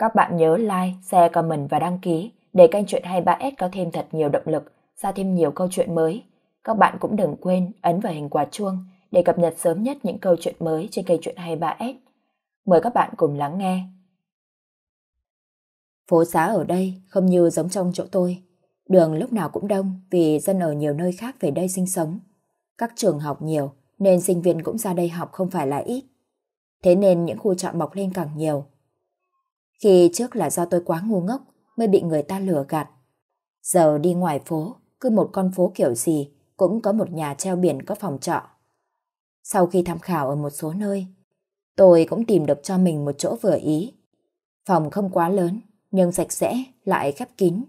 Các bạn nhớ like, share, comment và đăng ký để kênh Chuyện 23S có thêm thật nhiều động lực, ra thêm nhiều câu chuyện mới. Các bạn cũng đừng quên ấn vào hình quả chuông để cập nhật sớm nhất những câu chuyện mới trên kênh Chuyện 23S. Mời các bạn cùng lắng nghe. Phố xá ở đây không như giống trong chỗ tôi. Đường lúc nào cũng đông vì dân ở nhiều nơi khác về đây sinh sống. Các trường học nhiều nên sinh viên cũng ra đây học không phải là ít. Thế nên những khu trọ mọc lên càng nhiều, khi trước là do tôi quá ngu ngốc mới bị người ta lừa gạt. Giờ đi ngoài phố, cứ một con phố kiểu gì cũng có một nhà treo biển có phòng trọ. Sau khi tham khảo ở một số nơi, tôi cũng tìm được cho mình một chỗ vừa ý. Phòng không quá lớn, nhưng sạch sẽ, lại khép kín.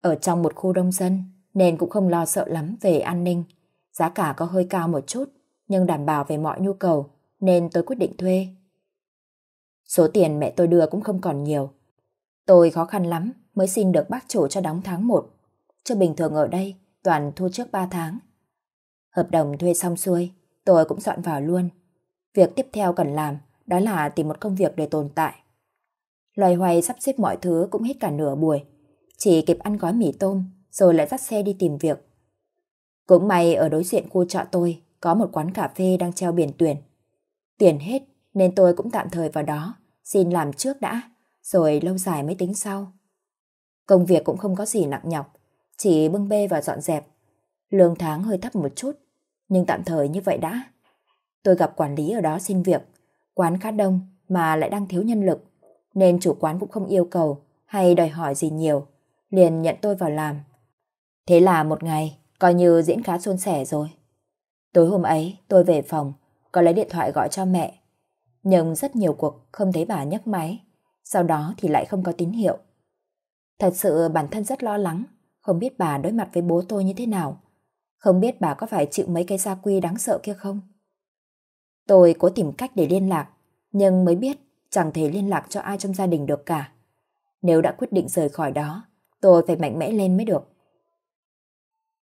Ở trong một khu đông dân, nên cũng không lo sợ lắm về an ninh. Giá cả có hơi cao một chút, nhưng đảm bảo về mọi nhu cầu, nên tôi quyết định thuê. Số tiền mẹ tôi đưa cũng không còn nhiều. Tôi khó khăn lắm mới xin được bác chủ cho đóng tháng 1. Chứ bình thường ở đây toàn thu trước 3 tháng. Hợp đồng thuê xong xuôi, tôi cũng dọn vào luôn. Việc tiếp theo cần làm đó là tìm một công việc để tồn tại. Loài hoài sắp xếp mọi thứ cũng hết cả nửa buổi. Chỉ kịp ăn gói mì tôm rồi lại dắt xe đi tìm việc. Cũng may ở đối diện khu trọ tôi có một quán cà phê đang treo biển tuyển. Tiền hết, nên tôi cũng tạm thời vào đó, xin làm trước đã, rồi lâu dài mới tính sau. Công việc cũng không có gì nặng nhọc, chỉ bưng bê và dọn dẹp. Lương tháng hơi thấp một chút, nhưng tạm thời như vậy đã. Tôi gặp quản lý ở đó xin việc, quán khá đông mà lại đang thiếu nhân lực, nên chủ quán cũng không yêu cầu hay đòi hỏi gì nhiều, liền nhận tôi vào làm. Thế là một ngày, coi như diễn khá suôn sẻ rồi. Tối hôm ấy, tôi về phòng, có lấy điện thoại gọi cho mẹ, nhưng rất nhiều cuộc không thấy bà nhấc máy, sau đó thì lại không có tín hiệu. Thật sự bản thân rất lo lắng, không biết bà đối mặt với bố tôi như thế nào, không biết bà có phải chịu mấy cái gia quy đáng sợ kia không. Tôi cố tìm cách để liên lạc, nhưng mới biết chẳng thể liên lạc cho ai trong gia đình được cả. Nếu đã quyết định rời khỏi đó, tôi phải mạnh mẽ lên mới được.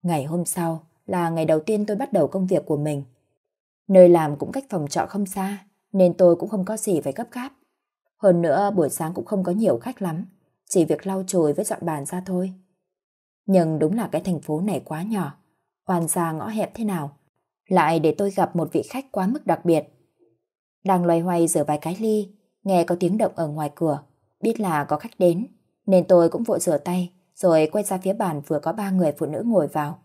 Ngày hôm sau là ngày đầu tiên tôi bắt đầu công việc của mình. Nơi làm cũng cách phòng trọ không xa, nên tôi cũng không có gì phải gấp gáp. Hơn nữa buổi sáng cũng không có nhiều khách lắm, chỉ việc lau chùi với dọn bàn ra thôi. Nhưng đúng là cái thành phố này quá nhỏ, hoàn ra ngõ hẹp thế nào. Lại để tôi gặp một vị khách quá mức đặc biệt. Đang loay hoay rửa vài cái ly, nghe có tiếng động ở ngoài cửa, biết là có khách đến, nên tôi cũng vội rửa tay, rồi quay ra phía bàn vừa có ba người phụ nữ ngồi vào.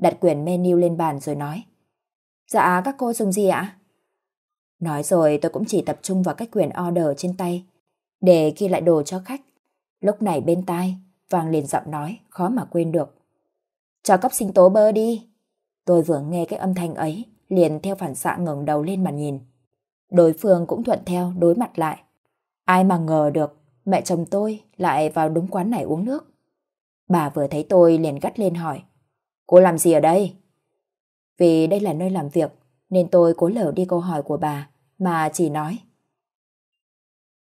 Đặt quyển menu lên bàn rồi nói. Dạ, các cô dùng gì ạ? Nói rồi tôi cũng chỉ tập trung vào cách quyền order trên tay, để ghi lại đồ cho khách. Lúc này bên tai, vang lên giọng nói, khó mà quên được. Cho cấp sinh tố bơ đi. Tôi vừa nghe cái âm thanh ấy, liền theo phản xạ ngẩng đầu lên mà nhìn. Đối phương cũng thuận theo, đối mặt lại. Ai mà ngờ được, mẹ chồng tôi lại vào đúng quán này uống nước. Bà vừa thấy tôi liền gắt lên hỏi. Cô làm gì ở đây? Vì đây là nơi làm việc nên tôi cố lở đi câu hỏi của bà, mà chỉ nói.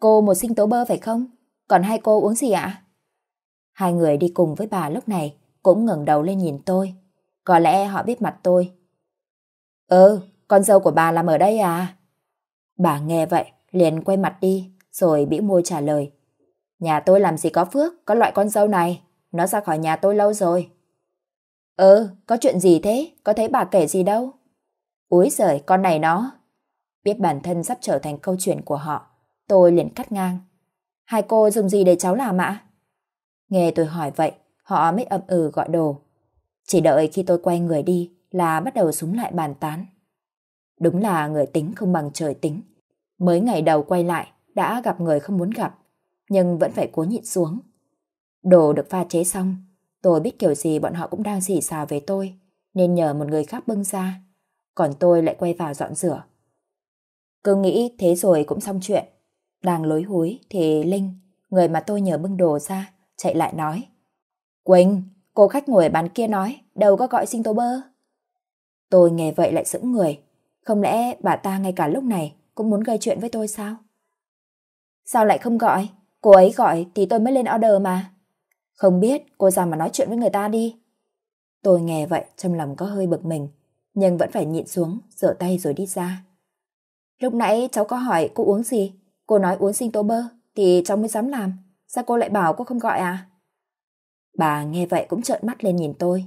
Cô một sinh tố bơ phải không? Còn hai cô uống gì ạ? Hai người đi cùng với bà lúc này cũng ngẩng đầu lên nhìn tôi. Có lẽ họ biết mặt tôi. Ừ, con dâu của bà làm ở đây à? Bà nghe vậy, liền quay mặt đi, rồi bĩu môi trả lời. Nhà tôi làm gì có phước, có loại con dâu này. Nó ra khỏi nhà tôi lâu rồi. Ừ, có chuyện gì thế? Có thấy bà kể gì đâu? Úi giời, con này nó. Biết bản thân sắp trở thành câu chuyện của họ, tôi liền cắt ngang. Hai cô dùng gì để cháu làm ạ? Nghe tôi hỏi vậy, họ mới ậm ừ gọi đồ. Chỉ đợi khi tôi quay người đi là bắt đầu súng lại bàn tán. Đúng là người tính không bằng trời tính. Mới ngày đầu quay lại đã gặp người không muốn gặp, nhưng vẫn phải cố nhịn xuống. Đồ được pha chế xong, tôi biết kiểu gì bọn họ cũng đang xỉ xào về tôi, nên nhờ một người khác bưng ra còn tôi lại quay vào dọn rửa. Cứ nghĩ thế rồi cũng xong chuyện. Đang lối húi thì Linh, người mà tôi nhờ bưng đồ ra, chạy lại nói. Quỳnh, cô khách ngồi ở bàn kia nói, đâu có gọi sinh tố bơ. Tôi nghe vậy lại sững người. Không lẽ bà ta ngay cả lúc này cũng muốn gây chuyện với tôi sao? Sao lại không gọi? Cô ấy gọi thì tôi mới lên order mà. Không biết, cô ra mà nói chuyện với người ta đi. Tôi nghe vậy trong lòng có hơi bực mình nhưng vẫn phải nhịn xuống, rửa tay rồi đi ra. Lúc nãy cháu có hỏi cô uống gì, cô nói uống sinh tố bơ, thì cháu mới dám làm, sao cô lại bảo cô không gọi à? Bà nghe vậy cũng trợn mắt lên nhìn tôi.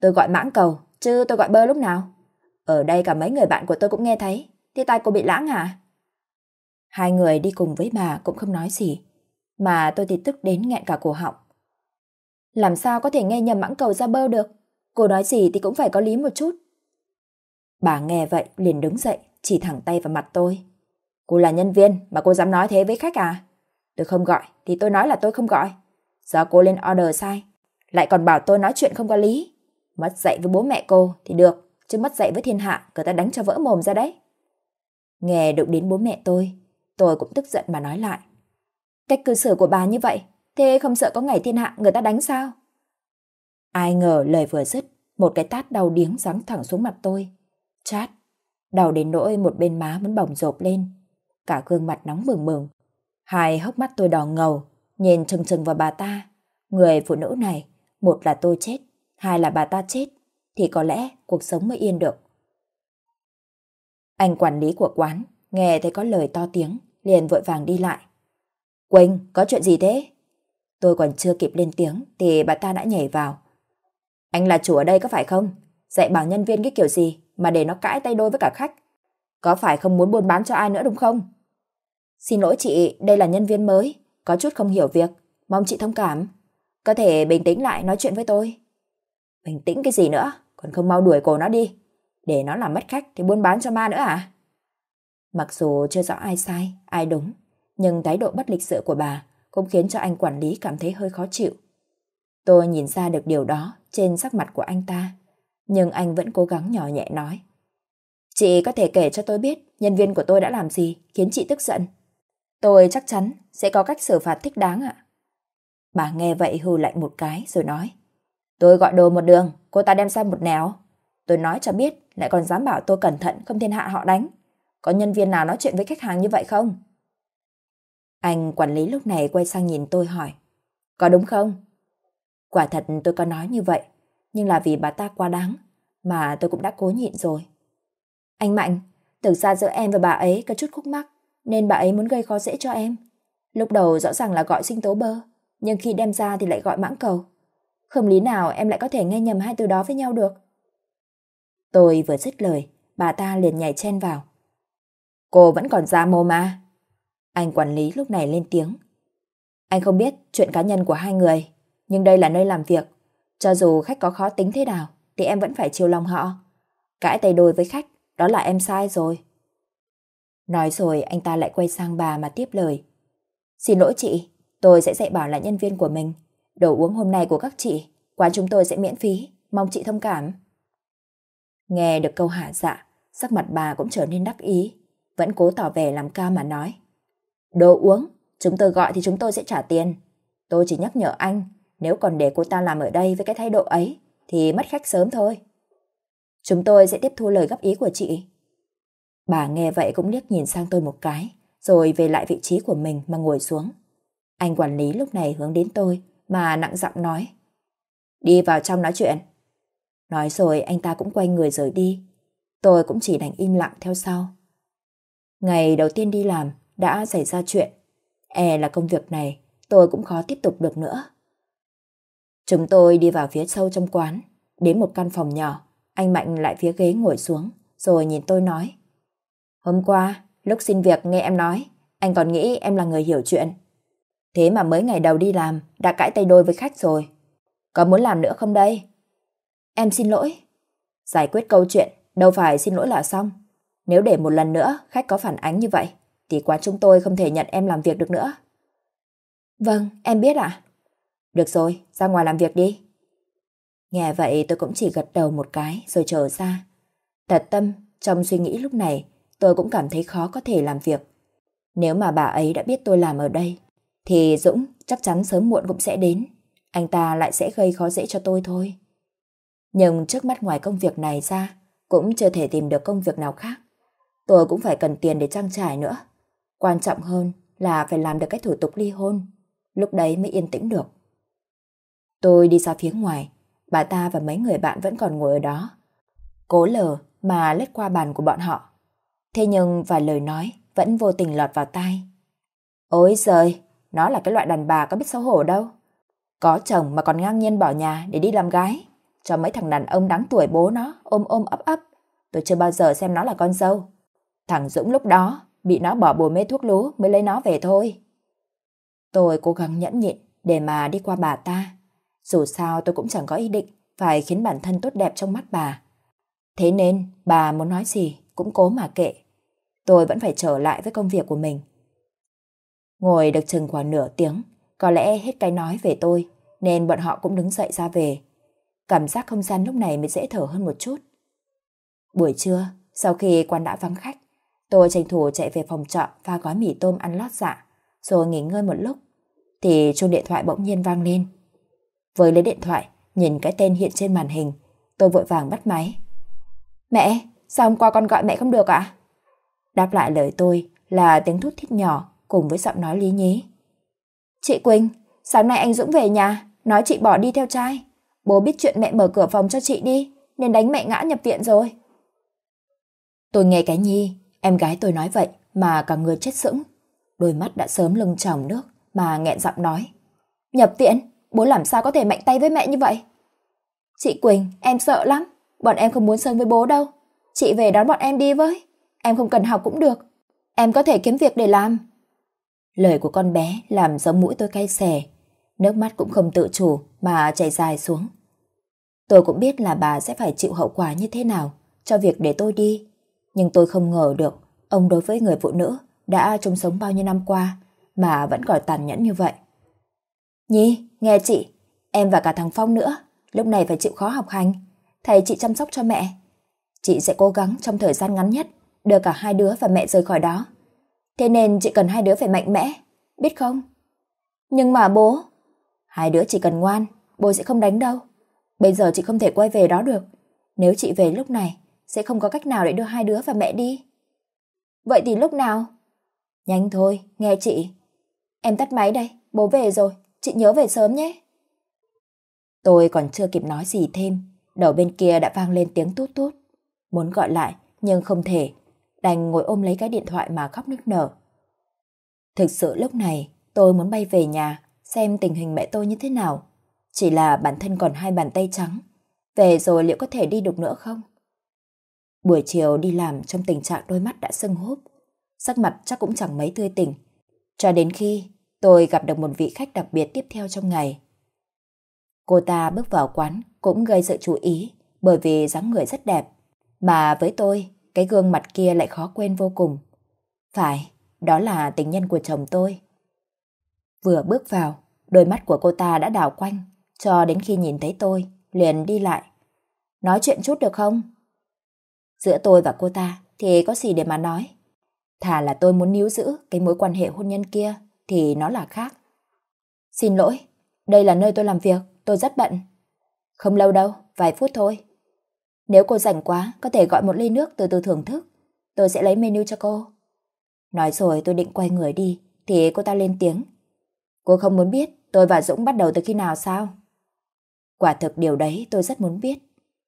Tôi gọi mãng cầu, chứ tôi gọi bơ lúc nào. Ở đây cả mấy người bạn của tôi cũng nghe thấy, thì tai cô bị lãng à? Hai người đi cùng với bà cũng không nói gì, mà tôi thì tức đến nghẹn cả cổ họng. Làm sao có thể nghe nhầm mãng cầu ra bơ được? Cô nói gì thì cũng phải có lý một chút. Bà nghe vậy liền đứng dậy, chỉ thẳng tay vào mặt tôi. Cô là nhân viên mà cô dám nói thế với khách à? Tôi không gọi thì tôi nói là tôi không gọi. Giờ cô lên order sai, lại còn bảo tôi nói chuyện không có lý. Mất dạy với bố mẹ cô thì được, chứ mất dạy với thiên hạ, người ta đánh cho vỡ mồm ra đấy. Nghe đụng đến bố mẹ tôi, tôi cũng tức giận mà nói lại. Cách cư xử của bà như vậy, thế không sợ có ngày thiên hạ người ta đánh sao? Ai ngờ lời vừa dứt, một cái tát đau điếng giáng thẳng xuống mặt tôi. Chát, đau đến nỗi một bên má muốn bỏng rộp lên. Cả gương mặt nóng bừng bừng. Hai hốc mắt tôi đỏ ngầu, nhìn trừng trừng vào bà ta. Người phụ nữ này, một là tôi chết, hai là bà ta chết, thì có lẽ cuộc sống mới yên được. Anh quản lý của quán, nghe thấy có lời to tiếng, liền vội vàng đi lại. Quỳnh, có chuyện gì thế? Tôi còn chưa kịp lên tiếng thì bà ta đã nhảy vào. Anh là chủ ở đây có phải không? Dạy bảo nhân viên cái kiểu gì mà để nó cãi tay đôi với cả khách. Có phải không muốn buôn bán cho ai nữa đúng không? Xin lỗi chị, đây là nhân viên mới, có chút không hiểu việc, mong chị thông cảm. Có thể bình tĩnh lại nói chuyện với tôi. Bình tĩnh cái gì nữa, còn không mau đuổi cổ nó đi. Để nó làm mất khách thì buôn bán cho ma nữa à? Mặc dù chưa rõ ai sai, ai đúng, nhưng thái độ bất lịch sự của bà cũng khiến cho anh quản lý cảm thấy hơi khó chịu. Tôi nhìn ra được điều đó trên sắc mặt của anh ta nhưng anh vẫn cố gắng nhỏ nhẹ nói. Chị có thể kể cho tôi biết nhân viên của tôi đã làm gì khiến chị tức giận. Tôi chắc chắn sẽ có cách xử phạt thích đáng ạ. Bà nghe vậy hư lạnh một cái rồi nói. Tôi gọi đồ một đường, cô ta đem sang một nẻo. Tôi nói cho biết, lại còn dám bảo tôi cẩn thận không thiên hạ họ đánh. Có nhân viên nào nói chuyện với khách hàng như vậy không? Anh quản lý lúc này quay sang nhìn tôi hỏi. Có đúng không? Quả thật tôi có nói như vậy, nhưng là vì bà ta quá đáng, mà tôi cũng đã cố nhịn rồi. Anh Mạnh, thực ra giữa em và bà ấy có chút khúc mắc, nên bà ấy muốn gây khó dễ cho em. Lúc đầu rõ ràng là gọi sinh tố bơ, nhưng khi đem ra thì lại gọi mãng cầu. Không lý nào em lại có thể nghe nhầm hai từ đó với nhau được. Tôi vừa dứt lời, bà ta liền nhảy chen vào. Cô vẫn còn ra mô ma. Anh quản lý lúc này lên tiếng. Anh không biết chuyện cá nhân của hai người, nhưng đây là nơi làm việc, cho dù khách có khó tính thế nào, thì em vẫn phải chiều lòng họ. Cãi tay đôi với khách, đó là em sai rồi. Nói rồi anh ta lại quay sang bà mà tiếp lời. Xin lỗi chị, tôi sẽ dạy bảo lại nhân viên của mình. Đồ uống hôm nay của các chị, quán chúng tôi sẽ miễn phí, mong chị thông cảm. Nghe được câu hạ dạ, sắc mặt bà cũng trở nên đắc ý, vẫn cố tỏ vẻ làm ca mà nói. Đồ uống, chúng tôi gọi thì chúng tôi sẽ trả tiền. Tôi chỉ nhắc nhở anh nếu còn để cô ta làm ở đây với cái thái độ ấy, thì mất khách sớm thôi. Chúng tôi sẽ tiếp thu lời góp ý của chị. Bà nghe vậy cũng liếc nhìn sang tôi một cái, rồi về lại vị trí của mình mà ngồi xuống. Anh quản lý lúc này hướng đến tôi mà nặng giọng nói. Đi vào trong nói chuyện. Nói rồi anh ta cũng quay người rời đi. Tôi cũng chỉ đành im lặng theo sau. Ngày đầu tiên đi làm đã xảy ra chuyện. E là công việc này tôi cũng khó tiếp tục được nữa. Chúng tôi đi vào phía sâu trong quán, đến một căn phòng nhỏ. Anh Mạnh lại phía ghế ngồi xuống, rồi nhìn tôi nói. Hôm qua, lúc xin việc nghe em nói, anh còn nghĩ em là người hiểu chuyện. Thế mà mới ngày đầu đi làm, đã cãi tay đôi với khách rồi. Có muốn làm nữa không đây? Em xin lỗi. Giải quyết câu chuyện, đâu phải xin lỗi là xong. Nếu để một lần nữa khách có phản ánh như vậy, thì quán chúng tôi không thể nhận em làm việc được nữa. Vâng, em biết ạ. Được rồi, ra ngoài làm việc đi. Nghe vậy tôi cũng chỉ gật đầu một cái rồi trở ra. Thật tâm, trong suy nghĩ lúc này, tôi cũng cảm thấy khó có thể làm việc. Nếu mà bà ấy đã biết tôi làm ở đây, thì Dũng chắc chắn sớm muộn cũng sẽ đến. Anh ta lại sẽ gây khó dễ cho tôi thôi. Nhưng trước mắt ngoài công việc này ra, cũng chưa thể tìm được công việc nào khác. Tôi cũng phải cần tiền để trang trải nữa. Quan trọng hơn là phải làm được cái thủ tục ly hôn. Lúc đấy mới yên tĩnh được. Tôi đi ra phía ngoài, bà ta và mấy người bạn vẫn còn ngồi ở đó. Cố lờ mà lết qua bàn của bọn họ. Thế nhưng vài lời nói vẫn vô tình lọt vào tai. Ôi giời, nó là cái loại đàn bà có biết xấu hổ đâu. Có chồng mà còn ngang nhiên bỏ nhà để đi làm gái. Cho mấy thằng đàn ông đáng tuổi bố nó ôm ôm ấp ấp. Tôi chưa bao giờ xem nó là con dâu. Thằng Dũng lúc đó bị nó bỏ bùa mê thuốc lú mới lấy nó về thôi. Tôi cố gắng nhẫn nhịn để mà đi qua bà ta. Dù sao tôi cũng chẳng có ý định phải khiến bản thân tốt đẹp trong mắt bà. Thế nên bà muốn nói gì cũng cố mà kệ. Tôi vẫn phải trở lại với công việc của mình. Ngồi được chừng khoảng nửa tiếng, có lẽ hết cái nói về tôi, nên bọn họ cũng đứng dậy ra về. Cảm giác không gian lúc này mới dễ thở hơn một chút. Buổi trưa, sau khi quán đã vắng khách, tôi tranh thủ chạy về phòng trọ pha gói mì tôm ăn lót dạ, rồi nghỉ ngơi một lúc, thì chuông điện thoại bỗng nhiên vang lên. Với lấy điện thoại, nhìn cái tên hiện trên màn hình, tôi vội vàng bắt máy. Mẹ, sao hôm qua con gọi mẹ không được ạ? Đáp lại lời tôi là tiếng thút thít nhỏ cùng với giọng nói lý nhí. Chị Quỳnh, sáng nay anh Dũng về nhà, nói chị bỏ đi theo trai. Bố biết chuyện mẹ mở cửa phòng cho chị đi, nên đánh mẹ ngã nhập viện rồi. Tôi nghe cái nhi, em gái tôi nói vậy mà cả người chết sững. Đôi mắt đã sớm lưng tròng nước mà nghẹn giọng nói. Nhập viện? bố làm sao có thể mạnh tay với mẹ như vậy? Chị Quỳnh, em sợ lắm, bọn em không muốn sơn với bố đâu. Chị về đón bọn em đi với, em không cần học cũng được, em có thể kiếm việc để làm. Lời của con bé làm giống mũi tôi cay xè, nước mắt cũng không tự chủ mà chảy dài xuống. Tôi cũng biết là bà sẽ phải chịu hậu quả như thế nào cho việc để tôi đi, nhưng tôi không ngờ được ông đối với người phụ nữ đã chung sống bao nhiêu năm qua mà vẫn còn tàn nhẫn như vậy. Nhi, nghe chị, em và cả thằng Phong nữa, lúc này phải chịu khó học hành. Thầy chị chăm sóc cho mẹ. Chị sẽ cố gắng trong thời gian ngắn nhất đưa cả hai đứa và mẹ rời khỏi đó. Thế nên chị cần hai đứa phải mạnh mẽ, biết không? Nhưng mà bố... Hai đứa chỉ cần ngoan, bố sẽ không đánh đâu. Bây giờ chị không thể quay về đó được. Nếu chị về lúc này, sẽ không có cách nào để đưa hai đứa và mẹ đi. Vậy thì lúc nào? Nhanh thôi, nghe chị. Em tắt máy đây, bố về rồi chị nhớ về sớm nhé. Tôi còn chưa kịp nói gì thêm, đầu bên kia đã vang lên tiếng tút tút. Muốn gọi lại, nhưng không thể, đành ngồi ôm lấy cái điện thoại mà khóc nức nở. Thực sự lúc này, tôi muốn bay về nhà, xem tình hình mẹ tôi như thế nào. Chỉ là bản thân còn hai bàn tay trắng, về rồi liệu có thể đi được nữa không? Buổi chiều đi làm trong tình trạng đôi mắt đã sưng húp, sắc mặt chắc cũng chẳng mấy tươi tỉnh. Cho đến khi tôi gặp được một vị khách đặc biệt tiếp theo trong ngày. Cô ta bước vào quán cũng gây sự chú ý bởi vì dáng người rất đẹp. Mà với tôi, cái gương mặt kia lại khó quên vô cùng. Phải, đó là tình nhân của chồng tôi. Vừa bước vào, đôi mắt của cô ta đã đảo quanh, cho đến khi nhìn thấy tôi, liền đi lại. Nói chuyện chút được không? Giữa tôi và cô ta thì có gì để mà nói? Thà là tôi muốn níu giữ cái mối quan hệ hôn nhân kia thì nó là khác. Xin lỗi, đây là nơi tôi làm việc, tôi rất bận. Không lâu đâu, vài phút thôi. Nếu cô rảnh quá, có thể gọi một ly nước từ từ thưởng thức. Tôi sẽ lấy menu cho cô. Nói rồi tôi định quay người đi, thì cô ta lên tiếng. Cô không muốn biết tôi và Dũng bắt đầu từ khi nào sao? Quả thực điều đấy tôi rất muốn biết,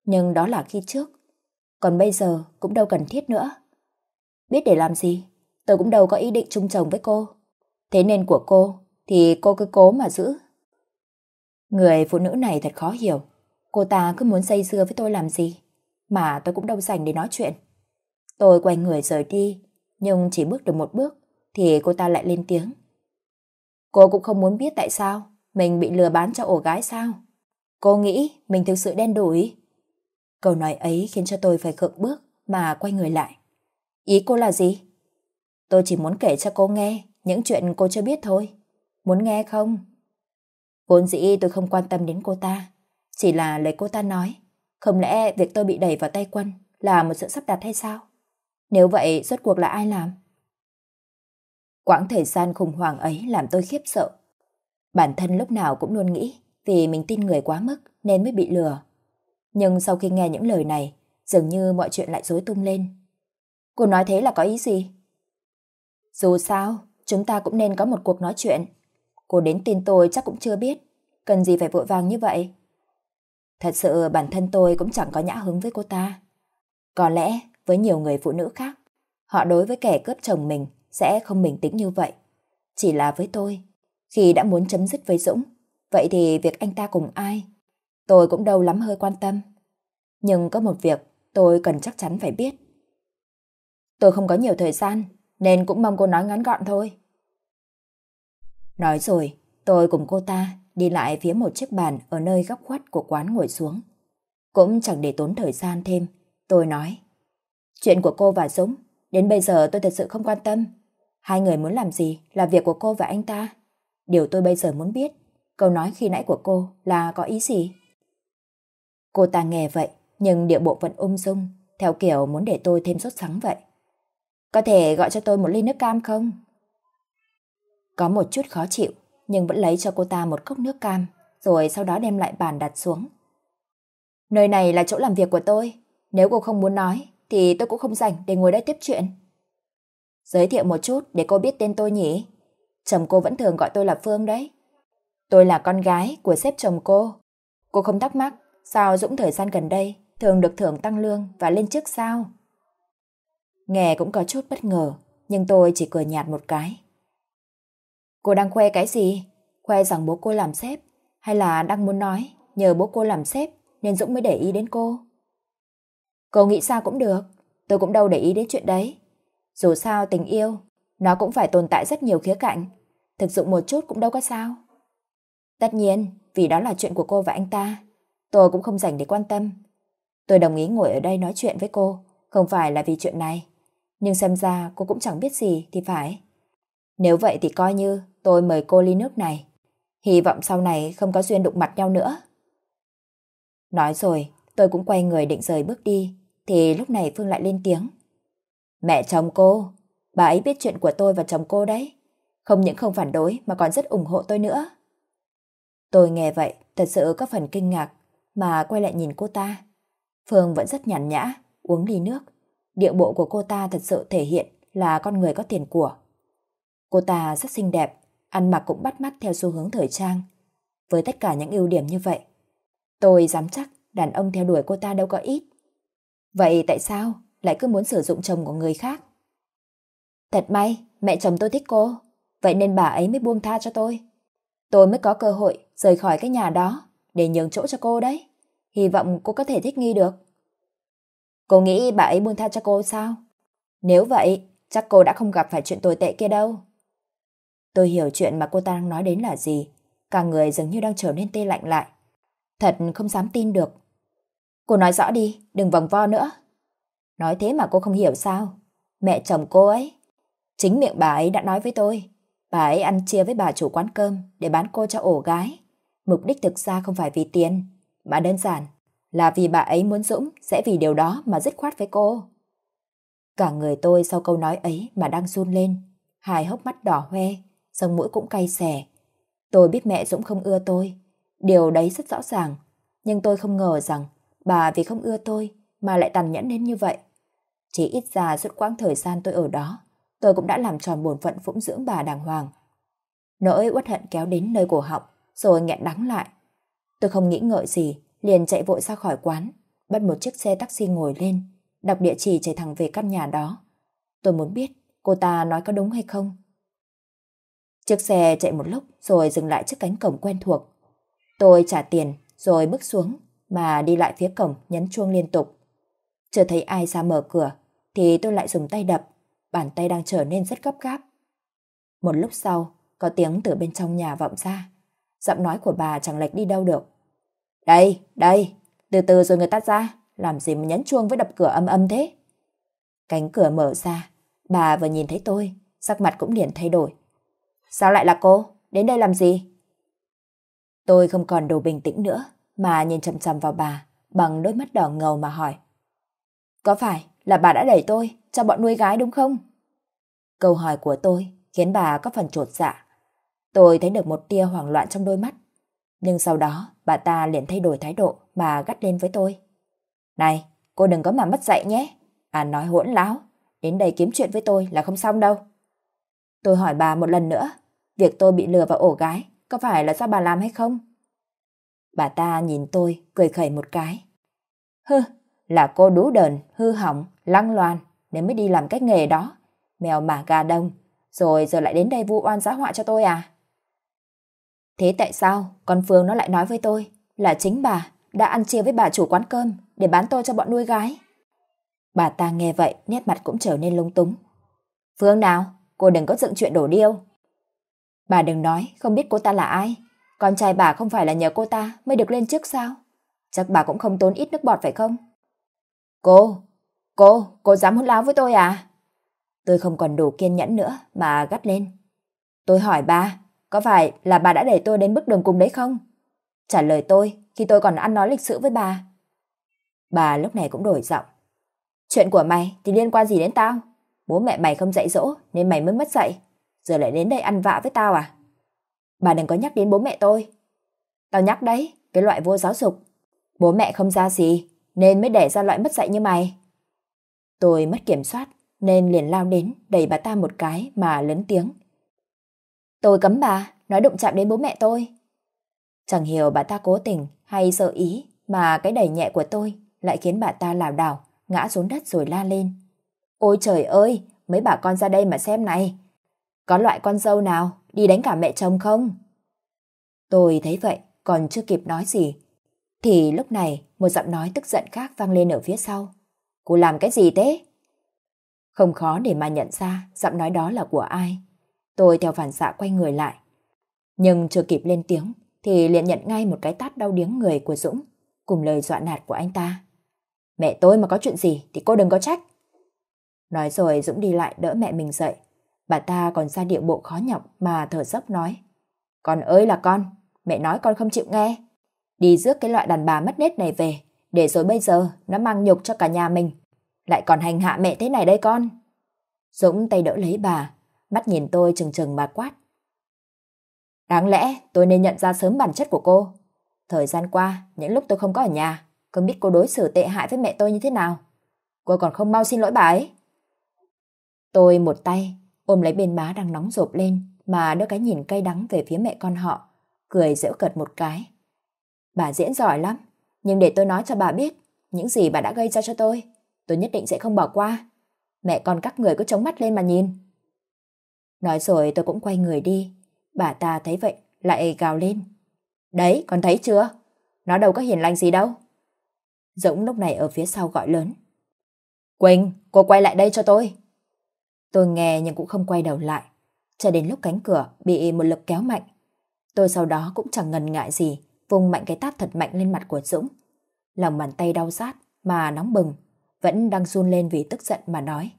nhưng đó là khi trước. Còn bây giờ cũng đâu cần thiết nữa. Biết để làm gì, tôi cũng đâu có ý định chung chồng với cô. Thế nên của cô thì cô cứ cố mà giữ. Người phụ nữ này thật khó hiểu. Cô ta cứ muốn dây dưa với tôi làm gì, mà tôi cũng đâu dành để nói chuyện. Tôi quay người rời đi, nhưng chỉ bước được một bước thì cô ta lại lên tiếng. Cô cũng không muốn biết tại sao mình bị lừa bán cho ổ gái sao. Cô nghĩ mình thực sự đen đủi. Câu nói ấy khiến cho tôi phải khựng bước mà quay người lại. Ý cô là gì? Tôi chỉ muốn kể cho cô nghe những chuyện cô chưa biết thôi. Muốn nghe không? Vốn dĩ tôi không quan tâm đến cô ta, chỉ là lời cô ta nói. Không lẽ việc tôi bị đẩy vào tay quân là một sự sắp đặt hay sao? Nếu vậy, rốt cuộc là ai làm? Quãng thời gian khủng hoảng ấy làm tôi khiếp sợ. Bản thân lúc nào cũng luôn nghĩ vì mình tin người quá mức nên mới bị lừa. Nhưng sau khi nghe những lời này, dường như mọi chuyện lại rối tung lên. Cô nói thế là có ý gì? Dù sao, chúng ta cũng nên có một cuộc nói chuyện. Cô đến tin tôi chắc cũng chưa biết, cần gì phải vội vàng như vậy. Thật sự bản thân tôi cũng chẳng có nhã hứng với cô ta. Có lẽ với nhiều người phụ nữ khác, họ đối với kẻ cướp chồng mình sẽ không bình tĩnh như vậy. Chỉ là với tôi, khi đã muốn chấm dứt với Dũng, vậy thì việc anh ta cùng ai, tôi cũng đâu lắm hơi quan tâm. Nhưng có một việc tôi cần chắc chắn phải biết. Tôi không có nhiều thời gian, nên cũng mong cô nói ngắn gọn thôi. Nói rồi, tôi cùng cô ta đi lại phía một chiếc bàn ở nơi góc khuất của quán ngồi xuống. Cũng chẳng để tốn thời gian thêm, tôi nói. Chuyện của cô và Dũng, đến bây giờ tôi thật sự không quan tâm. Hai người muốn làm gì là việc của cô và anh ta. Điều tôi bây giờ muốn biết, câu nói khi nãy của cô là có ý gì? Cô ta nghe vậy, nhưng địa bộ vẫn ung dung, theo kiểu muốn để tôi thêm sốt sắng vậy. Có thể gọi cho tôi một ly nước cam không? Có một chút khó chịu, nhưng vẫn lấy cho cô ta một cốc nước cam, rồi sau đó đem lại bàn đặt xuống. Nơi này là chỗ làm việc của tôi, nếu cô không muốn nói thì tôi cũng không rảnh để ngồi đây tiếp chuyện. Giới thiệu một chút để cô biết tên tôi nhỉ. Chồng cô vẫn thường gọi tôi là Phương đấy. Tôi là con gái của sếp chồng cô. Cô không thắc mắc sao Dũng thời gian gần đây thường được thưởng tăng lương và lên chức sao? Nghe cũng có chút bất ngờ, nhưng tôi chỉ cười nhạt một cái. Cô đang khoe cái gì? Khoe rằng bố cô làm sếp, hay là đang muốn nói nhờ bố cô làm sếp nên Dũng mới để ý đến cô? Cô nghĩ sao cũng được, tôi cũng đâu để ý đến chuyện đấy. Dù sao tình yêu, nó cũng phải tồn tại rất nhiều khía cạnh, thực dụng một chút cũng đâu có sao. Tất nhiên, vì đó là chuyện của cô và anh ta, tôi cũng không dành để quan tâm. Tôi đồng ý ngồi ở đây nói chuyện với cô, không phải là vì chuyện này. Nhưng xem ra cô cũng chẳng biết gì thì phải. Nếu vậy thì coi như tôi mời cô ly nước này. Hy vọng sau này không có duyên đụng mặt nhau nữa. Nói rồi, tôi cũng quay người định rời bước đi, thì lúc này Phương lại lên tiếng. Mẹ chồng cô, bà ấy biết chuyện của tôi và chồng cô đấy. Không những không phản đối mà còn rất ủng hộ tôi nữa. Tôi nghe vậy, thật sự có phần kinh ngạc, mà quay lại nhìn cô ta. Phương vẫn rất nhàn nhã, uống ly nước. Điệu bộ của cô ta thật sự thể hiện là con người có tiền của. Cô ta rất xinh đẹp, ăn mặc cũng bắt mắt theo xu hướng thời trang. Với tất cả những ưu điểm như vậy, tôi dám chắc đàn ông theo đuổi cô ta đâu có ít. Vậy tại sao lại cứ muốn sử dụng chồng của người khác? Thật may, mẹ chồng tôi thích cô, vậy nên bà ấy mới buông tha cho tôi. Tôi mới có cơ hội rời khỏi cái nhà đó để nhường chỗ cho cô đấy. Hy vọng cô có thể thích nghi được. Cô nghĩ bà ấy buông tha cho cô sao? Nếu vậy, chắc cô đã không gặp phải chuyện tồi tệ kia đâu. Tôi hiểu chuyện mà cô ta đang nói đến là gì. Cả người dường như đang trở nên tê lạnh lại. Thật không dám tin được. Cô nói rõ đi, đừng vòng vo nữa. Nói thế mà cô không hiểu sao. Mẹ chồng cô ấy, chính miệng bà ấy đã nói với tôi. Bà ấy ăn chia với bà chủ quán cơm để bán cô cho ổ gái. Mục đích thực ra không phải vì tiền, mà đơn giản là vì bà ấy muốn Dũng sẽ vì điều đó mà dứt khoát với cô. Cả người tôi sau câu nói ấy mà đang run lên, hai hốc mắt đỏ hoe, sông mũi cũng cay xè. Tôi biết mẹ Dũng không ưa tôi, điều đấy rất rõ ràng, nhưng tôi không ngờ rằng bà vì không ưa tôi mà lại tàn nhẫn đến như vậy. Chỉ ít ra suốt quãng thời gian tôi ở đó, tôi cũng đã làm tròn bổn phận phụng dưỡng bà đàng hoàng. Nỗi uất hận kéo đến nơi cổ họng, rồi nghẹn đắng lại. Tôi không nghĩ ngợi gì, liền chạy vội ra khỏi quán, bắt một chiếc xe taxi ngồi lên, đọc địa chỉ chạy thẳng về căn nhà đó. Tôi muốn biết cô ta nói có đúng hay không, Chiếc xe chạy một lúc rồi dừng lại trước cánh cổng quen thuộc. Tôi trả tiền rồi bước xuống mà đi lại phía cổng nhấn chuông liên tục. Chưa thấy ai ra mở cửa thì tôi lại dùng tay đập, bàn tay đang trở nên rất gấp gáp. Một lúc sau, có tiếng từ bên trong nhà vọng ra. Giọng nói của bà chẳng lệch đi đâu được. Đây, đây, từ từ rồi người ta ra, làm gì mà nhấn chuông với đập cửa âm âm thế? Cánh cửa mở ra, bà vừa nhìn thấy tôi, sắc mặt cũng liền thay đổi. Sao lại là cô? Đến đây làm gì? Tôi không còn đủ bình tĩnh nữa, mà nhìn chầm chầm vào bà, bằng đôi mắt đỏ ngầu mà hỏi. Có phải là bà đã đẩy tôi cho bọn nuôi gái đúng không? Câu hỏi của tôi khiến bà có phần trột dạ. Tôi thấy được một tia hoảng loạn trong đôi mắt. Nhưng sau đó, bà ta liền thay đổi thái độ mà gắt lên với tôi. Này, cô đừng có mà mất dạy nhé. À nói hỗn láo, đến đây kiếm chuyện với tôi là không xong đâu. Tôi hỏi bà một lần nữa, Việc tôi bị lừa vào ổ gái Có phải là do bà làm hay không Bà ta nhìn tôi cười khẩy một cái Hừ Là cô đú đờn, hư hỏng, lăng loan nên mới đi làm cái nghề đó Mèo mà gà đông Rồi giờ lại đến đây vu oan giá họa cho tôi à Thế tại sao Con Phương nó lại nói với tôi Là chính bà đã ăn chia với bà chủ quán cơm Để bán tôi cho bọn nuôi gái Bà ta nghe vậy nét mặt cũng trở nên lung túng Phương nào cô đừng có dựng chuyện đổ điêu Bà đừng nói, không biết cô ta là ai. Con trai bà không phải là nhờ cô ta mới được lên trước sao? Chắc bà cũng không tốn ít nước bọt phải không? Cô, cô, cô dám hôn láo với tôi à? Tôi không còn đủ kiên nhẫn nữa mà gắt lên. Tôi hỏi bà, có phải là bà đã để tôi đến bước đường cùng đấy không? Trả lời tôi khi tôi còn ăn nói lịch sự với bà. Bà lúc này cũng đổi giọng. Chuyện của mày thì liên quan gì đến tao? Bố mẹ mày không dạy dỗ nên mày mới mất dạy. Giờ lại đến đây ăn vạ với tao à? Bà đừng có nhắc đến bố mẹ tôi. Tao nhắc đấy, cái loại vô giáo dục. Bố mẹ không ra gì, nên mới để ra loại mất dạy như mày. Tôi mất kiểm soát, nên liền lao đến đẩy bà ta một cái mà lớn tiếng. Tôi cấm bà, nói đụng chạm đến bố mẹ tôi. Chẳng hiểu bà ta cố tình hay sợ ý mà cái đẩy nhẹ của tôi lại khiến bà ta lảo đảo, ngã xuống đất rồi la lên. Ôi trời ơi, mấy bà con ra đây mà xem này, có loại con dâu nào đi đánh cả mẹ chồng không? Tôi thấy vậy, còn chưa kịp nói gì. Thì lúc này một giọng nói tức giận khác vang lên ở phía sau. Cô làm cái gì thế? Không khó để mà nhận ra giọng nói đó là của ai. Tôi theo phản xạ quay người lại. Nhưng chưa kịp lên tiếng thì liền nhận ngay một cái tát đau điếng người của Dũng cùng lời dọa nạt của anh ta. Mẹ tôi mà có chuyện gì thì cô đừng có trách. Nói rồi Dũng đi lại đỡ mẹ mình dậy bà ta còn ra điệu bộ khó nhọc mà thở dốc nói. Con ơi là con, mẹ nói con không chịu nghe. Đi rước cái loại đàn bà mất nết này về, để rồi bây giờ nó mang nhục cho cả nhà mình. Lại còn hành hạ mẹ thế này đây con. Dũng tay đỡ lấy bà, mắt nhìn tôi chừng chừng mà quát. Đáng lẽ tôi nên nhận ra sớm bản chất của cô. Thời gian qua, những lúc tôi không có ở nhà, không biết cô đối xử tệ hại với mẹ tôi như thế nào. Cô còn không mau xin lỗi bà ấy. Tôi một tay ôm lấy bên má đang nóng rộp lên mà đưa cái nhìn cay đắng về phía mẹ con họ, cười giễu cợt một cái. Bà diễn giỏi lắm, nhưng để tôi nói cho bà biết, những gì bà đã gây ra cho tôi, tôi nhất định sẽ không bỏ qua. Mẹ con các người cứ chống mắt lên mà nhìn. Nói rồi tôi cũng quay người đi, bà ta thấy vậy lại gào lên. Đấy, con thấy chưa? Nó đâu có hiền lành gì đâu. Dũng lúc này ở phía sau gọi lớn. Quỳnh, cô quay lại đây cho tôi. Tôi nghe nhưng cũng không quay đầu lại, cho đến lúc cánh cửa bị một lực kéo mạnh. Tôi sau đó cũng chẳng ngần ngại gì, vùng mạnh cái tát thật mạnh lên mặt của Dũng. Lòng bàn tay đau rát mà nóng bừng, vẫn đang run lên vì tức giận mà nói.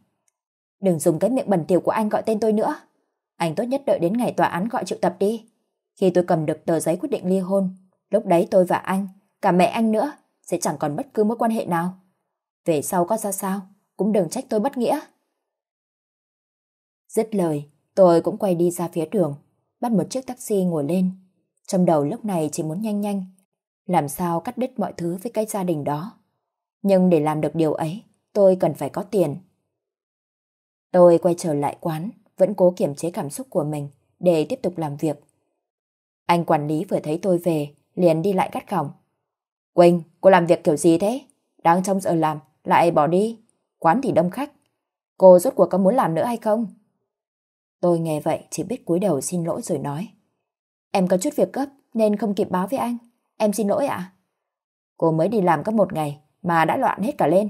Đừng dùng cái miệng bẩn thỉu của anh gọi tên tôi nữa. Anh tốt nhất đợi đến ngày tòa án gọi triệu tập đi. Khi tôi cầm được tờ giấy quyết định ly hôn, lúc đấy tôi và anh, cả mẹ anh nữa, sẽ chẳng còn bất cứ mối quan hệ nào. Về sau có ra sao, cũng đừng trách tôi bất nghĩa. Dứt lời, tôi cũng quay đi ra phía đường, bắt một chiếc taxi ngồi lên. Trong đầu lúc này chỉ muốn nhanh nhanh, làm sao cắt đứt mọi thứ với cái gia đình đó. Nhưng để làm được điều ấy, tôi cần phải có tiền. Tôi quay trở lại quán, vẫn cố kiểm chế cảm xúc của mình để tiếp tục làm việc. Anh quản lý vừa thấy tôi về, liền đi lại cắt cổng Quỳnh, cô làm việc kiểu gì thế? Đang trong giờ làm, lại bỏ đi. Quán thì đông khách. Cô rốt cuộc có muốn làm nữa hay không? Tôi nghe vậy chỉ biết cúi đầu xin lỗi rồi nói. Em có chút việc gấp nên không kịp báo với anh. Em xin lỗi ạ. Cô mới đi làm có một ngày mà đã loạn hết cả lên.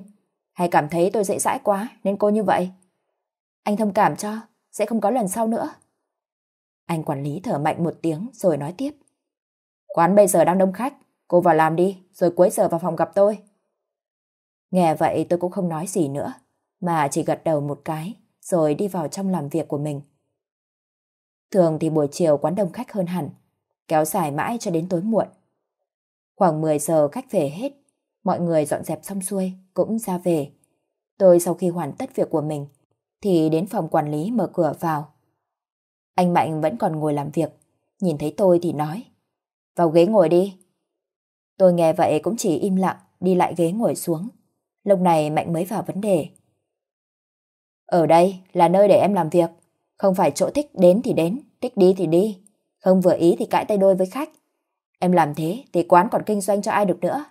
Hay cảm thấy tôi dễ dãi quá nên cô như vậy? Anh thông cảm cho, sẽ không có lần sau nữa. Anh quản lý thở mạnh một tiếng rồi nói tiếp. Quán bây giờ đang đông khách, cô vào làm đi rồi cuối giờ vào phòng gặp tôi. Nghe vậy tôi cũng không nói gì nữa, mà chỉ gật đầu một cái rồi đi vào trong làm việc của mình. Thường thì buổi chiều quán đông khách hơn hẳn, kéo dài mãi cho đến tối muộn. Khoảng 10 giờ khách về hết, mọi người dọn dẹp xong xuôi cũng ra về. Tôi sau khi hoàn tất việc của mình thì đến phòng quản lý mở cửa vào. Anh Mạnh vẫn còn ngồi làm việc, nhìn thấy tôi thì nói Vào ghế ngồi đi. Tôi nghe vậy cũng chỉ im lặng đi lại ghế ngồi xuống. Lúc này Mạnh mới vào vấn đề. Ở đây là nơi để em làm việc. Không phải chỗ thích đến thì đến, thích đi thì đi. Không vừa ý thì cãi tay đôi với khách. Em làm thế thì quán còn kinh doanh cho ai được nữa.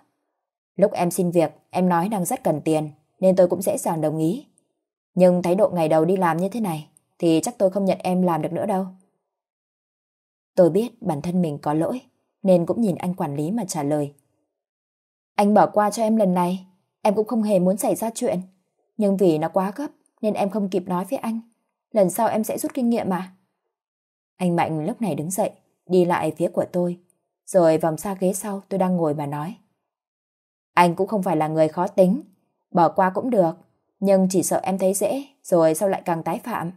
Lúc em xin việc, em nói đang rất cần tiền, nên tôi cũng dễ dàng đồng ý. Nhưng thái độ ngày đầu đi làm như thế này, thì chắc tôi không nhận em làm được nữa đâu. Tôi biết bản thân mình có lỗi, nên cũng nhìn anh quản lý mà trả lời. Anh bỏ qua cho em lần này, em cũng không hề muốn xảy ra chuyện. Nhưng vì nó quá gấp, nên em không kịp nói với anh lần sau em sẽ rút kinh nghiệm mà. Anh Mạnh lúc này đứng dậy, đi lại phía của tôi, rồi vòng xa ghế sau tôi đang ngồi mà nói. Anh cũng không phải là người khó tính, bỏ qua cũng được, nhưng chỉ sợ em thấy dễ, rồi sau lại càng tái phạm.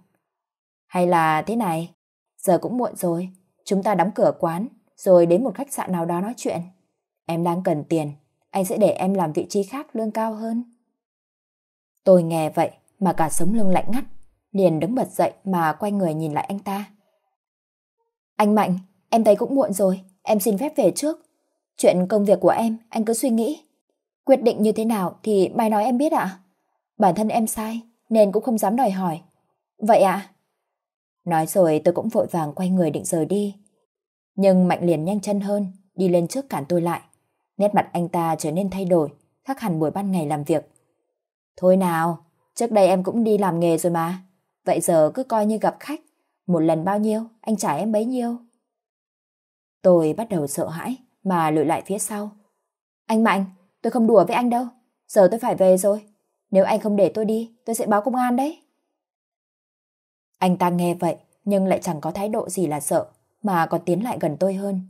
Hay là thế này, giờ cũng muộn rồi, chúng ta đóng cửa quán, rồi đến một khách sạn nào đó nói chuyện. Em đang cần tiền, anh sẽ để em làm vị trí khác lương cao hơn. Tôi nghe vậy mà cả sống lưng lạnh ngắt liền đứng bật dậy mà quay người nhìn lại anh ta. Anh Mạnh, em thấy cũng muộn rồi, em xin phép về trước. Chuyện công việc của em, anh cứ suy nghĩ. Quyết định như thế nào thì mai nói em biết ạ. Bản thân em sai, nên cũng không dám đòi hỏi. Vậy ạ? Nói rồi tôi cũng vội vàng quay người định rời đi. Nhưng Mạnh liền nhanh chân hơn, đi lên trước cản tôi lại. Nét mặt anh ta trở nên thay đổi, khác hẳn buổi ban ngày làm việc. Thôi nào, trước đây em cũng đi làm nghề rồi mà. Vậy giờ cứ coi như gặp khách, một lần bao nhiêu, anh trả em bấy nhiêu. Tôi bắt đầu sợ hãi mà lùi lại phía sau. Anh Mạnh, tôi không đùa với anh đâu, giờ tôi phải về rồi. Nếu anh không để tôi đi, tôi sẽ báo công an đấy. Anh ta nghe vậy, nhưng lại chẳng có thái độ gì là sợ, mà còn tiến lại gần tôi hơn.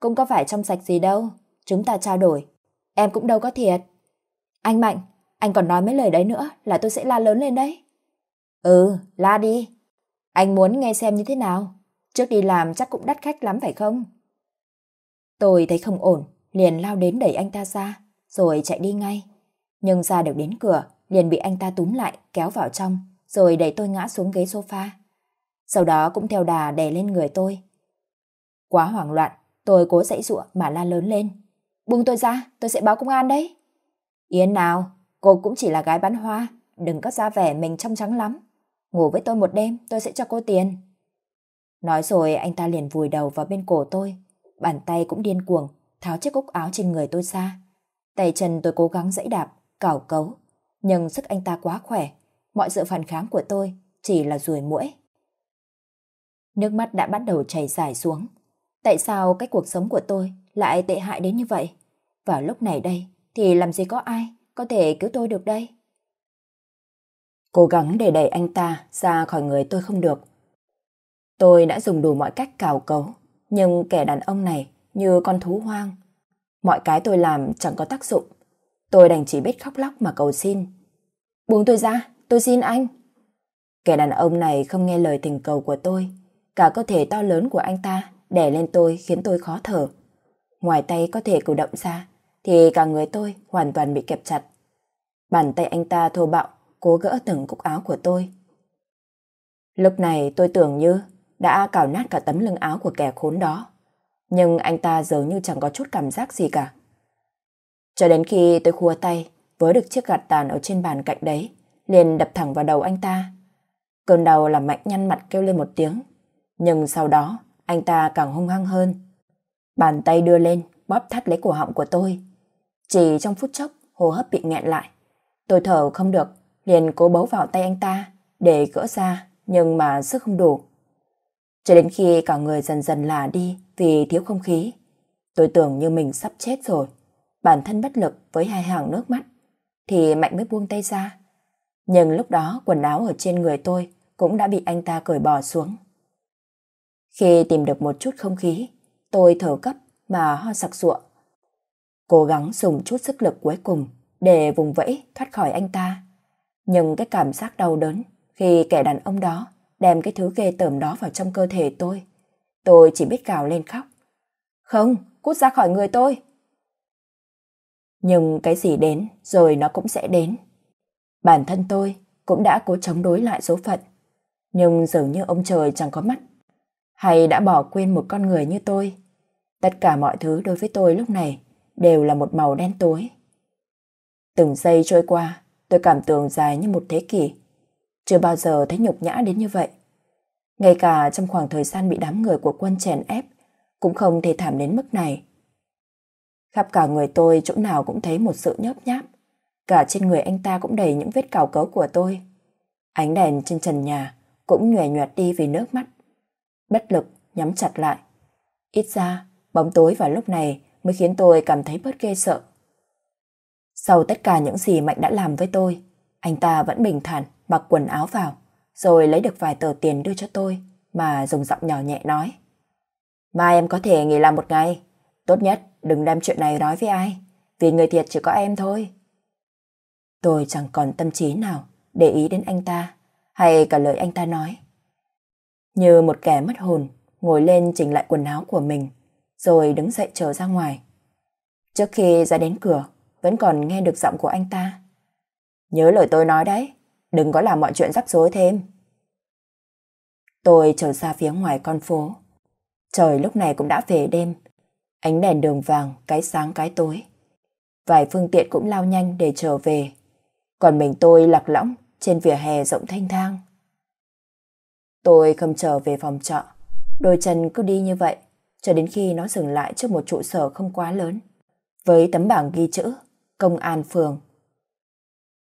Cũng có phải trong sạch gì đâu, chúng ta trao đổi. Em cũng đâu có thiệt. Anh Mạnh, anh còn nói mấy lời đấy nữa là tôi sẽ la lớn lên đấy. Ừ, la đi. Anh muốn nghe xem như thế nào? Trước đi làm chắc cũng đắt khách lắm phải không? Tôi thấy không ổn, liền lao đến đẩy anh ta ra, rồi chạy đi ngay. Nhưng ra được đến cửa, liền bị anh ta túm lại, kéo vào trong, rồi đẩy tôi ngã xuống ghế sofa. Sau đó cũng theo đà đè lên người tôi. Quá hoảng loạn, tôi cố dãy dụa mà la lớn lên. Buông tôi ra, tôi sẽ báo công an đấy. Yên nào, cô cũng chỉ là gái bán hoa, đừng có ra vẻ mình trong trắng lắm. Ngủ với tôi một đêm, tôi sẽ cho cô tiền. Nói rồi anh ta liền vùi đầu vào bên cổ tôi, bàn tay cũng điên cuồng, tháo chiếc cúc áo trên người tôi ra. Tay chân tôi cố gắng dẫy đạp, cào cấu, nhưng sức anh ta quá khỏe, mọi sự phản kháng của tôi chỉ là ruồi mũi. Nước mắt đã bắt đầu chảy dài xuống. Tại sao cái cuộc sống của tôi lại tệ hại đến như vậy? Vào lúc này đây thì làm gì có ai có thể cứu tôi được đây? Cố gắng để đẩy anh ta ra khỏi người tôi không được. Tôi đã dùng đủ mọi cách cào cấu, nhưng kẻ đàn ông này như con thú hoang. Mọi cái tôi làm chẳng có tác dụng. Tôi đành chỉ biết khóc lóc mà cầu xin. Buông tôi ra, tôi xin anh. Kẻ đàn ông này không nghe lời thỉnh cầu của tôi. Cả cơ thể to lớn của anh ta đè lên tôi khiến tôi khó thở. Ngoài tay có thể cử động ra, thì cả người tôi hoàn toàn bị kẹp chặt. Bàn tay anh ta thô bạo cố gỡ từng cúc áo của tôi. Lúc này tôi tưởng như đã cào nát cả tấm lưng áo của kẻ khốn đó. Nhưng anh ta dường như chẳng có chút cảm giác gì cả. Cho đến khi tôi khua tay, với được chiếc gạt tàn ở trên bàn cạnh đấy, liền đập thẳng vào đầu anh ta. Cơn đau làm mạnh nhăn mặt kêu lên một tiếng. Nhưng sau đó, anh ta càng hung hăng hơn. Bàn tay đưa lên, bóp thắt lấy cổ họng của tôi. Chỉ trong phút chốc, hô hấp bị nghẹn lại. Tôi thở không được, liền cố bấu vào tay anh ta để gỡ ra, nhưng mà sức không đủ. Cho đến khi cả người dần dần là đi vì thiếu không khí, tôi tưởng như mình sắp chết rồi. Bản thân bất lực với hai hàng nước mắt, thì Mạnh mới buông tay ra. Nhưng lúc đó quần áo ở trên người tôi cũng đã bị anh ta cởi bỏ xuống. Khi tìm được một chút không khí, tôi thở gấp mà ho sặc sụa. Cố gắng dùng chút sức lực cuối cùng để vùng vẫy thoát khỏi anh ta. Nhưng cái cảm giác đau đớn khi kẻ đàn ông đó đem cái thứ ghê tởm đó vào trong cơ thể tôi, tôi chỉ biết gào lên khóc. Không, cút ra khỏi người tôi. Nhưng cái gì đến rồi nó cũng sẽ đến. Bản thân tôi cũng đã cố chống đối lại số phận, nhưng dường như ông trời chẳng có mắt, hay đã bỏ quên một con người như tôi. Tất cả mọi thứ đối với tôi lúc này đều là một màu đen tối. Từng giây trôi qua, Tôi cảm tưởng dài như một thế kỷ. Chưa bao giờ thấy nhục nhã đến như vậy. Ngay cả trong khoảng thời gian bị đám người của quân chèn ép, cũng không thể thảm đến mức này. Khắp cả người tôi chỗ nào cũng thấy một sự nhớp nháp. Cả trên người anh ta cũng đầy những vết cào cấu của tôi. Ánh đèn trên trần nhà cũng nhòe nhòe đi vì nước mắt. Bất lực, nhắm chặt lại. Ít ra, bóng tối vào lúc này mới khiến tôi cảm thấy bớt ghê sợ. Sau tất cả những gì Mạnh đã làm với tôi, anh ta vẫn bình thản mặc quần áo vào, rồi lấy được vài tờ tiền đưa cho tôi mà dùng giọng nhỏ nhẹ nói. Mai em có thể nghỉ làm một ngày, tốt nhất đừng đem chuyện này nói với ai, vì người thiệt chỉ có em thôi. Tôi chẳng còn tâm trí nào để ý đến anh ta, hay cả lời anh ta nói. Như một kẻ mất hồn, ngồi lên chỉnh lại quần áo của mình, rồi đứng dậy trở ra ngoài. Trước khi ra đến cửa, vẫn còn nghe được giọng của anh ta. Nhớ lời tôi nói đấy, đừng có làm mọi chuyện rắc rối thêm. Tôi trở ra phía ngoài con phố. Trời lúc này cũng đã về đêm. Ánh đèn đường vàng, cái sáng cái tối. Vài phương tiện cũng lao nhanh để trở về. Còn mình tôi lạc lõng trên vỉa hè rộng thanh thang. Tôi không trở về phòng trọ. Đôi chân cứ đi như vậy, cho đến khi nó dừng lại trước một trụ sở không quá lớn. Với tấm bảng ghi chữ công an phường.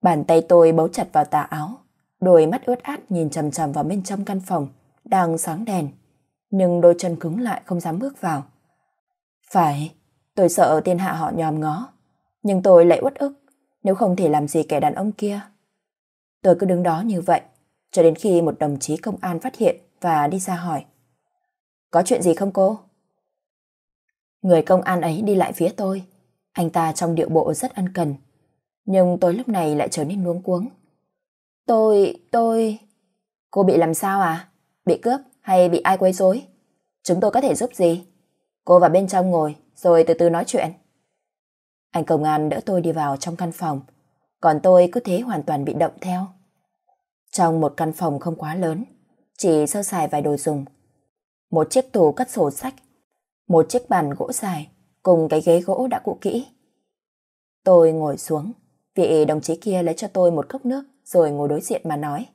Bàn tay tôi bấu chặt vào tà áo, đôi mắt ướt át nhìn chằm chằm vào bên trong căn phòng, đang sáng đèn, nhưng đôi chân cứng lại không dám bước vào. Phải, tôi sợ tiên hạ họ nhòm ngó, nhưng tôi lại uất ức, nếu không thể làm gì kẻ đàn ông kia. Tôi cứ đứng đó như vậy, cho đến khi một đồng chí công an phát hiện và đi ra hỏi. Có chuyện gì không cô? Người công an ấy đi lại phía tôi, anh ta trong điệu bộ rất ân cần, nhưng tôi lúc này lại trở nên nuống cuống. Tôi, tôi... Cô bị làm sao à? Bị cướp hay bị ai quấy rối? Chúng tôi có thể giúp gì? Cô vào bên trong ngồi, rồi từ từ nói chuyện. Anh công an đỡ tôi đi vào trong căn phòng, còn tôi cứ thế hoàn toàn bị động theo. Trong một căn phòng không quá lớn, chỉ sơ sài vài đồ dùng. Một chiếc tủ cắt sổ sách, một chiếc bàn gỗ dài, cùng cái ghế gỗ đã cũ kỹ. Tôi ngồi xuống, vị đồng chí kia lấy cho tôi một cốc nước rồi ngồi đối diện mà nói.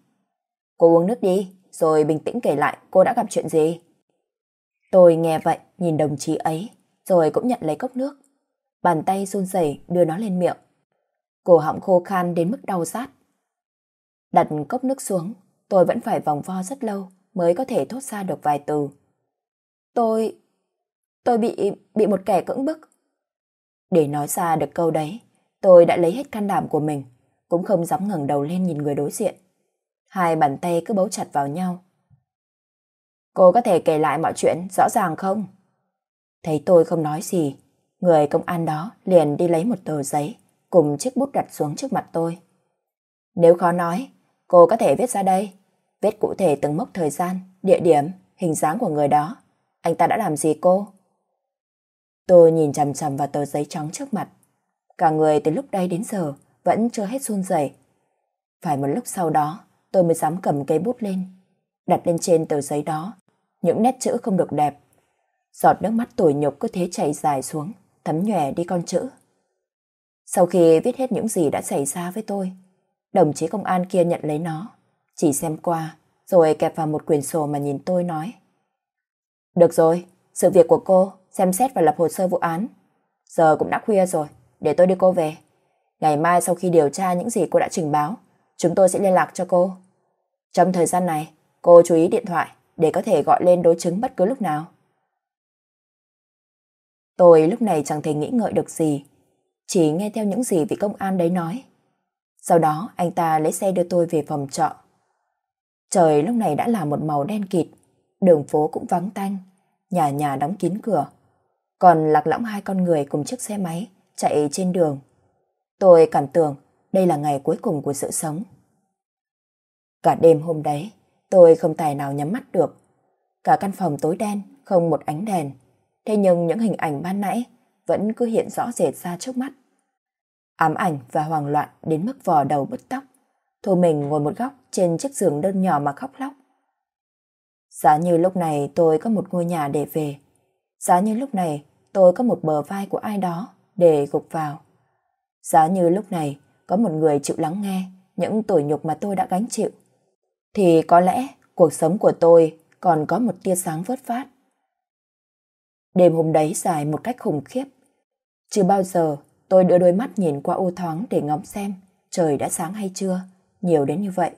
Cô uống nước đi, rồi bình tĩnh kể lại cô đã gặp chuyện gì. Tôi nghe vậy, nhìn đồng chí ấy, rồi cũng nhận lấy cốc nước. Bàn tay run rẩy đưa nó lên miệng. Cổ họng khô khan đến mức đau rát. Đặt cốc nước xuống, tôi vẫn phải vòng vo rất lâu mới có thể thốt ra được vài từ. Tôi, Tôi bị bị một kẻ cưỡng bức. Để nói ra được câu đấy, tôi đã lấy hết can đảm của mình, cũng không dám ngẩng đầu lên nhìn người đối diện. Hai bàn tay cứ bấu chặt vào nhau. Cô có thể kể lại mọi chuyện rõ ràng không? Thấy tôi không nói gì, người công an đó liền đi lấy một tờ giấy cùng chiếc bút đặt xuống trước mặt tôi. Nếu khó nói, cô có thể viết ra đây. Viết cụ thể từng mốc thời gian, địa điểm, hình dáng của người đó. Anh ta đã làm gì cô? Tôi nhìn chằm chằm vào tờ giấy trắng trước mặt. Cả người từ lúc đây đến giờ vẫn chưa hết run rẩy. Phải một lúc sau đó, tôi mới dám cầm cây bút lên, đặt lên trên tờ giấy đó, những nét chữ không được đẹp. Giọt nước mắt tủi nhục cứ thế chảy dài xuống, thấm nhòe đi con chữ. Sau khi viết hết những gì đã xảy ra với tôi, đồng chí công an kia nhận lấy nó, chỉ xem qua, rồi kẹp vào một quyển sổ mà nhìn tôi nói. Được rồi, sự việc của cô xem xét và lập hồ sơ vụ án. Giờ cũng đã khuya rồi, để tôi đưa cô về. Ngày mai sau khi điều tra những gì cô đã trình báo, chúng tôi sẽ liên lạc cho cô. Trong thời gian này, cô chú ý điện thoại để có thể gọi lên đối chứng bất cứ lúc nào. Tôi lúc này chẳng thể nghĩ ngợi được gì, chỉ nghe theo những gì vị công an đấy nói. Sau đó anh ta lấy xe đưa tôi về phòng trọ. Trời lúc này đã là một màu đen kịt, đường phố cũng vắng tanh, nhà nhà đóng kín cửa, còn lạc lõng hai con người cùng chiếc xe máy chạy trên đường. Tôi cảm tưởng đây là ngày cuối cùng của sự sống. Cả đêm hôm đấy, tôi không tài nào nhắm mắt được. Cả căn phòng tối đen, không một ánh đèn. Thế nhưng những hình ảnh ban nãy vẫn cứ hiện rõ rệt ra trước mắt. Ám ảnh và hoang loạn đến mức vò đầu bứt tóc. Thu mình ngồi một góc trên chiếc giường đơn nhỏ mà khóc lóc. Giá như lúc này tôi có một ngôi nhà để về, Giá như lúc này tôi có một bờ vai của ai đó để gục vào. Giá như lúc này có một người chịu lắng nghe những tủi nhục mà tôi đã gánh chịu, thì có lẽ cuộc sống của tôi còn có một tia sáng vớt phát. Đêm hôm đấy dài một cách khủng khiếp. Chưa bao giờ tôi đưa đôi mắt nhìn qua ô thoáng để ngóng xem trời đã sáng hay chưa, nhiều đến như vậy.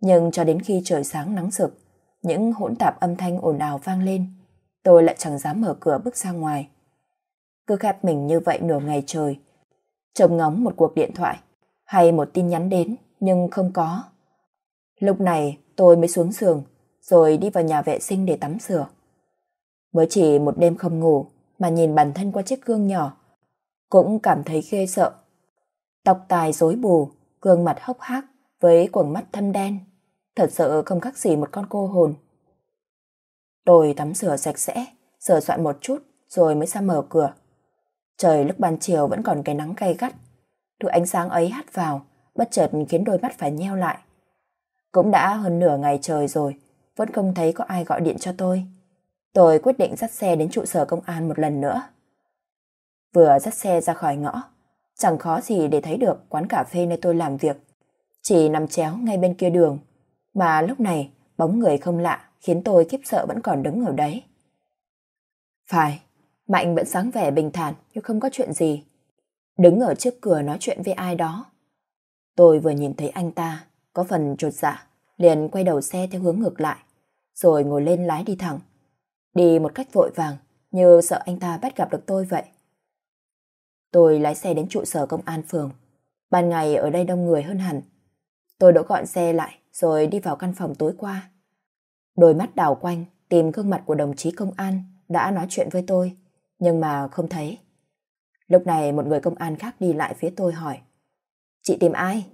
Nhưng cho đến khi trời sáng nắng rực, những hỗn tạp âm thanh ồn ào vang lên, tôi lại chẳng dám mở cửa bước ra ngoài. Cứ khép mình như vậy nửa ngày trời, trông ngóng một cuộc điện thoại hay một tin nhắn đến nhưng không có. Lúc này tôi mới xuống giường rồi đi vào nhà vệ sinh để tắm rửa. Mới chỉ một đêm không ngủ mà nhìn bản thân qua chiếc gương nhỏ cũng cảm thấy ghê sợ. Tóc tài rối bù, gương mặt hốc hác với quần mắt thâm đen. Thật sự không khác gì một con cô hồn. Tôi tắm rửa sạch sẽ, sửa soạn một chút rồi mới ra mở cửa. Trời lúc ban chiều vẫn còn cái nắng gay gắt. Thứ ánh sáng ấy hắt vào, bất chợt khiến đôi mắt phải nheo lại. Cũng đã hơn nửa ngày trời rồi, vẫn không thấy có ai gọi điện cho tôi. Tôi quyết định dắt xe đến trụ sở công an một lần nữa. Vừa dắt xe ra khỏi ngõ, chẳng khó gì để thấy được quán cà phê nơi tôi làm việc. Chỉ nằm chéo ngay bên kia đường, mà lúc này bóng người không lạ khiến tôi khiếp sợ vẫn còn đứng ở đấy. Phải, Mạnh vẫn sáng vẻ bình thản như không có chuyện gì. Đứng ở trước cửa nói chuyện với ai đó. Tôi vừa nhìn thấy anh ta, có phần trột dạ, liền quay đầu xe theo hướng ngược lại, rồi ngồi lên lái đi thẳng. Đi một cách vội vàng, như sợ anh ta bắt gặp được tôi vậy. Tôi lái xe đến trụ sở công an phường. Ban ngày ở đây đông người hơn hẳn. Tôi đỗ gọn xe lại rồi đi vào căn phòng tối qua. Đôi mắt đảo quanh, tìm gương mặt của đồng chí công an đã nói chuyện với tôi, nhưng mà không thấy. Lúc này một người công an khác đi lại phía tôi hỏi. Chị tìm ai?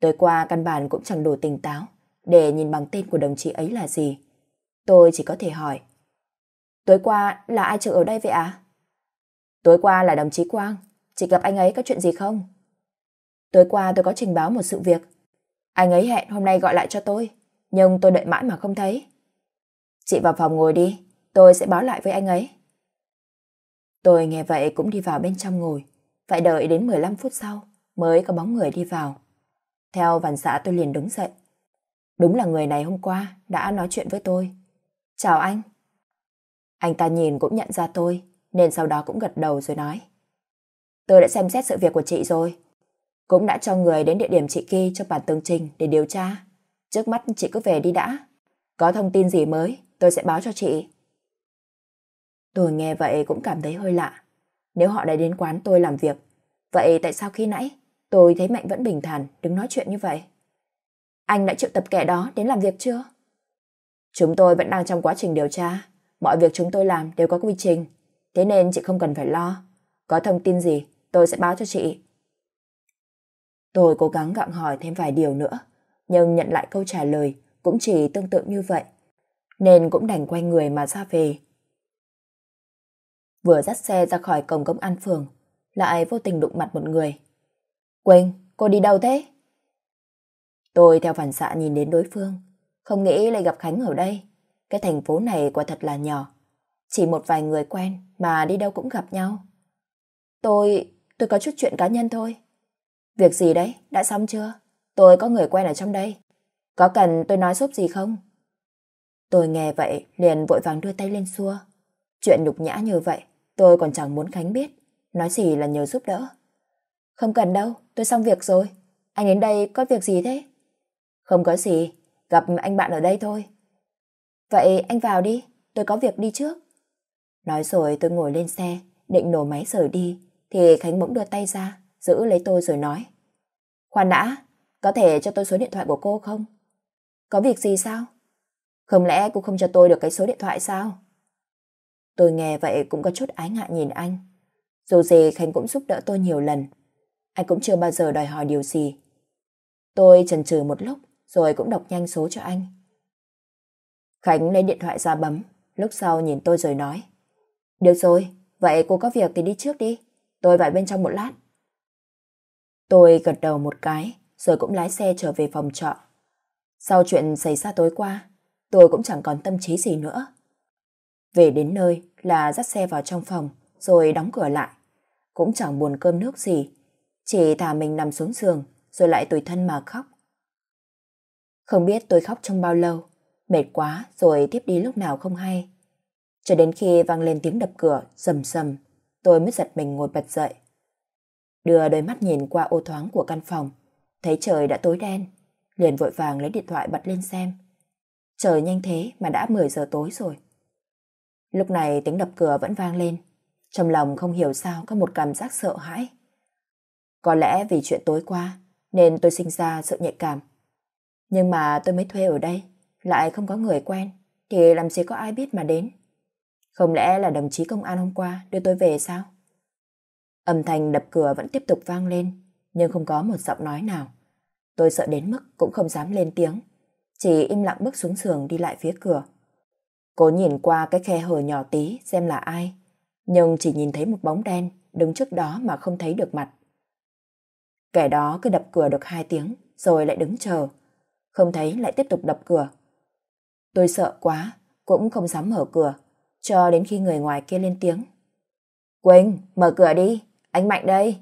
Tối qua căn bản cũng chẳng đủ tỉnh táo để nhìn bằng tên của đồng chí ấy là gì. Tôi chỉ có thể hỏi. Tối qua là ai trực ở đây vậy ạ? Tối qua là đồng chí Quang. Chị gặp anh ấy có chuyện gì không? Tối qua tôi có trình báo một sự việc. Anh ấy hẹn hôm nay gọi lại cho tôi nhưng tôi đợi mãi mà không thấy. Chị vào phòng ngồi đi, tôi sẽ báo lại với anh ấy. Tôi nghe vậy cũng đi vào bên trong ngồi, phải đợi đến 15 phút sau mới có bóng người đi vào. Theo vằn xã tôi liền đứng dậy. Đúng là người này hôm qua đã nói chuyện với tôi. Chào anh. Anh ta nhìn cũng nhận ra tôi, nên sau đó cũng gật đầu rồi nói. Tôi đã xem xét sự việc của chị rồi. Cũng đã cho người đến địa điểm chị kia cho bản tương trình để điều tra. Trước mắt chị cứ về đi đã. Có thông tin gì mới, tôi sẽ báo cho chị. Tôi nghe vậy cũng cảm thấy hơi lạ. Nếu họ đã đến quán tôi làm việc, vậy tại sao khi nãy tôi thấy Mạnh vẫn bình thản đứng nói chuyện như vậy? Anh đã triệu tập kẻ đó đến làm việc chưa? Chúng tôi vẫn đang trong quá trình điều tra. Mọi việc chúng tôi làm đều có quy trình. Thế nên chị không cần phải lo. Có thông tin gì, tôi sẽ báo cho chị. Tôi cố gắng gặng hỏi thêm vài điều nữa nhưng nhận lại câu trả lời cũng chỉ tương tự như vậy. Nên cũng đành quay người mà ra về. Vừa dắt xe ra khỏi cổng công an phường, lại vô tình đụng mặt một người. Quỳnh, cô đi đâu thế? Tôi theo phản xạ nhìn đến đối phương, không nghĩ lại gặp Khánh ở đây. Cái thành phố này quả thật là nhỏ, chỉ một vài người quen mà đi đâu cũng gặp nhau. Tôi, tôi có chút chuyện cá nhân thôi. Việc gì đấy, đã xong chưa? Tôi có người quen ở trong đây. Có cần tôi nói giúp gì không? Tôi nghe vậy liền vội vàng đưa tay lên xua. Chuyện nhục nhã như vậy tôi còn chẳng muốn Khánh biết. Nói gì là nhờ giúp đỡ. Không cần đâu, tôi xong việc rồi. Anh đến đây có việc gì thế? Không có gì, gặp anh bạn ở đây thôi. Vậy anh vào đi, tôi có việc đi trước. Nói rồi tôi ngồi lên xe, định nổ máy rời đi, thì Khánh bỗng đưa tay ra, giữ lấy tôi rồi nói. Khoan đã, có thể cho tôi số điện thoại của cô không? Có việc gì sao? Không lẽ cô không cho tôi được cái số điện thoại sao? Tôi nghe vậy cũng có chút ái ngại nhìn anh. Dù gì Khánh cũng giúp đỡ tôi nhiều lần. Anh cũng chưa bao giờ đòi hỏi điều gì. Tôi chần chừ một lúc rồi cũng đọc nhanh số cho anh. Khánh lấy điện thoại ra bấm, lúc sau nhìn tôi rồi nói. Được rồi, vậy cô có việc thì đi trước đi. Tôi vào bên trong một lát. Tôi gật đầu một cái, rồi cũng lái xe trở về phòng trọ. Sau chuyện xảy ra tối qua, tôi cũng chẳng còn tâm trí gì nữa. Về đến nơi là dắt xe vào trong phòng, rồi đóng cửa lại. Cũng chẳng buồn cơm nước gì, chỉ thả mình nằm xuống giường, rồi lại tủi thân mà khóc. Không biết tôi khóc trong bao lâu, mệt quá rồi tiếp đi lúc nào không hay. Cho đến khi vang lên tiếng đập cửa, rầm rầm, tôi mới giật mình ngồi bật dậy. Đưa đôi mắt nhìn qua ô thoáng của căn phòng, Thấy trời đã tối đen, liền vội vàng lấy điện thoại bật lên xem. Trời nhanh thế mà đã 10 giờ tối rồi. Lúc này tiếng đập cửa vẫn vang lên, trong lòng không hiểu sao có một cảm giác sợ hãi. Có lẽ vì chuyện tối qua nên tôi sinh ra sự nhạy cảm. Nhưng mà tôi mới thuê ở đây, lại không có người quen, thì làm gì có ai biết mà đến. Không lẽ là đồng chí công an hôm qua đưa tôi về sao? Âm thanh đập cửa vẫn tiếp tục vang lên, nhưng không có một giọng nói nào. Tôi sợ đến mức cũng không dám lên tiếng, chỉ im lặng bước xuống giường đi lại phía cửa. Cố nhìn qua cái khe hở nhỏ tí xem là ai, nhưng chỉ nhìn thấy một bóng đen đứng trước đó mà không thấy được mặt. Kẻ đó cứ đập cửa được hai tiếng rồi lại đứng chờ, không thấy lại tiếp tục đập cửa. Tôi sợ quá, cũng không dám mở cửa, cho đến khi người ngoài kia lên tiếng. Quỳnh, mở cửa đi, anh Mạnh đây.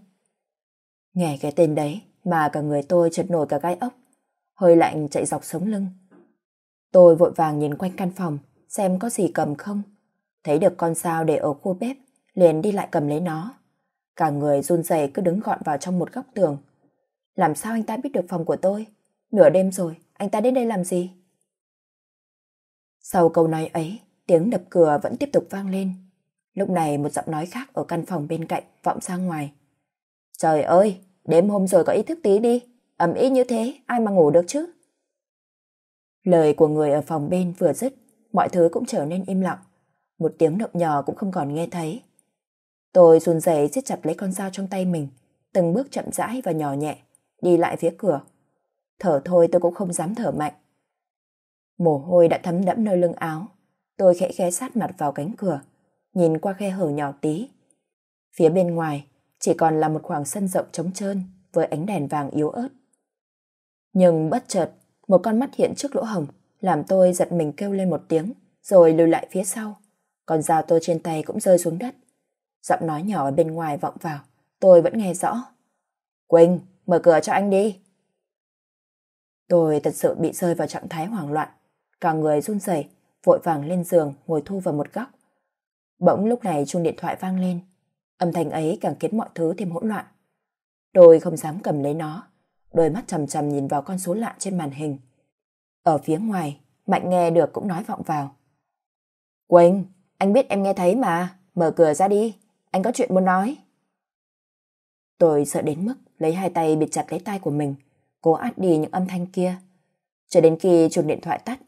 Nghe cái tên đấy mà cả người tôi chợt nổi cả gai ốc, hơi lạnh chạy dọc sống lưng. Tôi vội vàng nhìn quanh căn phòng, xem có gì cầm không. Thấy được con sao để ở khu bếp, liền đi lại cầm lấy nó. Cả người run rẩy cứ đứng gọn vào trong một góc tường. Làm sao anh ta biết được phòng của tôi? Nửa đêm rồi, anh ta đến đây làm gì? Sau câu nói ấy, tiếng đập cửa vẫn tiếp tục vang lên. Lúc này một giọng nói khác ở căn phòng bên cạnh vọng ra ngoài. Trời ơi, đêm hôm rồi có ý thức tí đi, ẩm ý như thế ai mà ngủ được chứ? Lời của người ở phòng bên vừa dứt, mọi thứ cũng trở nên im lặng. Một tiếng động nhỏ cũng không còn nghe thấy. Tôi run rẩy siết chặt lấy con dao trong tay mình, từng bước chậm rãi và nhỏ nhẹ, đi lại phía cửa. Thở thôi tôi cũng không dám thở mạnh. Mồ hôi đã thấm đẫm nơi lưng áo. Tôi khẽ khẽ sát mặt vào cánh cửa, nhìn qua khe hở nhỏ tí. Phía bên ngoài, chỉ còn là một khoảng sân rộng trống trơn với ánh đèn vàng yếu ớt. Nhưng bất chợt, một con mắt hiện trước lỗ hồng, làm tôi giật mình kêu lên một tiếng, rồi lùi lại phía sau. Còn dao tôi trên tay cũng rơi xuống đất. Giọng nói nhỏ ở bên ngoài vọng vào, tôi vẫn nghe rõ. Quỳnh, mở cửa cho anh đi. Tôi thật sự bị rơi vào trạng thái hoảng loạn, cả người run rẩy, vội vàng lên giường ngồi thu vào một góc. Bỗng lúc này chuông điện thoại vang lên, Âm thanh ấy càng khiến mọi thứ thêm hỗn loạn. Tôi không dám cầm lấy nó, đôi mắt chầm chầm nhìn vào con số lạ trên màn hình. Ở phía ngoài, Mạnh nghe được cũng nói vọng vào. Quỳnh, anh biết em nghe thấy mà, mở cửa ra đi, anh có chuyện muốn nói. Tôi sợ đến mức lấy hai tay bịt chặt lấy tay của mình, cố át đi những âm thanh kia. Cho đến khi chuột điện thoại tắt,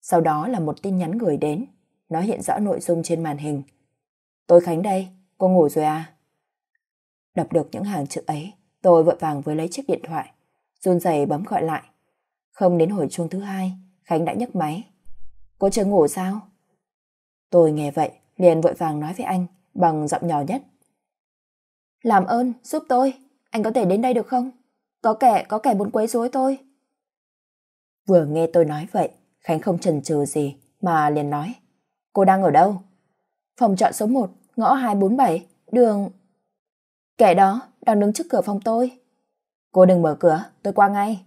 sau đó là một tin nhắn gửi đến, nó hiện rõ nội dung trên màn hình. Tôi Khánh đây, Cô ngủ rồi à? Đọc được những hàng chữ ấy, tôi vội vàng với lấy chiếc điện thoại. run rẩy bấm gọi lại. Không đến hồi chuông thứ hai, Khánh đã nhấc máy. Cô chưa ngủ sao? Tôi nghe vậy, liền vội vàng nói với anh bằng giọng nhỏ nhất. Làm ơn, giúp tôi. Anh có thể đến đây được không? Có kẻ, có kẻ muốn quấy rối tôi. Vừa nghe tôi nói vậy, Khánh không chần chừ gì mà liền nói. Cô đang ở đâu? Phòng trọ số 1, ngõ 247, đường... Kẻ đó đang đứng trước cửa phòng tôi. Cô đừng mở cửa, tôi qua ngay.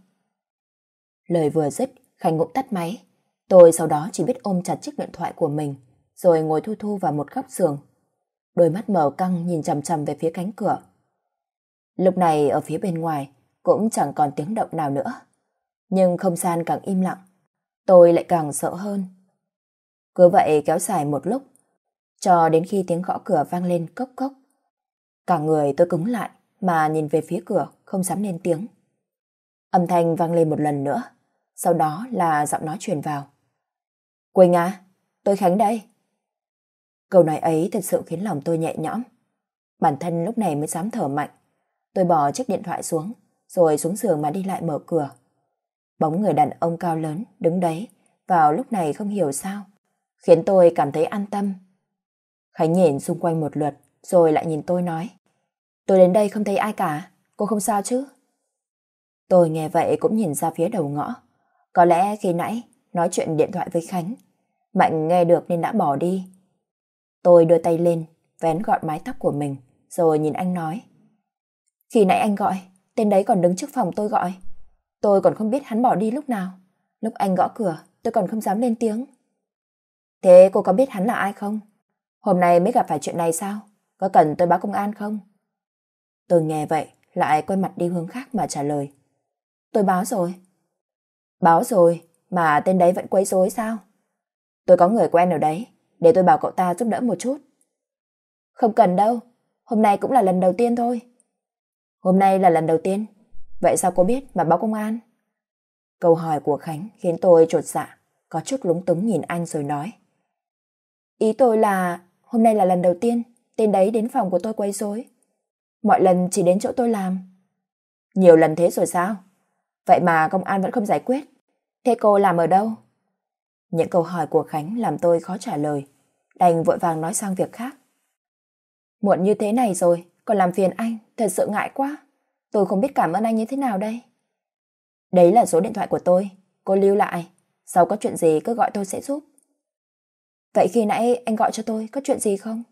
Lời vừa dứt, Khánh cũng tắt máy. Tôi sau đó chỉ biết ôm chặt chiếc điện thoại của mình, rồi ngồi thu thu vào một góc giường. Đôi mắt mở căng nhìn chằm chằm về phía cánh cửa. Lúc này ở phía bên ngoài cũng chẳng còn tiếng động nào nữa. Nhưng không gian càng im lặng, tôi lại càng sợ hơn. Cứ vậy kéo dài một lúc, cho đến khi tiếng gõ cửa vang lên cốc cốc. Cả người tôi cứng lại mà nhìn về phía cửa không dám lên tiếng. Âm thanh vang lên một lần nữa, sau đó là giọng nói truyền vào. Quỳnh à, tôi Khánh đây. Câu nói ấy thật sự khiến lòng tôi nhẹ nhõm. Bản thân lúc này mới dám thở mạnh. Tôi bỏ chiếc điện thoại xuống, rồi xuống giường mà đi lại mở cửa. Bóng người đàn ông cao lớn đứng đấy vào lúc này không hiểu sao, khiến tôi cảm thấy an tâm Khánh nhìn xung quanh một lượt, rồi lại nhìn tôi nói. Tôi đến đây không thấy ai cả, cô không sao chứ? Tôi nghe vậy cũng nhìn ra phía đầu ngõ. Có lẽ khi nãy nói chuyện điện thoại với Khánh, Mạnh nghe được nên đã bỏ đi. Tôi đưa tay lên, vén gọn mái tóc của mình, rồi nhìn anh nói. Khi nãy anh gọi, tên đấy còn đứng trước phòng tôi gọi. Tôi còn không biết hắn bỏ đi lúc nào. Lúc anh gõ cửa, tôi còn không dám lên tiếng. Thế cô có biết hắn là ai không? Hôm nay mới gặp phải chuyện này sao? Có cần tôi báo công an không? Tôi nghe vậy, lại quay mặt đi hướng khác mà trả lời. Tôi báo rồi. Báo rồi, mà tên đấy vẫn quấy rối sao? Tôi có người quen ở đấy, để tôi bảo cậu ta giúp đỡ một chút. Không cần đâu, hôm nay cũng là lần đầu tiên thôi. Hôm nay là lần đầu tiên, vậy sao cô biết mà báo công an? Câu hỏi của Khánh khiến tôi trột dạ, có chút lúng túng nhìn anh rồi nói. Ý tôi là hôm nay là lần đầu tiên tên đấy đến phòng của tôi quấy rối. Mọi lần chỉ đến chỗ tôi làm. Nhiều lần thế rồi sao? Vậy mà công an vẫn không giải quyết. Thế cô làm ở đâu? Những câu hỏi của Khánh làm tôi khó trả lời. Đành vội vàng nói sang việc khác. Muộn như thế này rồi, còn làm phiền anh, thật sự ngại quá. Tôi không biết cảm ơn anh như thế nào đây. Đấy là số điện thoại của tôi, cô lưu lại. Sau có chuyện gì cứ gọi tôi sẽ giúp. Vậy khi nãy anh gọi cho tôi có chuyện gì không?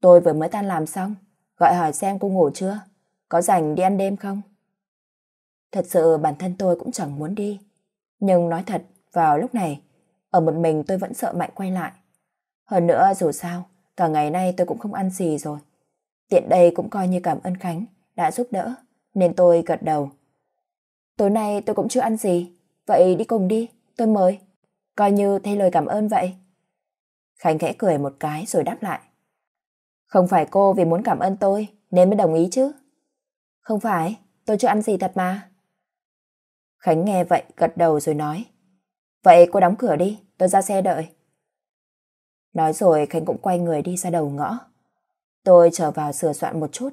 Tôi vừa mới tan làm xong, gọi hỏi xem cô ngủ chưa, có rảnh đi ăn đêm không? Thật sự bản thân tôi cũng chẳng muốn đi, nhưng nói thật, vào lúc này, ở một mình tôi vẫn sợ Mạnh quay lại. Hơn nữa dù sao, cả ngày nay tôi cũng không ăn gì rồi. Tiện đây cũng coi như cảm ơn Khánh đã giúp đỡ, nên tôi gật đầu. Tối nay tôi cũng chưa ăn gì, vậy đi cùng đi, tôi mời. Coi như thay lời cảm ơn vậy. Khánh khẽ cười một cái rồi đáp lại. Không phải cô vì muốn cảm ơn tôi nên mới đồng ý chứ. Không phải, tôi chưa ăn gì thật mà. Khánh nghe vậy gật đầu rồi nói. Vậy cô đóng cửa đi, tôi ra xe đợi. Nói rồi Khánh cũng quay người đi ra đầu ngõ. Tôi trở vào sửa soạn một chút,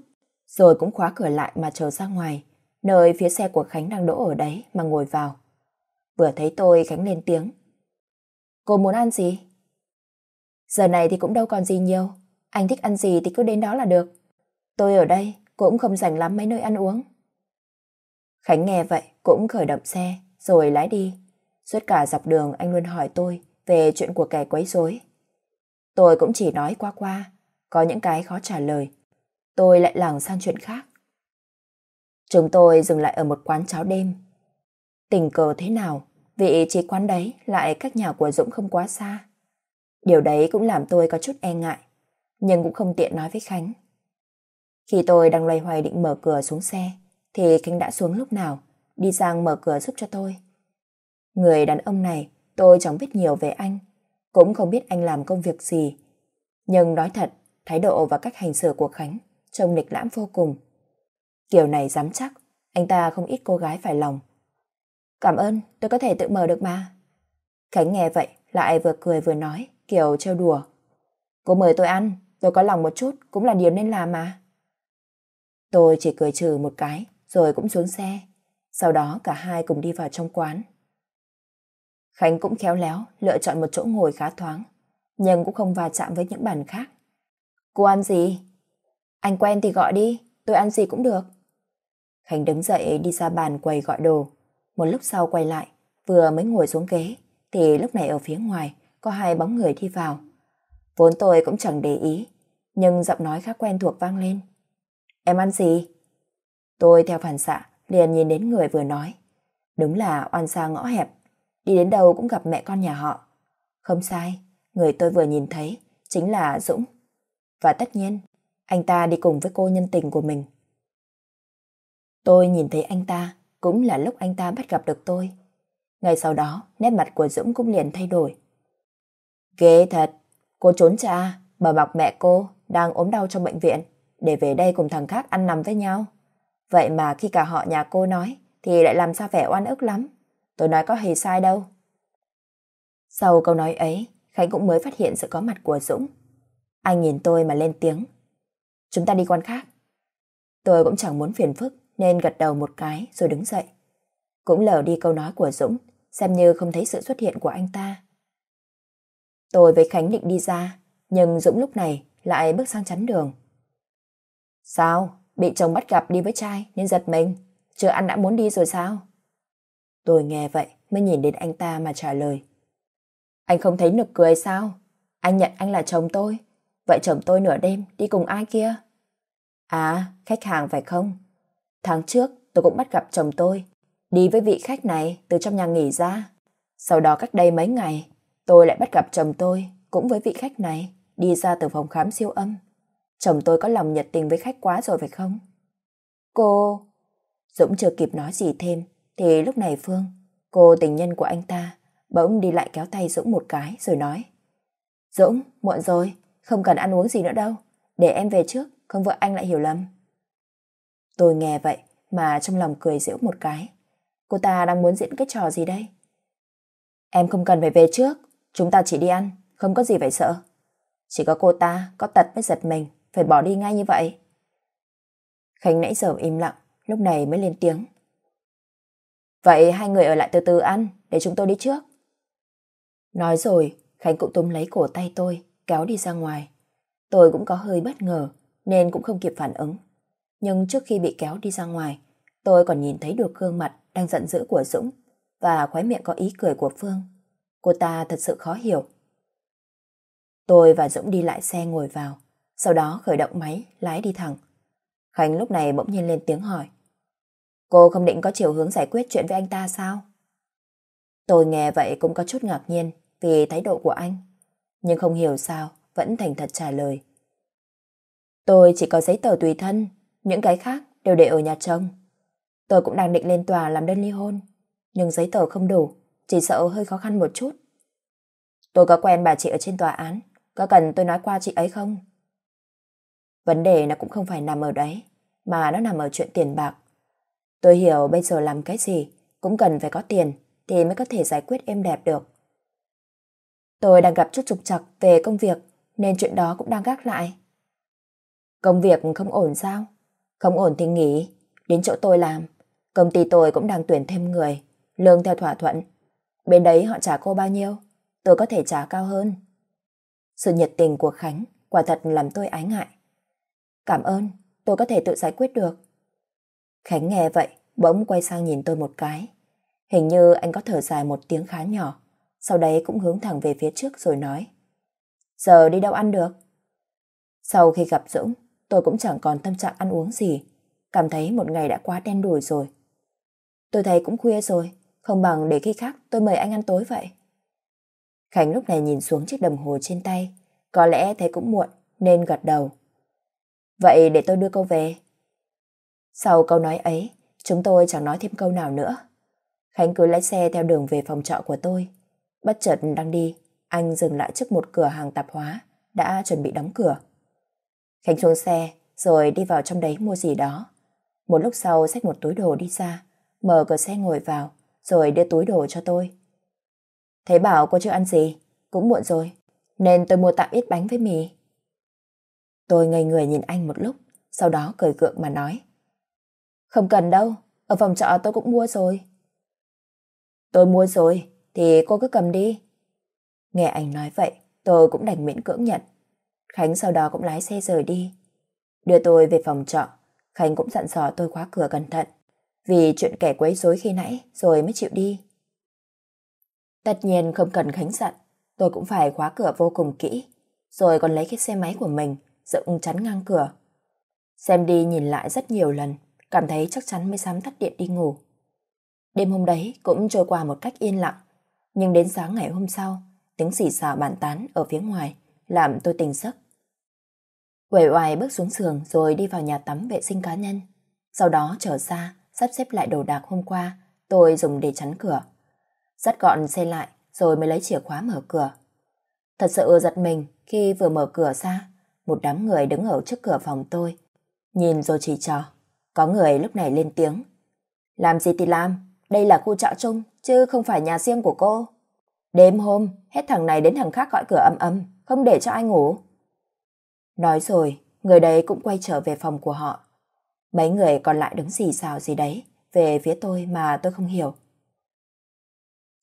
rồi cũng khóa cửa lại mà chờ ra ngoài, nơi phía xe của Khánh đang đỗ ở đấy mà ngồi vào. Vừa thấy tôi Khánh lên tiếng. Cô muốn ăn gì? Giờ này thì cũng đâu còn gì nhiều. Anh thích ăn gì thì cứ đến đó là được. Tôi ở đây cũng không rảnh lắm mấy nơi ăn uống. Khánh nghe vậy cũng khởi động xe rồi lái đi. Suốt cả dọc đường anh luôn hỏi tôi về chuyện của kẻ quấy rối. Tôi cũng chỉ nói qua qua, có những cái khó trả lời. Tôi lại lảng sang chuyện khác. Chúng tôi dừng lại ở một quán cháo đêm. Tình cờ thế nào, vị trí quán đấy lại cách nhà của Dũng không quá xa. Điều đấy cũng làm tôi có chút e ngại, nhưng cũng không tiện nói với Khánh. Khi tôi đang loay hoay định mở cửa xuống xe, thì Khánh đã xuống lúc nào, đi sang mở cửa giúp cho tôi. Người đàn ông này, tôi chẳng biết nhiều về anh, cũng không biết anh làm công việc gì. Nhưng nói thật, thái độ và cách hành xử của Khánh trông lịch lãm vô cùng. Kiểu này dám chắc, anh ta không ít cô gái phải lòng. Cảm ơn, tôi có thể tự mở được mà. Khánh nghe vậy, lại vừa cười vừa nói kiểu trêu đùa. Cô mời tôi ăn, tôi có lòng một chút cũng là điều nên làm mà. Tôi chỉ cười trừ một cái rồi cũng xuống xe. Sau đó cả hai cùng đi vào trong quán. Khánh cũng khéo léo lựa chọn một chỗ ngồi khá thoáng nhưng cũng không va chạm với những bàn khác. Cô ăn gì? Anh quen thì gọi đi, tôi ăn gì cũng được. Khánh đứng dậy đi ra bàn quầy gọi đồ. Một lúc sau quay lại, vừa mới ngồi xuống ghế thì lúc này ở phía ngoài có hai bóng người đi vào. Vốn tôi cũng chẳng để ý, nhưng giọng nói khá quen thuộc vang lên. Em ăn gì? Tôi theo phản xạ, liền nhìn đến người vừa nói. Đúng là oan xa ngõ hẹp, đi đến đâu cũng gặp mẹ con nhà họ. Không sai, người tôi vừa nhìn thấy chính là Dũng. Và tất nhiên, anh ta đi cùng với cô nhân tình của mình. Tôi nhìn thấy anh ta cũng là lúc anh ta bắt gặp được tôi. Ngay sau đó, nét mặt của Dũng cũng liền thay đổi, Ghê thật, cô trốn cha, bà bọc mẹ cô đang ốm đau trong bệnh viện để về đây cùng thằng khác ăn nằm với nhau. Vậy mà khi cả họ nhà cô nói thì lại làm sao vẻ oan ức lắm. Tôi nói có hề sai đâu. Sau câu nói ấy, Khánh cũng mới phát hiện sự có mặt của Dũng. Anh nhìn tôi mà lên tiếng. Chúng ta đi quan khác. Tôi cũng chẳng muốn phiền phức nên gật đầu một cái rồi đứng dậy. Cũng lờ đi câu nói của Dũng, xem như không thấy sự xuất hiện của anh ta. Tôi với Khánh định đi ra, nhưng Dũng lúc này lại bước sang chắn đường. Sao? Bị chồng bắt gặp đi với trai nên giật mình. Chưa ăn đã muốn đi rồi sao? Tôi nghe vậy mới nhìn đến anh ta mà trả lời. Anh không thấy nực cười sao? Anh nhận anh là chồng tôi. Vậy chồng tôi nửa đêm đi cùng ai kia? À, khách hàng phải không? Tháng trước tôi cũng bắt gặp chồng tôi. Đi với vị khách này từ trong nhà nghỉ ra. Sau đó cách đây mấy ngày, Tôi lại bắt gặp chồng tôi, cũng với vị khách này, đi ra từ phòng khám siêu âm. Chồng tôi có lòng nhiệt tình với khách quá rồi phải không? Cô... Dũng chưa kịp nói gì thêm, thì lúc này Phương, cô tình nhân của anh ta, bỗng đi lại kéo tay Dũng một cái rồi nói. Dũng, muộn rồi, không cần ăn uống gì nữa đâu. Để em về trước, không vợ anh lại hiểu lầm. Tôi nghe vậy mà trong lòng cười giễu một cái. Cô ta đang muốn diễn cái trò gì đây? Em không cần phải về trước, Chúng ta chỉ đi ăn, không có gì phải sợ. Chỉ có cô ta có tật mới giật mình, phải bỏ đi ngay như vậy. Khánh nãy giờ im lặng, lúc này mới lên tiếng. Vậy hai người ở lại từ từ ăn, để chúng tôi đi trước. Nói rồi, Khánh cũng túm lấy cổ tay tôi, kéo đi ra ngoài. Tôi cũng có hơi bất ngờ, nên cũng không kịp phản ứng. Nhưng trước khi bị kéo đi ra ngoài, tôi còn nhìn thấy được gương mặt đang giận dữ của Dũng và khóe miệng có ý cười của Phương. Cô ta thật sự khó hiểu. Tôi và Dũng đi lại xe ngồi vào, sau đó khởi động máy, lái đi thẳng. Khánh lúc này bỗng nhiên lên tiếng hỏi. Cô không định có chiều hướng giải quyết chuyện với anh ta sao? Tôi nghe vậy cũng có chút ngạc nhiên vì thái độ của anh, nhưng không hiểu sao vẫn thành thật trả lời. Tôi chỉ có giấy tờ tùy thân, những cái khác đều để ở nhà chồng. Tôi cũng đang định lên tòa làm đơn ly hôn, nhưng giấy tờ không đủ, chỉ sợ hơi khó khăn một chút. Tôi có quen bà chị ở trên tòa án, có cần tôi nói qua chị ấy không? Vấn đề nó cũng không phải nằm ở đấy, mà nó nằm ở chuyện tiền bạc. Tôi hiểu bây giờ làm cái gì cũng cần phải có tiền thì mới có thể giải quyết êm đẹp được. Tôi đang gặp chút trục trặc về công việc nên chuyện đó cũng đang gác lại. Công việc không ổn sao? Không ổn thì nghỉ, đến chỗ tôi làm. Công ty tôi cũng đang tuyển thêm người, lương theo thỏa thuận, Bên đấy họ trả cô bao nhiêu? Tôi có thể trả cao hơn. Sự nhiệt tình của Khánh quả thật làm tôi ái ngại. Cảm ơn, tôi có thể tự giải quyết được. Khánh nghe vậy, bỗng quay sang nhìn tôi một cái. Hình như anh có thở dài một tiếng khá nhỏ, sau đấy cũng hướng thẳng về phía trước rồi nói. Giờ đi đâu ăn được? Sau khi gặp Dũng, tôi cũng chẳng còn tâm trạng ăn uống gì, cảm thấy một ngày đã quá đen đủi rồi. Tôi thấy cũng khuya rồi, không bằng để khi khác tôi mời anh ăn tối vậy. Khánh lúc này nhìn xuống chiếc đồng hồ trên tay, có lẽ thấy cũng muộn nên gật đầu. Vậy để tôi đưa câu về. Sau câu nói ấy, chúng tôi chẳng nói thêm câu nào nữa. Khánh cứ lái xe theo đường về phòng trọ của tôi. Bất chợt đang đi, anh dừng lại trước một cửa hàng tạp hóa đã chuẩn bị đóng cửa. Khánh xuống xe rồi đi vào trong đấy mua gì đó. Một lúc sau xách một túi đồ đi ra, mở cửa xe ngồi vào, rồi đưa túi đồ cho tôi. Thế bảo cô chưa ăn gì, cũng muộn rồi, nên tôi mua tạm ít bánh với mì. Tôi ngây người nhìn anh một lúc, sau đó cười cượng mà nói. Không cần đâu, ở phòng trọ tôi cũng mua rồi. Tôi mua rồi, thì cô cứ cầm đi. Nghe anh nói vậy, tôi cũng đành miễn cưỡng nhận. Khánh sau đó cũng lái xe rời đi. Đưa tôi về phòng trọ, Khánh cũng dặn dò tôi khóa cửa cẩn thận vì chuyện kẻ quấy rối khi nãy rồi mới chịu đi. Tất nhiên không cần Khánh giận, tôi cũng phải khóa cửa vô cùng kỹ, rồi còn lấy cái xe máy của mình dựng chắn ngang cửa. Xem đi nhìn lại rất nhiều lần, cảm thấy chắc chắn mới dám tắt điện đi ngủ. Đêm hôm đấy cũng trôi qua một cách yên lặng, nhưng đến sáng ngày hôm sau, tiếng xì xào bàn tán ở phía ngoài làm tôi tỉnh giấc. Quẩy oài bước xuống giường rồi đi vào nhà tắm vệ sinh cá nhân, sau đó trở ra sắp xếp lại đồ đạc hôm qua, tôi dùng để chắn cửa. Rất gọn xe lại, rồi mới lấy chìa khóa mở cửa. Thật sự giật mình khi vừa mở cửa ra, một đám người đứng ở trước cửa phòng tôi. Nhìn rồi chỉ trò, có người lúc này lên tiếng. Làm gì thì làm, đây là khu trọ chung, chứ không phải nhà riêng của cô. Đêm hôm, hết thằng này đến thằng khác gọi cửa âm âm, không để cho ai ngủ. Nói rồi, người đấy cũng quay trở về phòng của họ, Mấy người còn lại đứng xì xào gì đấy về phía tôi mà tôi không hiểu.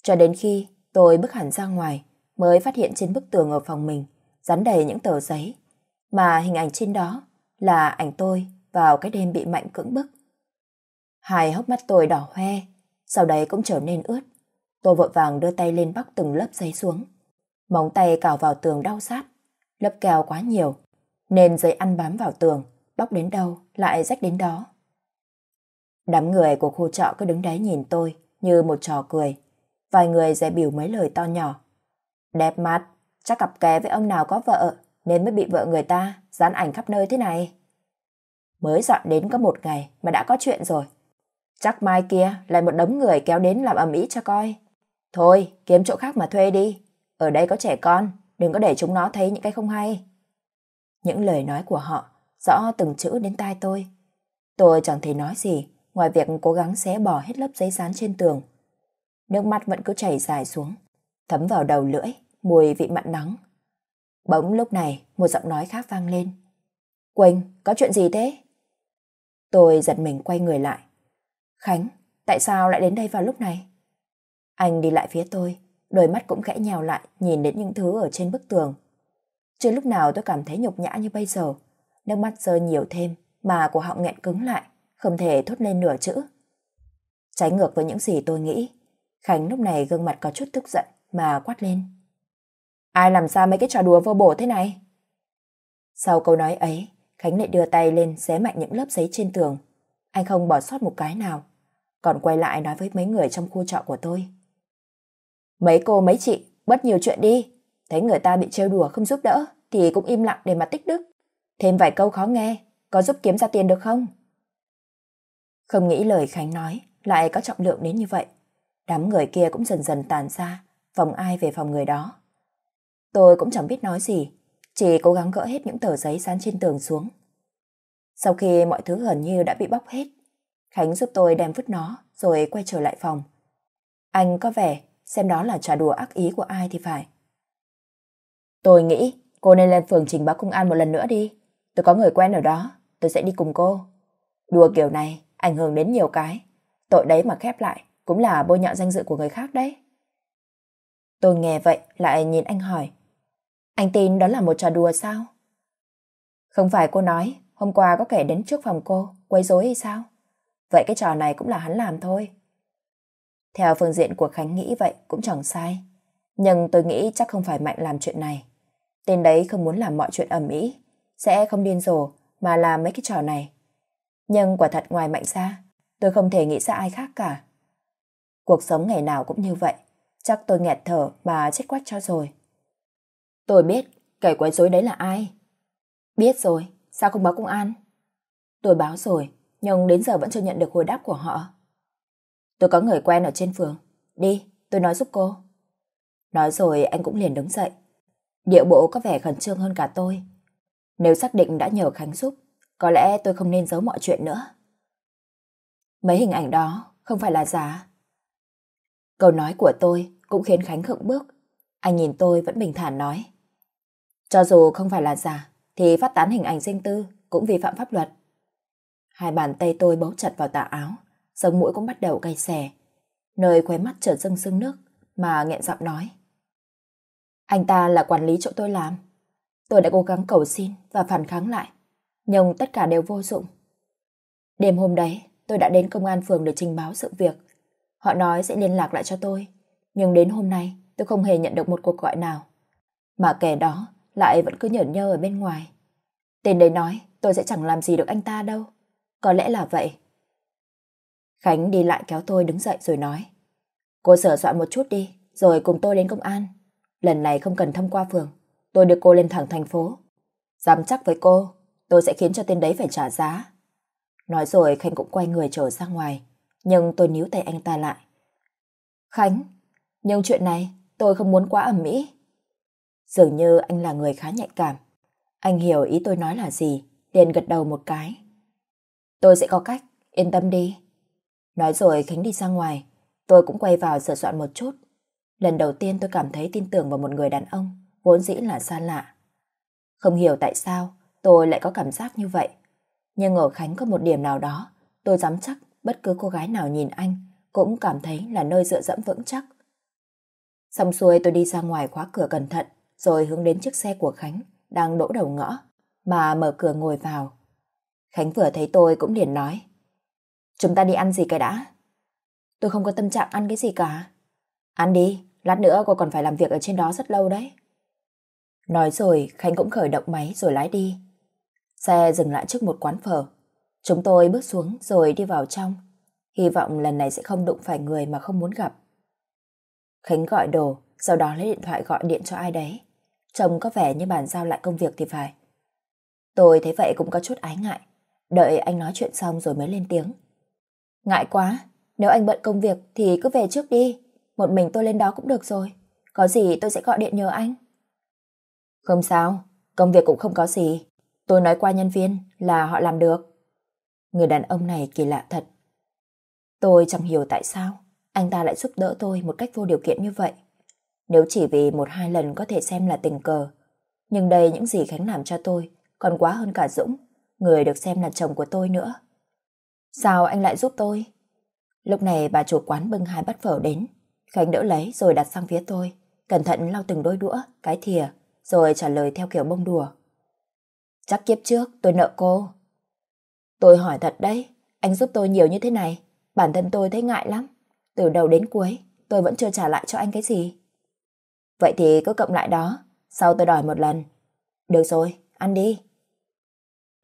Cho đến khi tôi bước hẳn ra ngoài mới phát hiện trên bức tường ở phòng mình dán đầy những tờ giấy mà hình ảnh trên đó là ảnh tôi vào cái đêm bị mạnh cưỡng bức. Hai hốc mắt tôi đỏ hoe, sau đấy cũng trở nên ướt. Tôi vội vàng đưa tay lên bóc từng lớp giấy xuống. Móng tay cào vào tường đau sát, lớp keo quá nhiều, nên giấy ăn bám vào tường bóc đến đâu lại rách đến đó. Đám người của khu trọ cứ đứng đấy nhìn tôi như một trò cười. Vài người dè biểu mấy lời to nhỏ. Đẹp mắt, chắc cặp kè với ông nào có vợ nên mới bị vợ người ta dán ảnh khắp nơi thế này. Mới dọn đến có một ngày mà đã có chuyện rồi. Chắc mai kia lại một đống người kéo đến làm ầm ĩ cho coi. Thôi, kiếm chỗ khác mà thuê đi. Ở đây có trẻ con, đừng có để chúng nó thấy những cái không hay. Những lời nói của họ rõ từng chữ đến tai tôi. Tôi chẳng thể nói gì, ngoài việc cố gắng xé bỏ hết lớp giấy dán trên tường. Nước mắt vẫn cứ chảy dài xuống, thấm vào đầu lưỡi, mùi vị mặn nắng. Bỗng lúc này, một giọng nói khác vang lên. Quỳnh, có chuyện gì thế? Tôi giật mình quay người lại. Khánh, tại sao lại đến đây vào lúc này? Anh đi lại phía tôi, đôi mắt cũng khẽ nhào lại nhìn đến những thứ ở trên bức tường. Chưa lúc nào tôi cảm thấy nhục nhã như bây giờ nước mắt rơi nhiều thêm mà cổ họng nghẹn cứng lại, không thể thốt lên nửa chữ. Trái ngược với những gì tôi nghĩ, Khánh lúc này gương mặt có chút tức giận mà quát lên. Ai làm sao mấy cái trò đùa vô bổ thế này? Sau câu nói ấy, Khánh lại đưa tay lên xé mạnh những lớp giấy trên tường. Anh không bỏ sót một cái nào, còn quay lại nói với mấy người trong khu trọ của tôi. Mấy cô mấy chị, bất nhiều chuyện đi, thấy người ta bị trêu đùa không giúp đỡ thì cũng im lặng để mà tích đức. Thêm vài câu khó nghe, có giúp kiếm ra tiền được không? Không nghĩ lời Khánh nói lại có trọng lượng đến như vậy. Đám người kia cũng dần dần tàn ra, phòng ai về phòng người đó. Tôi cũng chẳng biết nói gì, chỉ cố gắng gỡ hết những tờ giấy dán trên tường xuống. Sau khi mọi thứ gần như đã bị bóc hết, Khánh giúp tôi đem vứt nó rồi quay trở lại phòng. Anh có vẻ xem đó là trả đùa ác ý của ai thì phải. Tôi nghĩ cô nên lên phường trình báo công an một lần nữa đi tôi có người quen ở đó, tôi sẽ đi cùng cô. Đùa kiểu này, ảnh hưởng đến nhiều cái. Tội đấy mà khép lại, cũng là bôi nhọ danh dự của người khác đấy. Tôi nghe vậy, lại nhìn anh hỏi. Anh tin đó là một trò đùa sao? Không phải cô nói, hôm qua có kẻ đến trước phòng cô, quấy rối hay sao? Vậy cái trò này cũng là hắn làm thôi. Theo phương diện của Khánh nghĩ vậy cũng chẳng sai. Nhưng tôi nghĩ chắc không phải Mạnh làm chuyện này. Tên đấy không muốn làm mọi chuyện ầm ĩ, sẽ không điên rồ mà làm mấy cái trò này. Nhưng quả thật ngoài mạnh ra, tôi không thể nghĩ ra ai khác cả. Cuộc sống ngày nào cũng như vậy, chắc tôi nghẹt thở mà chết quách cho rồi. Tôi biết kẻ quấy rối đấy là ai. Biết rồi, sao không báo công an? Tôi báo rồi, nhưng đến giờ vẫn chưa nhận được hồi đáp của họ. Tôi có người quen ở trên phường. Đi, tôi nói giúp cô. Nói rồi anh cũng liền đứng dậy. Điệu bộ có vẻ khẩn trương hơn cả tôi. Nếu xác định đã nhờ Khánh giúp, có lẽ tôi không nên giấu mọi chuyện nữa. Mấy hình ảnh đó không phải là giả. Câu nói của tôi cũng khiến Khánh khựng bước. Anh nhìn tôi vẫn bình thản nói. Cho dù không phải là giả, thì phát tán hình ảnh riêng tư cũng vi phạm pháp luật. Hai bàn tay tôi bấu chặt vào tà áo, sống mũi cũng bắt đầu cay xè. Nơi khóe mắt trở dâng sưng nước mà nghẹn giọng nói. Anh ta là quản lý chỗ tôi làm. Tôi đã cố gắng cầu xin và phản kháng lại, nhưng tất cả đều vô dụng. Đêm hôm đấy, tôi đã đến công an phường để trình báo sự việc. Họ nói sẽ liên lạc lại cho tôi, nhưng đến hôm nay tôi không hề nhận được một cuộc gọi nào. Mà kẻ đó lại vẫn cứ nhởn nhơ ở bên ngoài. Tên đấy nói tôi sẽ chẳng làm gì được anh ta đâu. Có lẽ là vậy. Khánh đi lại kéo tôi đứng dậy rồi nói. Cô sửa soạn một chút đi, rồi cùng tôi đến công an. Lần này không cần thông qua phường tôi đưa cô lên thẳng thành phố. Dám chắc với cô, tôi sẽ khiến cho tên đấy phải trả giá. Nói rồi khánh cũng quay người trở ra ngoài, nhưng tôi níu tay anh ta lại. Khánh, nhưng chuyện này tôi không muốn quá ẩm mỹ. Dường như anh là người khá nhạy cảm. Anh hiểu ý tôi nói là gì, liền gật đầu một cái. Tôi sẽ có cách, yên tâm đi. Nói rồi Khánh đi ra ngoài, tôi cũng quay vào sửa soạn một chút. Lần đầu tiên tôi cảm thấy tin tưởng vào một người đàn ông vốn dĩ là xa lạ. Không hiểu tại sao tôi lại có cảm giác như vậy. Nhưng ở Khánh có một điểm nào đó, tôi dám chắc bất cứ cô gái nào nhìn anh cũng cảm thấy là nơi dựa dẫm vững chắc. Xong xuôi tôi đi ra ngoài khóa cửa cẩn thận, rồi hướng đến chiếc xe của Khánh đang đỗ đầu ngõ, mà mở cửa ngồi vào. Khánh vừa thấy tôi cũng liền nói. Chúng ta đi ăn gì cái đã? Tôi không có tâm trạng ăn cái gì cả. Ăn đi, lát nữa cô còn phải làm việc ở trên đó rất lâu đấy. Nói rồi Khánh cũng khởi động máy rồi lái đi. Xe dừng lại trước một quán phở. Chúng tôi bước xuống rồi đi vào trong. Hy vọng lần này sẽ không đụng phải người mà không muốn gặp. Khánh gọi đồ, sau đó lấy điện thoại gọi điện cho ai đấy. Trông có vẻ như bàn giao lại công việc thì phải. Tôi thấy vậy cũng có chút ái ngại. Đợi anh nói chuyện xong rồi mới lên tiếng. Ngại quá, nếu anh bận công việc thì cứ về trước đi. Một mình tôi lên đó cũng được rồi. Có gì tôi sẽ gọi điện nhờ anh. Không sao, công việc cũng không có gì. Tôi nói qua nhân viên là họ làm được. Người đàn ông này kỳ lạ thật. Tôi chẳng hiểu tại sao anh ta lại giúp đỡ tôi một cách vô điều kiện như vậy. Nếu chỉ vì một hai lần có thể xem là tình cờ. Nhưng đây những gì Khánh làm cho tôi còn quá hơn cả Dũng, người được xem là chồng của tôi nữa. Sao anh lại giúp tôi? Lúc này bà chủ quán bưng hai bát phở đến. Khánh đỡ lấy rồi đặt sang phía tôi, cẩn thận lau từng đôi đũa, cái thìa rồi trả lời theo kiểu bông đùa. Chắc kiếp trước tôi nợ cô. Tôi hỏi thật đấy, anh giúp tôi nhiều như thế này, bản thân tôi thấy ngại lắm. Từ đầu đến cuối, tôi vẫn chưa trả lại cho anh cái gì. Vậy thì cứ cộng lại đó, sau tôi đòi một lần. Được rồi, ăn đi.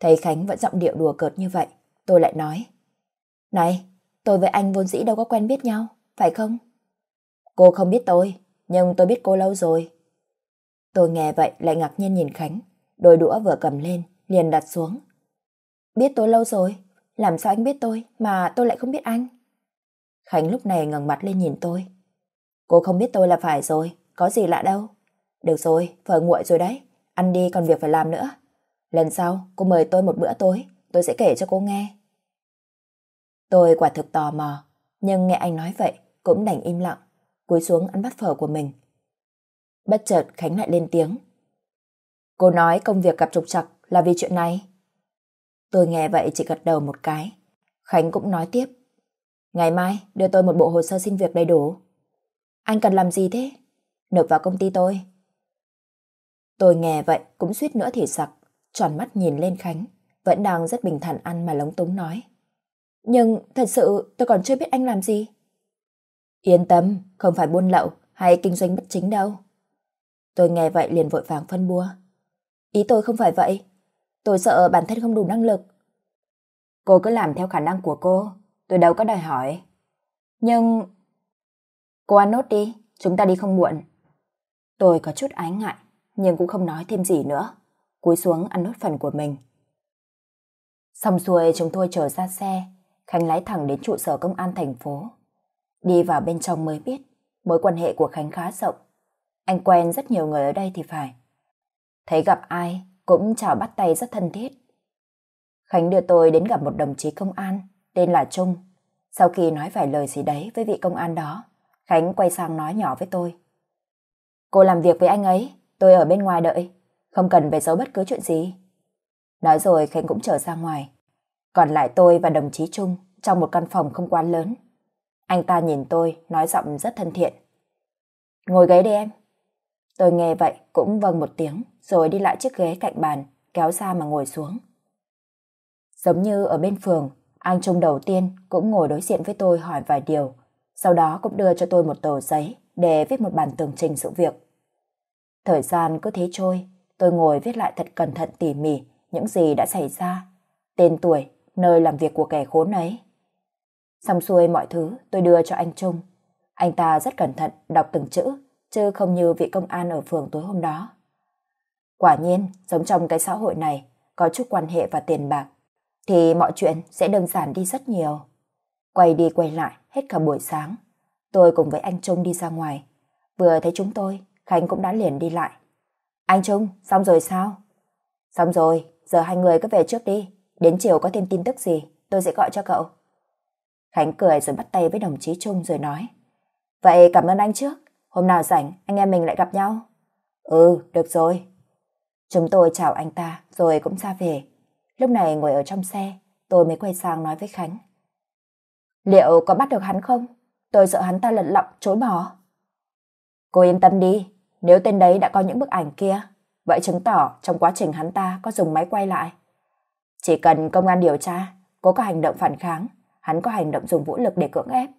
Thấy Khánh vẫn giọng điệu đùa cợt như vậy, tôi lại nói. Này, tôi với anh vốn dĩ đâu có quen biết nhau, phải không? Cô không biết tôi, nhưng tôi biết cô lâu rồi. Tôi nghe vậy lại ngạc nhiên nhìn Khánh, đôi đũa vừa cầm lên, liền đặt xuống. Biết tôi lâu rồi, làm sao anh biết tôi mà tôi lại không biết anh? Khánh lúc này ngẩng mặt lên nhìn tôi. Cô không biết tôi là phải rồi, có gì lạ đâu. Được rồi, phở nguội rồi đấy, ăn đi còn việc phải làm nữa. Lần sau, cô mời tôi một bữa tối, tôi sẽ kể cho cô nghe. Tôi quả thực tò mò, nhưng nghe anh nói vậy cũng đành im lặng, cúi xuống ăn bát phở của mình. Bất chợt Khánh lại lên tiếng. Cô nói công việc gặp trục trặc là vì chuyện này. Tôi nghe vậy chỉ gật đầu một cái. Khánh cũng nói tiếp. Ngày mai đưa tôi một bộ hồ sơ xin việc đầy đủ. Anh cần làm gì thế? Nộp vào công ty tôi. Tôi nghe vậy cũng suýt nữa thì sặc, tròn mắt nhìn lên Khánh, vẫn đang rất bình thản ăn mà lống túng nói. Nhưng thật sự tôi còn chưa biết anh làm gì. Yên tâm, không phải buôn lậu hay kinh doanh bất chính đâu. Tôi nghe vậy liền vội vàng phân bua. Ý tôi không phải vậy. Tôi sợ bản thân không đủ năng lực. Cô cứ làm theo khả năng của cô. Tôi đâu có đòi hỏi. Nhưng... Cô ăn nốt đi. Chúng ta đi không muộn. Tôi có chút ái ngại, nhưng cũng không nói thêm gì nữa. Cúi xuống ăn nốt phần của mình. Xong xuôi chúng tôi chờ ra xe. Khánh lái thẳng đến trụ sở công an thành phố. Đi vào bên trong mới biết, mối quan hệ của Khánh khá rộng anh quen rất nhiều người ở đây thì phải. Thấy gặp ai cũng chào bắt tay rất thân thiết. Khánh đưa tôi đến gặp một đồng chí công an, tên là Trung. Sau khi nói vài lời gì đấy với vị công an đó, Khánh quay sang nói nhỏ với tôi. Cô làm việc với anh ấy, tôi ở bên ngoài đợi, không cần về giấu bất cứ chuyện gì. Nói rồi Khánh cũng trở ra ngoài. Còn lại tôi và đồng chí Trung trong một căn phòng không quá lớn. Anh ta nhìn tôi, nói giọng rất thân thiện. Ngồi ghế đi em, Tôi nghe vậy cũng vâng một tiếng rồi đi lại chiếc ghế cạnh bàn, kéo ra mà ngồi xuống. Giống như ở bên phường, anh Trung đầu tiên cũng ngồi đối diện với tôi hỏi vài điều, sau đó cũng đưa cho tôi một tờ giấy để viết một bản tường trình sự việc. Thời gian cứ thế trôi, tôi ngồi viết lại thật cẩn thận tỉ mỉ những gì đã xảy ra, tên tuổi, nơi làm việc của kẻ khốn ấy. Xong xuôi mọi thứ tôi đưa cho anh Trung. Anh ta rất cẩn thận đọc từng chữ chứ không như vị công an ở phường tối hôm đó. Quả nhiên, sống trong cái xã hội này, có chút quan hệ và tiền bạc, thì mọi chuyện sẽ đơn giản đi rất nhiều. Quay đi quay lại hết cả buổi sáng, tôi cùng với anh Trung đi ra ngoài. Vừa thấy chúng tôi, Khánh cũng đã liền đi lại. Anh Trung, xong rồi sao? Xong rồi, giờ hai người cứ về trước đi, đến chiều có thêm tin tức gì, tôi sẽ gọi cho cậu. Khánh cười rồi bắt tay với đồng chí Trung rồi nói. Vậy cảm ơn anh trước. Hôm nào rảnh, anh em mình lại gặp nhau. Ừ, được rồi. Chúng tôi chào anh ta, rồi cũng ra về. Lúc này ngồi ở trong xe, tôi mới quay sang nói với Khánh. Liệu có bắt được hắn không? Tôi sợ hắn ta lật lọng, chối bỏ. Cô yên tâm đi, nếu tên đấy đã có những bức ảnh kia, vậy chứng tỏ trong quá trình hắn ta có dùng máy quay lại. Chỉ cần công an điều tra, cô có hành động phản kháng, hắn có hành động dùng vũ lực để cưỡng ép.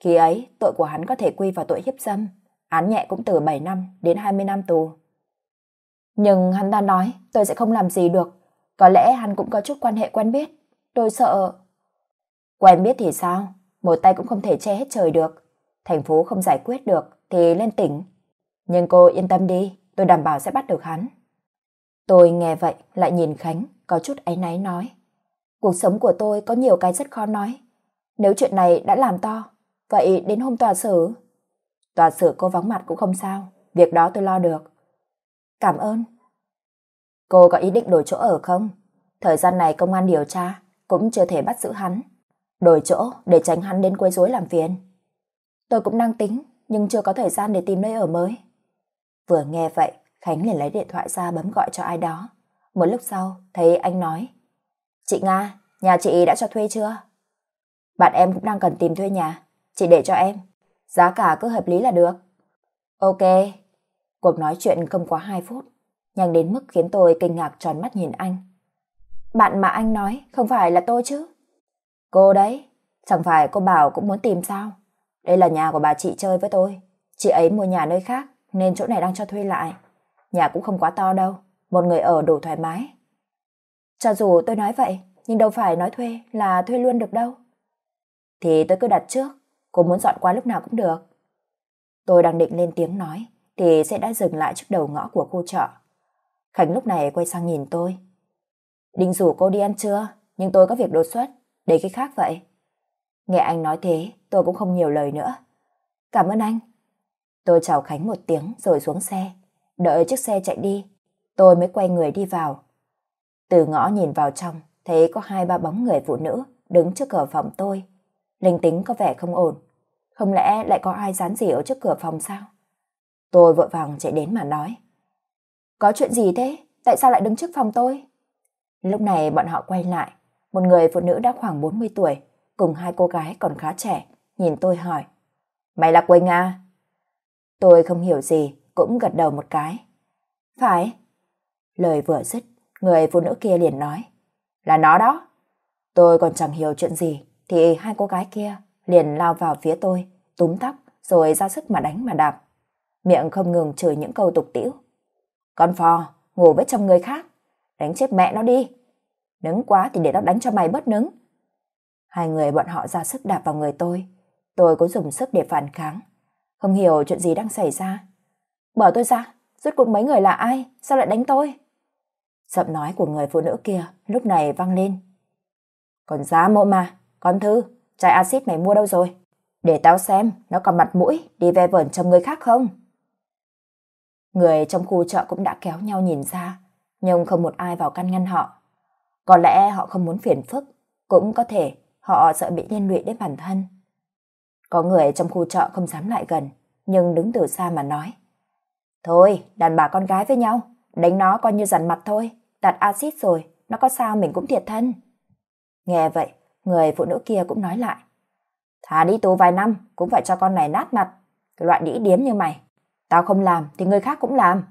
Khi ấy, tội của hắn có thể quy vào tội hiếp dâm án nhẹ cũng từ 7 năm đến 20 năm tù. Nhưng hắn ta nói tôi sẽ không làm gì được, có lẽ hắn cũng có chút quan hệ quen biết, tôi sợ... Quen biết thì sao, một tay cũng không thể che hết trời được, thành phố không giải quyết được thì lên tỉnh. Nhưng cô yên tâm đi, tôi đảm bảo sẽ bắt được hắn. Tôi nghe vậy lại nhìn Khánh, có chút áy náy nói. Cuộc sống của tôi có nhiều cái rất khó nói. Nếu chuyện này đã làm to, vậy đến hôm tòa xử... Tòa sự cô vắng mặt cũng không sao, việc đó tôi lo được. Cảm ơn. Cô có ý định đổi chỗ ở không? Thời gian này công an điều tra, cũng chưa thể bắt giữ hắn. Đổi chỗ để tránh hắn đến quấy rối làm phiền. Tôi cũng đang tính, nhưng chưa có thời gian để tìm nơi ở mới. Vừa nghe vậy, Khánh liền lấy điện thoại ra bấm gọi cho ai đó. Một lúc sau, thấy anh nói. Chị Nga, nhà chị đã cho thuê chưa? Bạn em cũng đang cần tìm thuê nhà, chị để cho em, giá cả cứ hợp lý là được. Ok. Cuộc nói chuyện không quá 2 phút, nhanh đến mức khiến tôi kinh ngạc tròn mắt nhìn anh. Bạn mà anh nói không phải là tôi chứ? Cô đấy, chẳng phải cô bảo cũng muốn tìm sao? Đây là nhà của bà chị chơi với tôi. Chị ấy mua nhà nơi khác nên chỗ này đang cho thuê lại. Nhà cũng không quá to đâu, một người ở đủ thoải mái. Cho dù tôi nói vậy, nhưng đâu phải nói thuê là thuê luôn được đâu. Thì tôi cứ đặt trước, cô muốn dọn qua lúc nào cũng được. Tôi đang định lên tiếng nói, thì sẽ đã dừng lại trước đầu ngõ của khu trọ. Khánh lúc này quay sang nhìn tôi. Định rủ cô đi ăn trưa, nhưng tôi có việc đột xuất, để cái khác vậy. Nghe anh nói thế, tôi cũng không nhiều lời nữa. Cảm ơn anh. Tôi chào Khánh một tiếng rồi xuống xe. Đợi chiếc xe chạy đi, tôi mới quay người đi vào. Từ ngõ nhìn vào trong, thấy có hai ba bóng người phụ nữ đứng trước cửa phòng tôi. Linh tính có vẻ không ổn. Không lẽ lại có ai dán gì ở trước cửa phòng sao? Tôi vội vàng chạy đến mà nói. Có chuyện gì thế? Tại sao lại đứng trước phòng tôi? Lúc này bọn họ quay lại. Một người phụ nữ đã khoảng 40 tuổi, cùng hai cô gái còn khá trẻ, nhìn tôi hỏi. Mày là Quỳnh à? Tôi không hiểu gì, cũng gật đầu một cái. Phải. Lời vừa dứt, người phụ nữ kia liền nói. Là nó đó. Tôi còn chẳng hiểu chuyện gì, thì hai cô gái kia liền lao vào phía tôi, túm tóc, rồi ra sức mà đánh mà đạp. Miệng không ngừng chửi những câu tục tĩu. Con phò, ngủ với trong người khác, đánh chết mẹ nó đi. Nứng quá thì để nó đánh cho mày bớt nứng. Hai người bọn họ ra sức đạp vào người tôi. Tôi cố dùng sức để phản kháng. Không hiểu chuyện gì đang xảy ra. Bỏ tôi ra, rốt cuộc mấy người là ai, sao lại đánh tôi? Giọng nói của người phụ nữ kia lúc này vang lên. Còn giá mộ mà, con thư, chai axit mày mua đâu rồi? Để tao xem nó còn mặt mũi đi ve vẩn chồng người khác không? Người trong khu chợ cũng đã kéo nhau nhìn ra, nhưng không một ai vào căn ngăn họ. Có lẽ họ không muốn phiền phức, cũng có thể họ sợ bị liên lụy đến bản thân. Có người trong khu chợ không dám lại gần, nhưng đứng từ xa mà nói. Thôi, đàn bà con gái với nhau, đánh nó coi như dằn mặt thôi, tạt axit rồi, nó có sao mình cũng thiệt thân. Nghe vậy, Người phụ nữ kia cũng nói lại. Thà đi tù vài năm cũng phải cho con này nát mặt. Cái loại đĩ điếm như mày. Tao không làm thì người khác cũng làm.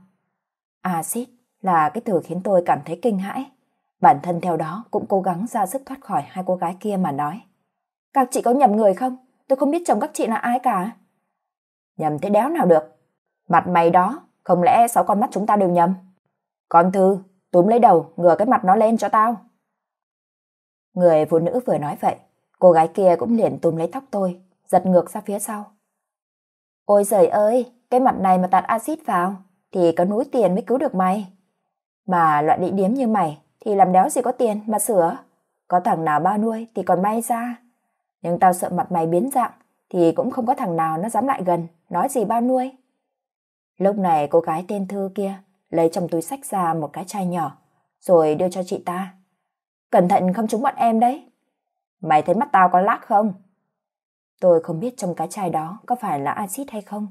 Acid là cái từ khiến tôi cảm thấy kinh hãi. Bản thân theo đó cũng cố gắng ra sức thoát khỏi hai cô gái kia mà nói. Các chị có nhầm người không? Tôi không biết chồng các chị là ai cả. Nhầm thế đéo nào được. Mặt mày đó, không lẽ sáu con mắt chúng ta đều nhầm? Con Thư, túm lấy đầu, ngửa cái mặt nó lên cho tao. Người phụ nữ vừa nói vậy, cô gái kia cũng liền túm lấy tóc tôi, giật ngược ra phía sau. Ôi giời ơi, cái mặt này mà tạt axit vào, thì có núi tiền mới cứu được mày. Mà loại đĩ điếm như mày, thì làm đéo gì có tiền mà sửa. Có thằng nào bao nuôi thì còn may ra. Nhưng tao sợ mặt mày biến dạng, thì cũng không có thằng nào nó dám lại gần, nói gì bao nuôi. Lúc này cô gái tên Thư kia lấy trong túi sách ra một cái chai nhỏ, rồi đưa cho chị ta cẩn thận không trúng bọn em đấy. Mày thấy mắt tao có lác không? Tôi không biết trong cái chai đó có phải là axit hay không,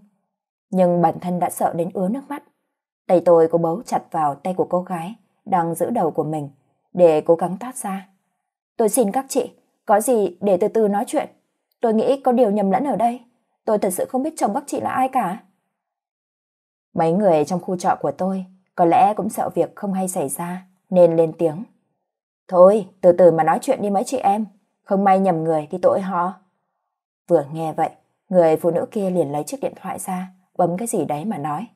nhưng bản thân đã sợ đến ứa nước mắt. Tay tôi cố bấu chặt vào tay của cô gái đang giữ đầu của mình để cố gắng thoát ra. Tôi xin các chị, có gì để từ từ nói chuyện. Tôi nghĩ có điều nhầm lẫn ở đây. Tôi thật sự không biết chồng các chị là ai cả. Mấy người trong khu trọ của tôi có lẽ cũng sợ việc không hay xảy ra nên lên tiếng. Thôi, từ từ mà nói chuyện đi mấy chị em, không may nhầm người thì tội họ. Vừa nghe vậy, người phụ nữ kia liền lấy chiếc điện thoại ra, bấm cái gì đấy mà nói.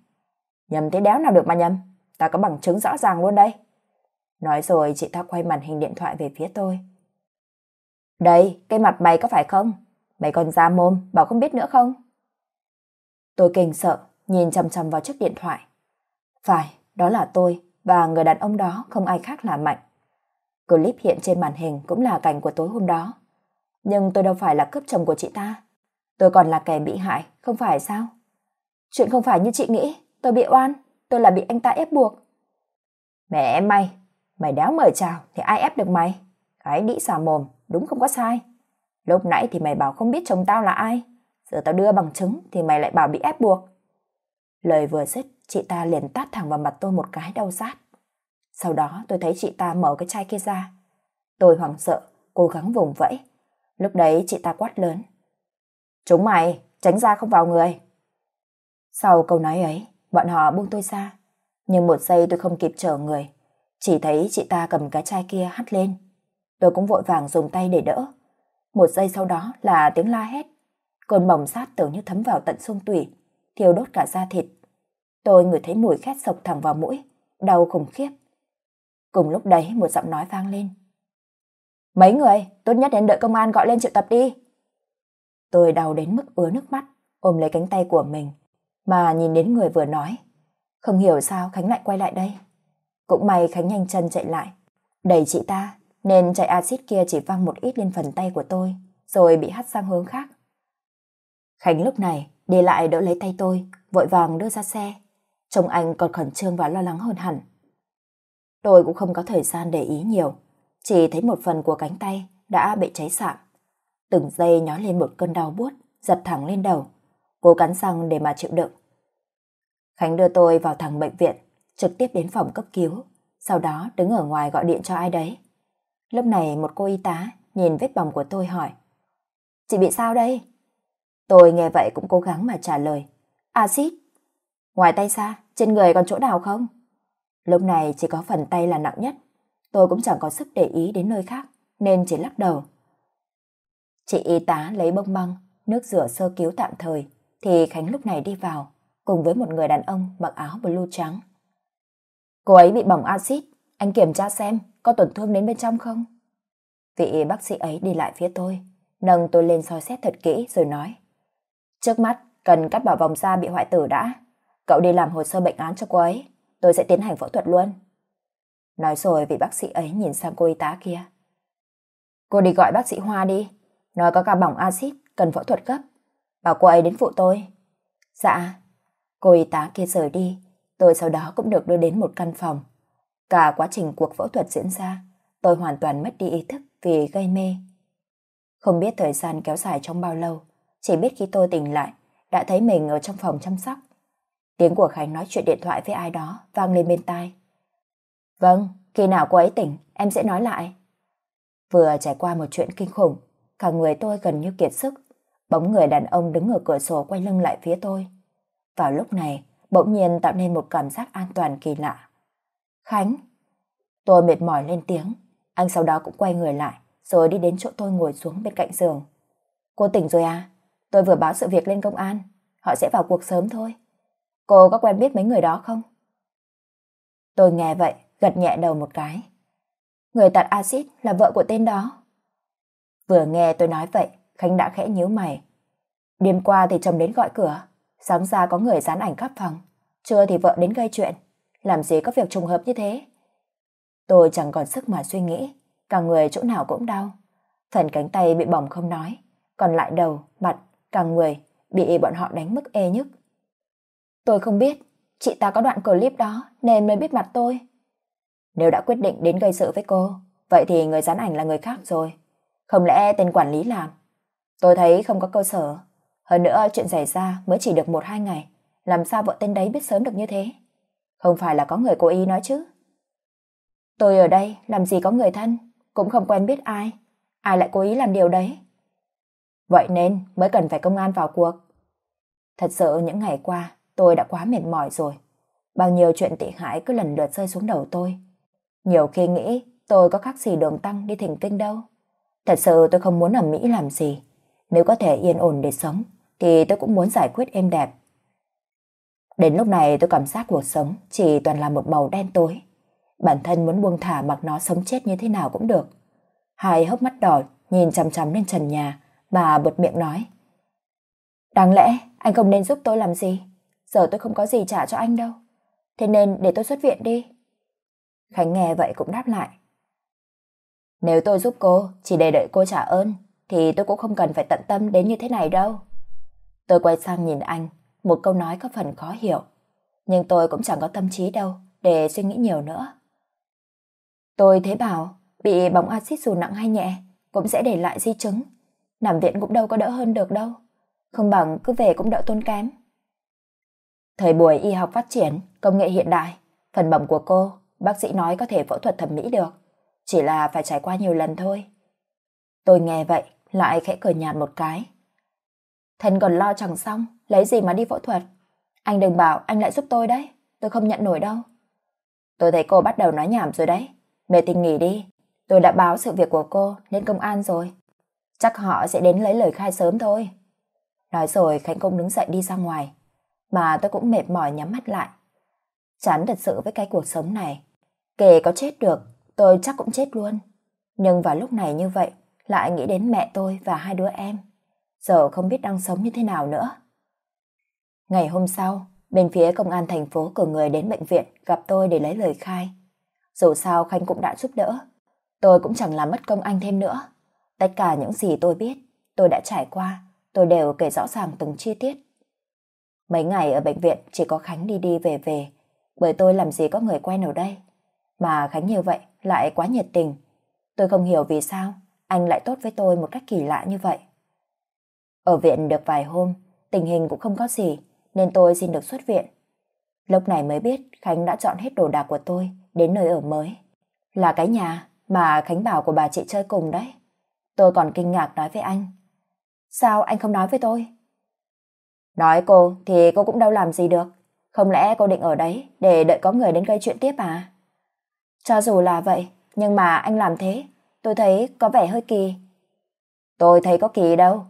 Nhầm thế đéo nào được mà nhầm, ta có bằng chứng rõ ràng luôn đây. Nói rồi chị ta quay màn hình điện thoại về phía tôi. Đây, cái mặt mày có phải không? Mày còn ra mồm, bảo không biết nữa không? Tôi kinh sợ, nhìn chầm chầm vào chiếc điện thoại. Phải, đó là tôi và người đàn ông đó không ai khác là Mạnh. Clip hiện trên màn hình cũng là cảnh của tối hôm đó. Nhưng tôi đâu phải là cướp chồng của chị ta. Tôi còn là kẻ bị hại, không phải sao? Chuyện không phải như chị nghĩ, tôi bị oan, tôi là bị anh ta ép buộc. Mẹ em mày, mày đéo mời chào thì ai ép được mày? Cái đĩ xà mồm, đúng không có sai. Lúc nãy thì mày bảo không biết chồng tao là ai. Giờ tao đưa bằng chứng thì mày lại bảo bị ép buộc. Lời vừa dứt, chị ta liền tát thẳng vào mặt tôi một cái đau rát. Sau đó tôi thấy chị ta mở cái chai kia ra. Tôi hoảng sợ, cố gắng vùng vẫy. Lúc đấy chị ta quát lớn. Chúng mày, tránh ra không vào người. Sau câu nói ấy, bọn họ buông tôi ra. Nhưng một giây tôi không kịp trở người. Chỉ thấy chị ta cầm cái chai kia hắt lên. Tôi cũng vội vàng dùng tay để đỡ. Một giây sau đó là tiếng la hét. Cơn bỏng sát tưởng như thấm vào tận xương tủy, thiêu đốt cả da thịt. Tôi ngửi thấy mùi khét sộc thẳng vào mũi, đau khủng khiếp. Cùng lúc đấy một giọng nói vang lên. Mấy người, tốt nhất đến đợi công an gọi lên triệu tập đi. Tôi đau đến mức ứa nước mắt, ôm lấy cánh tay của mình, mà nhìn đến người vừa nói. Không hiểu sao Khánh lại quay lại đây. Cũng may Khánh nhanh chân chạy lại, đẩy chị ta, nên chạy axit kia chỉ văng một ít lên phần tay của tôi, rồi bị hắt sang hướng khác. Khánh lúc này để lại đỡ lấy tay tôi, vội vàng đưa ra xe. chồng anh còn khẩn trương và lo lắng hơn hẳn. Tôi cũng không có thời gian để ý nhiều, chỉ thấy một phần của cánh tay đã bị cháy sạm. Từng giây nhói lên một cơn đau buốt, giật thẳng lên đầu. Cố cắn răng để mà chịu đựng. Khánh đưa tôi vào thẳng bệnh viện, trực tiếp đến phòng cấp cứu, sau đó đứng ở ngoài gọi điện cho ai đấy. Lúc này một cô y tá nhìn vết bỏng của tôi hỏi. Chị bị sao đây? Tôi nghe vậy cũng cố gắng mà trả lời. axit Ngoài tay ra, trên người còn chỗ nào không? Lúc này chỉ có phần tay là nặng nhất, tôi cũng chẳng có sức để ý đến nơi khác, nên chỉ lắc đầu. Chị y tá lấy bông băng, nước rửa sơ cứu tạm thời, thì Khánh lúc này đi vào, cùng với một người đàn ông mặc áo blue trắng. Cô ấy bị bỏng axit, anh kiểm tra xem có tổn thương đến bên trong không? Vị bác sĩ ấy đi lại phía tôi, nâng tôi lên soi xét thật kỹ rồi nói. Trước mắt, cần cắt bỏ vòng da bị hoại tử đã. Cậu đi làm hồ sơ bệnh án cho cô ấy tôi sẽ tiến hành phẫu thuật luôn. Nói rồi vị bác sĩ ấy nhìn sang cô y tá kia. Cô đi gọi bác sĩ Hoa đi, nói có ca bỏng axit cần phẫu thuật gấp. Bảo cô ấy đến phụ tôi. Dạ. Cô y tá kia rời đi, tôi sau đó cũng được đưa đến một căn phòng. Cả quá trình cuộc phẫu thuật diễn ra, tôi hoàn toàn mất đi ý thức vì gây mê. Không biết thời gian kéo dài trong bao lâu, chỉ biết khi tôi tỉnh lại, đã thấy mình ở trong phòng chăm sóc. Tiếng của Khánh nói chuyện điện thoại với ai đó vang lên bên tai. Vâng, khi nào cô ấy tỉnh, em sẽ nói lại. Vừa trải qua một chuyện kinh khủng, cả người tôi gần như kiệt sức. Bóng người đàn ông đứng ở cửa sổ quay lưng lại phía tôi. Vào lúc này, bỗng nhiên tạo nên một cảm giác an toàn kỳ lạ. Khánh! Tôi mệt mỏi lên tiếng, anh sau đó cũng quay người lại, rồi đi đến chỗ tôi ngồi xuống bên cạnh giường. Cô tỉnh rồi à? Tôi vừa báo sự việc lên công an, họ sẽ vào cuộc sớm thôi. Cô có quen biết mấy người đó không? Tôi nghe vậy, gật nhẹ đầu một cái. Người tạt axit là vợ của tên đó. Vừa nghe tôi nói vậy, Khánh đã khẽ nhíu mày. Đêm qua thì chồng đến gọi cửa, sáng ra có người dán ảnh khắp phòng, trưa thì vợ đến gây chuyện, làm gì có việc trùng hợp như thế. Tôi chẳng còn sức mà suy nghĩ, cả người chỗ nào cũng đau. Phần cánh tay bị bỏng không nói, còn lại đầu, mặt, càng người bị bọn họ đánh mức ê nhức. Tôi không biết, chị ta có đoạn clip đó nên mới biết mặt tôi. Nếu đã quyết định đến gây sự với cô, vậy thì người dán ảnh là người khác rồi. Không lẽ tên quản lý làm? Tôi thấy không có cơ sở. Hơn nữa chuyện xảy ra mới chỉ được một hai ngày. Làm sao vợ tên đấy biết sớm được như thế? Không phải là có người cố ý nói chứ. Tôi ở đây làm gì có người thân, cũng không quen biết ai. Ai lại cố ý làm điều đấy? Vậy nên mới cần phải công an vào cuộc. Thật sự những ngày qua, Tôi đã quá mệt mỏi rồi. Bao nhiêu chuyện tị hại cứ lần lượt rơi xuống đầu tôi. Nhiều khi nghĩ tôi có khác gì đường tăng đi thỉnh kinh đâu. Thật sự tôi không muốn ở Mỹ làm gì. Nếu có thể yên ổn để sống, thì tôi cũng muốn giải quyết êm đẹp. Đến lúc này tôi cảm giác cuộc sống chỉ toàn là một màu đen tối. Bản thân muốn buông thả mặc nó sống chết như thế nào cũng được. Hai hốc mắt đỏ nhìn chằm chằm lên trần nhà, bà bật miệng nói. Đáng lẽ anh không nên giúp tôi làm gì? giờ tôi không có gì trả cho anh đâu. Thế nên để tôi xuất viện đi. Khánh nghe vậy cũng đáp lại. Nếu tôi giúp cô, chỉ để đợi cô trả ơn, thì tôi cũng không cần phải tận tâm đến như thế này đâu. Tôi quay sang nhìn anh, một câu nói có phần khó hiểu. Nhưng tôi cũng chẳng có tâm trí đâu để suy nghĩ nhiều nữa. Tôi thế bảo, bị bóng axit dù nặng hay nhẹ, cũng sẽ để lại di chứng. Nằm viện cũng đâu có đỡ hơn được đâu. Không bằng cứ về cũng đỡ tôn kém. Thời buổi y học phát triển, công nghệ hiện đại, phần bẩm của cô, bác sĩ nói có thể phẫu thuật thẩm mỹ được, chỉ là phải trải qua nhiều lần thôi. Tôi nghe vậy, lại khẽ cười nhạt một cái. Thân còn lo chẳng xong, lấy gì mà đi phẫu thuật. Anh đừng bảo anh lại giúp tôi đấy, tôi không nhận nổi đâu. Tôi thấy cô bắt đầu nói nhảm rồi đấy, mê tình nghỉ đi. Tôi đã báo sự việc của cô lên công an rồi. Chắc họ sẽ đến lấy lời khai sớm thôi. Nói rồi Khánh Công đứng dậy đi ra ngoài mà tôi cũng mệt mỏi nhắm mắt lại. Chán thật sự với cái cuộc sống này. Kể có chết được, tôi chắc cũng chết luôn. Nhưng vào lúc này như vậy, lại nghĩ đến mẹ tôi và hai đứa em. Giờ không biết đang sống như thế nào nữa. Ngày hôm sau, bên phía công an thành phố cử người đến bệnh viện gặp tôi để lấy lời khai. Dù sao Khanh cũng đã giúp đỡ. Tôi cũng chẳng làm mất công anh thêm nữa. Tất cả những gì tôi biết, tôi đã trải qua, tôi đều kể rõ ràng từng chi tiết. Mấy ngày ở bệnh viện chỉ có Khánh đi đi về về, bởi tôi làm gì có người quen ở đây. Mà Khánh như vậy lại quá nhiệt tình. Tôi không hiểu vì sao anh lại tốt với tôi một cách kỳ lạ như vậy. Ở viện được vài hôm, tình hình cũng không có gì, nên tôi xin được xuất viện. Lúc này mới biết Khánh đã chọn hết đồ đạc của tôi đến nơi ở mới. Là cái nhà mà Khánh bảo của bà chị chơi cùng đấy. Tôi còn kinh ngạc nói với anh. Sao anh không nói với tôi? Nói cô thì cô cũng đâu làm gì được. Không lẽ cô định ở đấy để đợi có người đến gây chuyện tiếp à? Cho dù là vậy, nhưng mà anh làm thế, tôi thấy có vẻ hơi kỳ. Tôi thấy có kỳ đâu,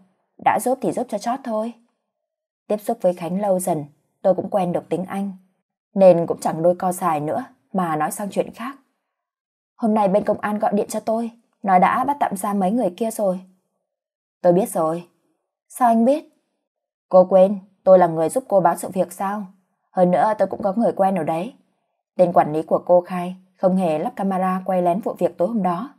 đã giúp thì giúp cho chót thôi. Tiếp xúc với Khánh lâu dần, tôi cũng quen được tính Anh, nên cũng chẳng đôi co dài nữa mà nói sang chuyện khác. Hôm nay bên công an gọi điện cho tôi, nói đã bắt tạm giam mấy người kia rồi. Tôi biết rồi. Sao anh biết? Cô quên, tôi là người giúp cô báo sự việc sao? Hơn nữa tôi cũng có người quen ở đấy. Tên quản lý của cô khai không hề lắp camera quay lén vụ việc tối hôm đó.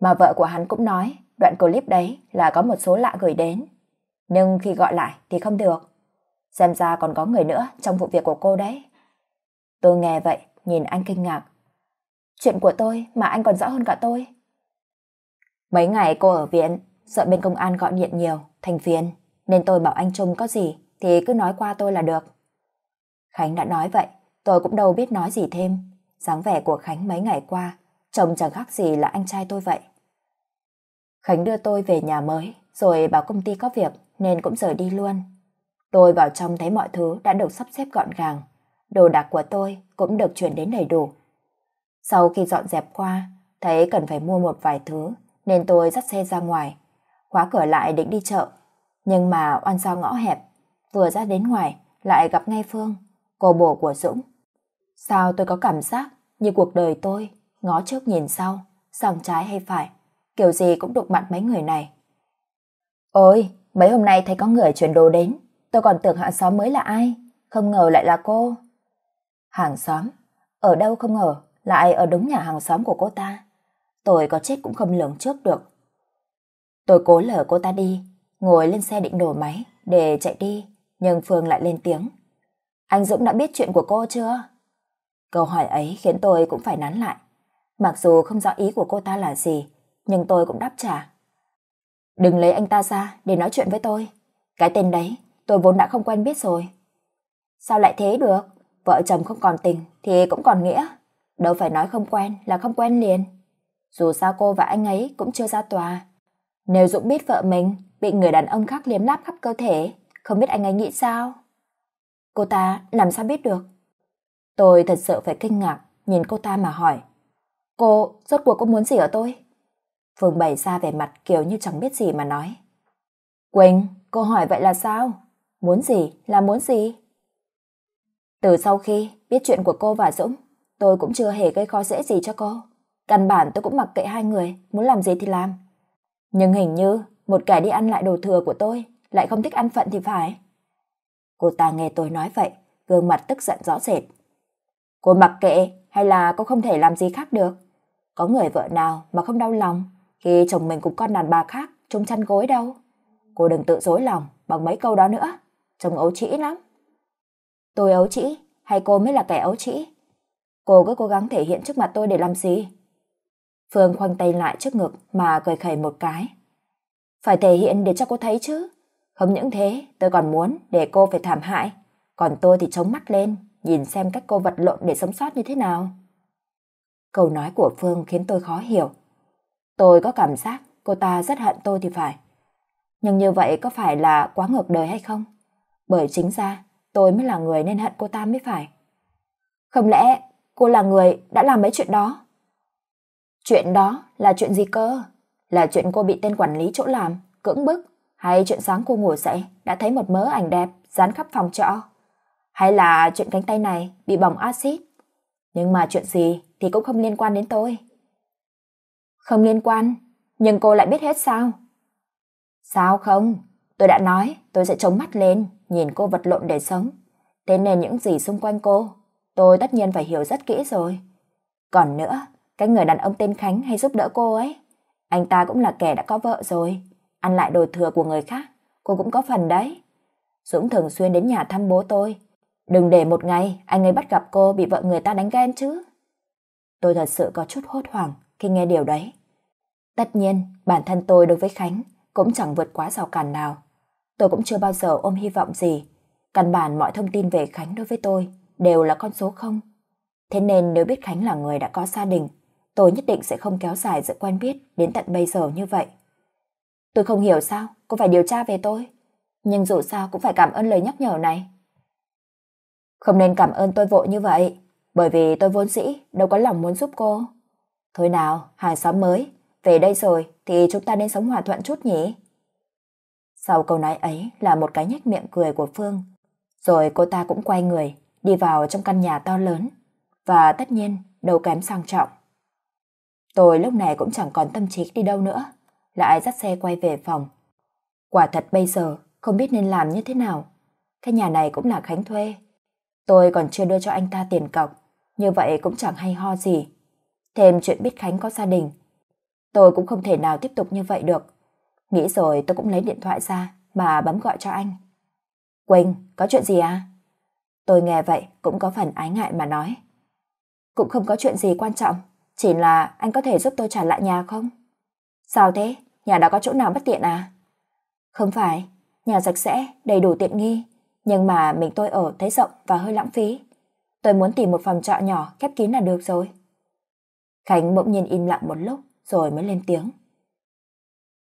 Mà vợ của hắn cũng nói đoạn clip đấy là có một số lạ gửi đến. Nhưng khi gọi lại thì không được. Xem ra còn có người nữa trong vụ việc của cô đấy. Tôi nghe vậy, nhìn anh kinh ngạc. Chuyện của tôi mà anh còn rõ hơn cả tôi. Mấy ngày cô ở viện, sợ bên công an gọi điện nhiều, thành phiền nên tôi bảo anh Trung có gì thì cứ nói qua tôi là được. Khánh đã nói vậy, tôi cũng đâu biết nói gì thêm. dáng vẻ của Khánh mấy ngày qua, trông chẳng khác gì là anh trai tôi vậy. Khánh đưa tôi về nhà mới, rồi bảo công ty có việc nên cũng rời đi luôn. Tôi vào trong thấy mọi thứ đã được sắp xếp gọn gàng, đồ đạc của tôi cũng được chuyển đến đầy đủ. Sau khi dọn dẹp qua, thấy cần phải mua một vài thứ nên tôi dắt xe ra ngoài, khóa cửa lại định đi chợ nhưng mà oan sao ngõ hẹp, vừa ra đến ngoài lại gặp ngay Phương, cô bồ của Dũng. Sao tôi có cảm giác như cuộc đời tôi, ngó trước nhìn sau, sòng trái hay phải, kiểu gì cũng đụng mặt mấy người này. Ôi, mấy hôm nay thấy có người chuyển đồ đến, tôi còn tưởng hàng xóm mới là ai, không ngờ lại là cô. Hàng xóm, ở đâu không ngờ, lại ở đúng nhà hàng xóm của cô ta. Tôi có chết cũng không lường trước được. Tôi cố lờ cô ta đi, ngồi lên xe định đổ máy để chạy đi, nhưng Phương lại lên tiếng. Anh Dũng đã biết chuyện của cô chưa? Câu hỏi ấy khiến tôi cũng phải nán lại. Mặc dù không rõ ý của cô ta là gì, nhưng tôi cũng đáp trả. Đừng lấy anh ta ra để nói chuyện với tôi. Cái tên đấy, tôi vốn đã không quen biết rồi. Sao lại thế được? Vợ chồng không còn tình thì cũng còn nghĩa. Đâu phải nói không quen là không quen liền. Dù sao cô và anh ấy cũng chưa ra tòa. Nếu Dũng biết vợ mình bị người đàn ông khác liếm láp khắp cơ thể, không biết anh ấy nghĩ sao. Cô ta làm sao biết được? Tôi thật sự phải kinh ngạc nhìn cô ta mà hỏi. Cô, rốt cuộc cô muốn gì ở tôi? Phương bày ra vẻ mặt kiểu như chẳng biết gì mà nói. Quỳnh, cô hỏi vậy là sao? Muốn gì là muốn gì? Từ sau khi biết chuyện của cô và Dũng, tôi cũng chưa hề gây khó dễ gì cho cô. Căn bản tôi cũng mặc kệ hai người, muốn làm gì thì làm. Nhưng hình như một kẻ đi ăn lại đồ thừa của tôi, lại không thích ăn phận thì phải. Cô ta nghe tôi nói vậy, gương mặt tức giận rõ rệt. Cô mặc kệ hay là cô không thể làm gì khác được? Có người vợ nào mà không đau lòng khi chồng mình cùng con đàn bà khác chung chăn gối đâu. Cô đừng tự dối lòng bằng mấy câu đó nữa, chồng ấu trĩ lắm. Tôi ấu trĩ hay cô mới là kẻ ấu trĩ? Cô cứ cố gắng thể hiện trước mặt tôi để làm gì? Phương khoanh tay lại trước ngực mà cười khẩy một cái phải thể hiện để cho cô thấy chứ. Không những thế, tôi còn muốn để cô phải thảm hại, còn tôi thì chống mắt lên, nhìn xem cách cô vật lộn để sống sót như thế nào. Câu nói của Phương khiến tôi khó hiểu. Tôi có cảm giác cô ta rất hận tôi thì phải. Nhưng như vậy có phải là quá ngược đời hay không? Bởi chính ra, tôi mới là người nên hận cô ta mới phải. Không lẽ cô là người đã làm mấy chuyện đó? Chuyện đó là chuyện gì cơ? Là chuyện cô bị tên quản lý chỗ làm, cưỡng bức, hay chuyện sáng cô ngủ dậy đã thấy một mớ ảnh đẹp dán khắp phòng trọ? Hay là chuyện cánh tay này bị bỏng axit? Nhưng mà chuyện gì thì cũng không liên quan đến tôi. Không liên quan, nhưng cô lại biết hết sao? Sao không? Tôi đã nói tôi sẽ chống mắt lên, nhìn cô vật lộn để sống. Thế nên những gì xung quanh cô, tôi tất nhiên phải hiểu rất kỹ rồi. Còn nữa, cái người đàn ông tên Khánh hay giúp đỡ cô ấy, anh ta cũng là kẻ đã có vợ rồi, ăn lại đồ thừa của người khác, cô cũng có phần đấy. Dũng thường xuyên đến nhà thăm bố tôi. Đừng để một ngày anh ấy bắt gặp cô bị vợ người ta đánh ghen chứ. Tôi thật sự có chút hốt hoảng khi nghe điều đấy. Tất nhiên, bản thân tôi đối với Khánh cũng chẳng vượt quá rào cản nào. Tôi cũng chưa bao giờ ôm hy vọng gì. Căn bản mọi thông tin về Khánh đối với tôi đều là con số không. Thế nên nếu biết Khánh là người đã có gia đình, tôi nhất định sẽ không kéo dài sự quen biết đến tận bây giờ như vậy. Tôi không hiểu sao cô phải điều tra về tôi, nhưng dù sao cũng phải cảm ơn lời nhắc nhở này. Không nên cảm ơn tôi vội như vậy, bởi vì tôi vốn dĩ đâu có lòng muốn giúp cô. Thôi nào, hàng xóm mới, về đây rồi thì chúng ta nên sống hòa thuận chút nhỉ. Sau câu nói ấy là một cái nhếch miệng cười của Phương. Rồi cô ta cũng quay người, đi vào trong căn nhà to lớn. Và tất nhiên, đâu kém sang trọng. Tôi lúc này cũng chẳng còn tâm trí đi đâu nữa, lại dắt xe quay về phòng. Quả thật bây giờ không biết nên làm như thế nào. Cái nhà này cũng là Khánh thuê. Tôi còn chưa đưa cho anh ta tiền cọc, như vậy cũng chẳng hay ho gì. Thêm chuyện biết Khánh có gia đình, tôi cũng không thể nào tiếp tục như vậy được. Nghĩ rồi tôi cũng lấy điện thoại ra mà bấm gọi cho anh. Quỳnh, có chuyện gì à? Tôi nghe vậy cũng có phần ái ngại mà nói. Cũng không có chuyện gì quan trọng. Chỉ là anh có thể giúp tôi trả lại nhà không? Sao thế? Nhà đã có chỗ nào bất tiện à? Không phải, nhà sạch sẽ, đầy đủ tiện nghi, nhưng mà mình tôi ở thấy rộng và hơi lãng phí. Tôi muốn tìm một phòng trọ nhỏ khép kín là được rồi. Khánh bỗng nhiên im lặng một lúc rồi mới lên tiếng.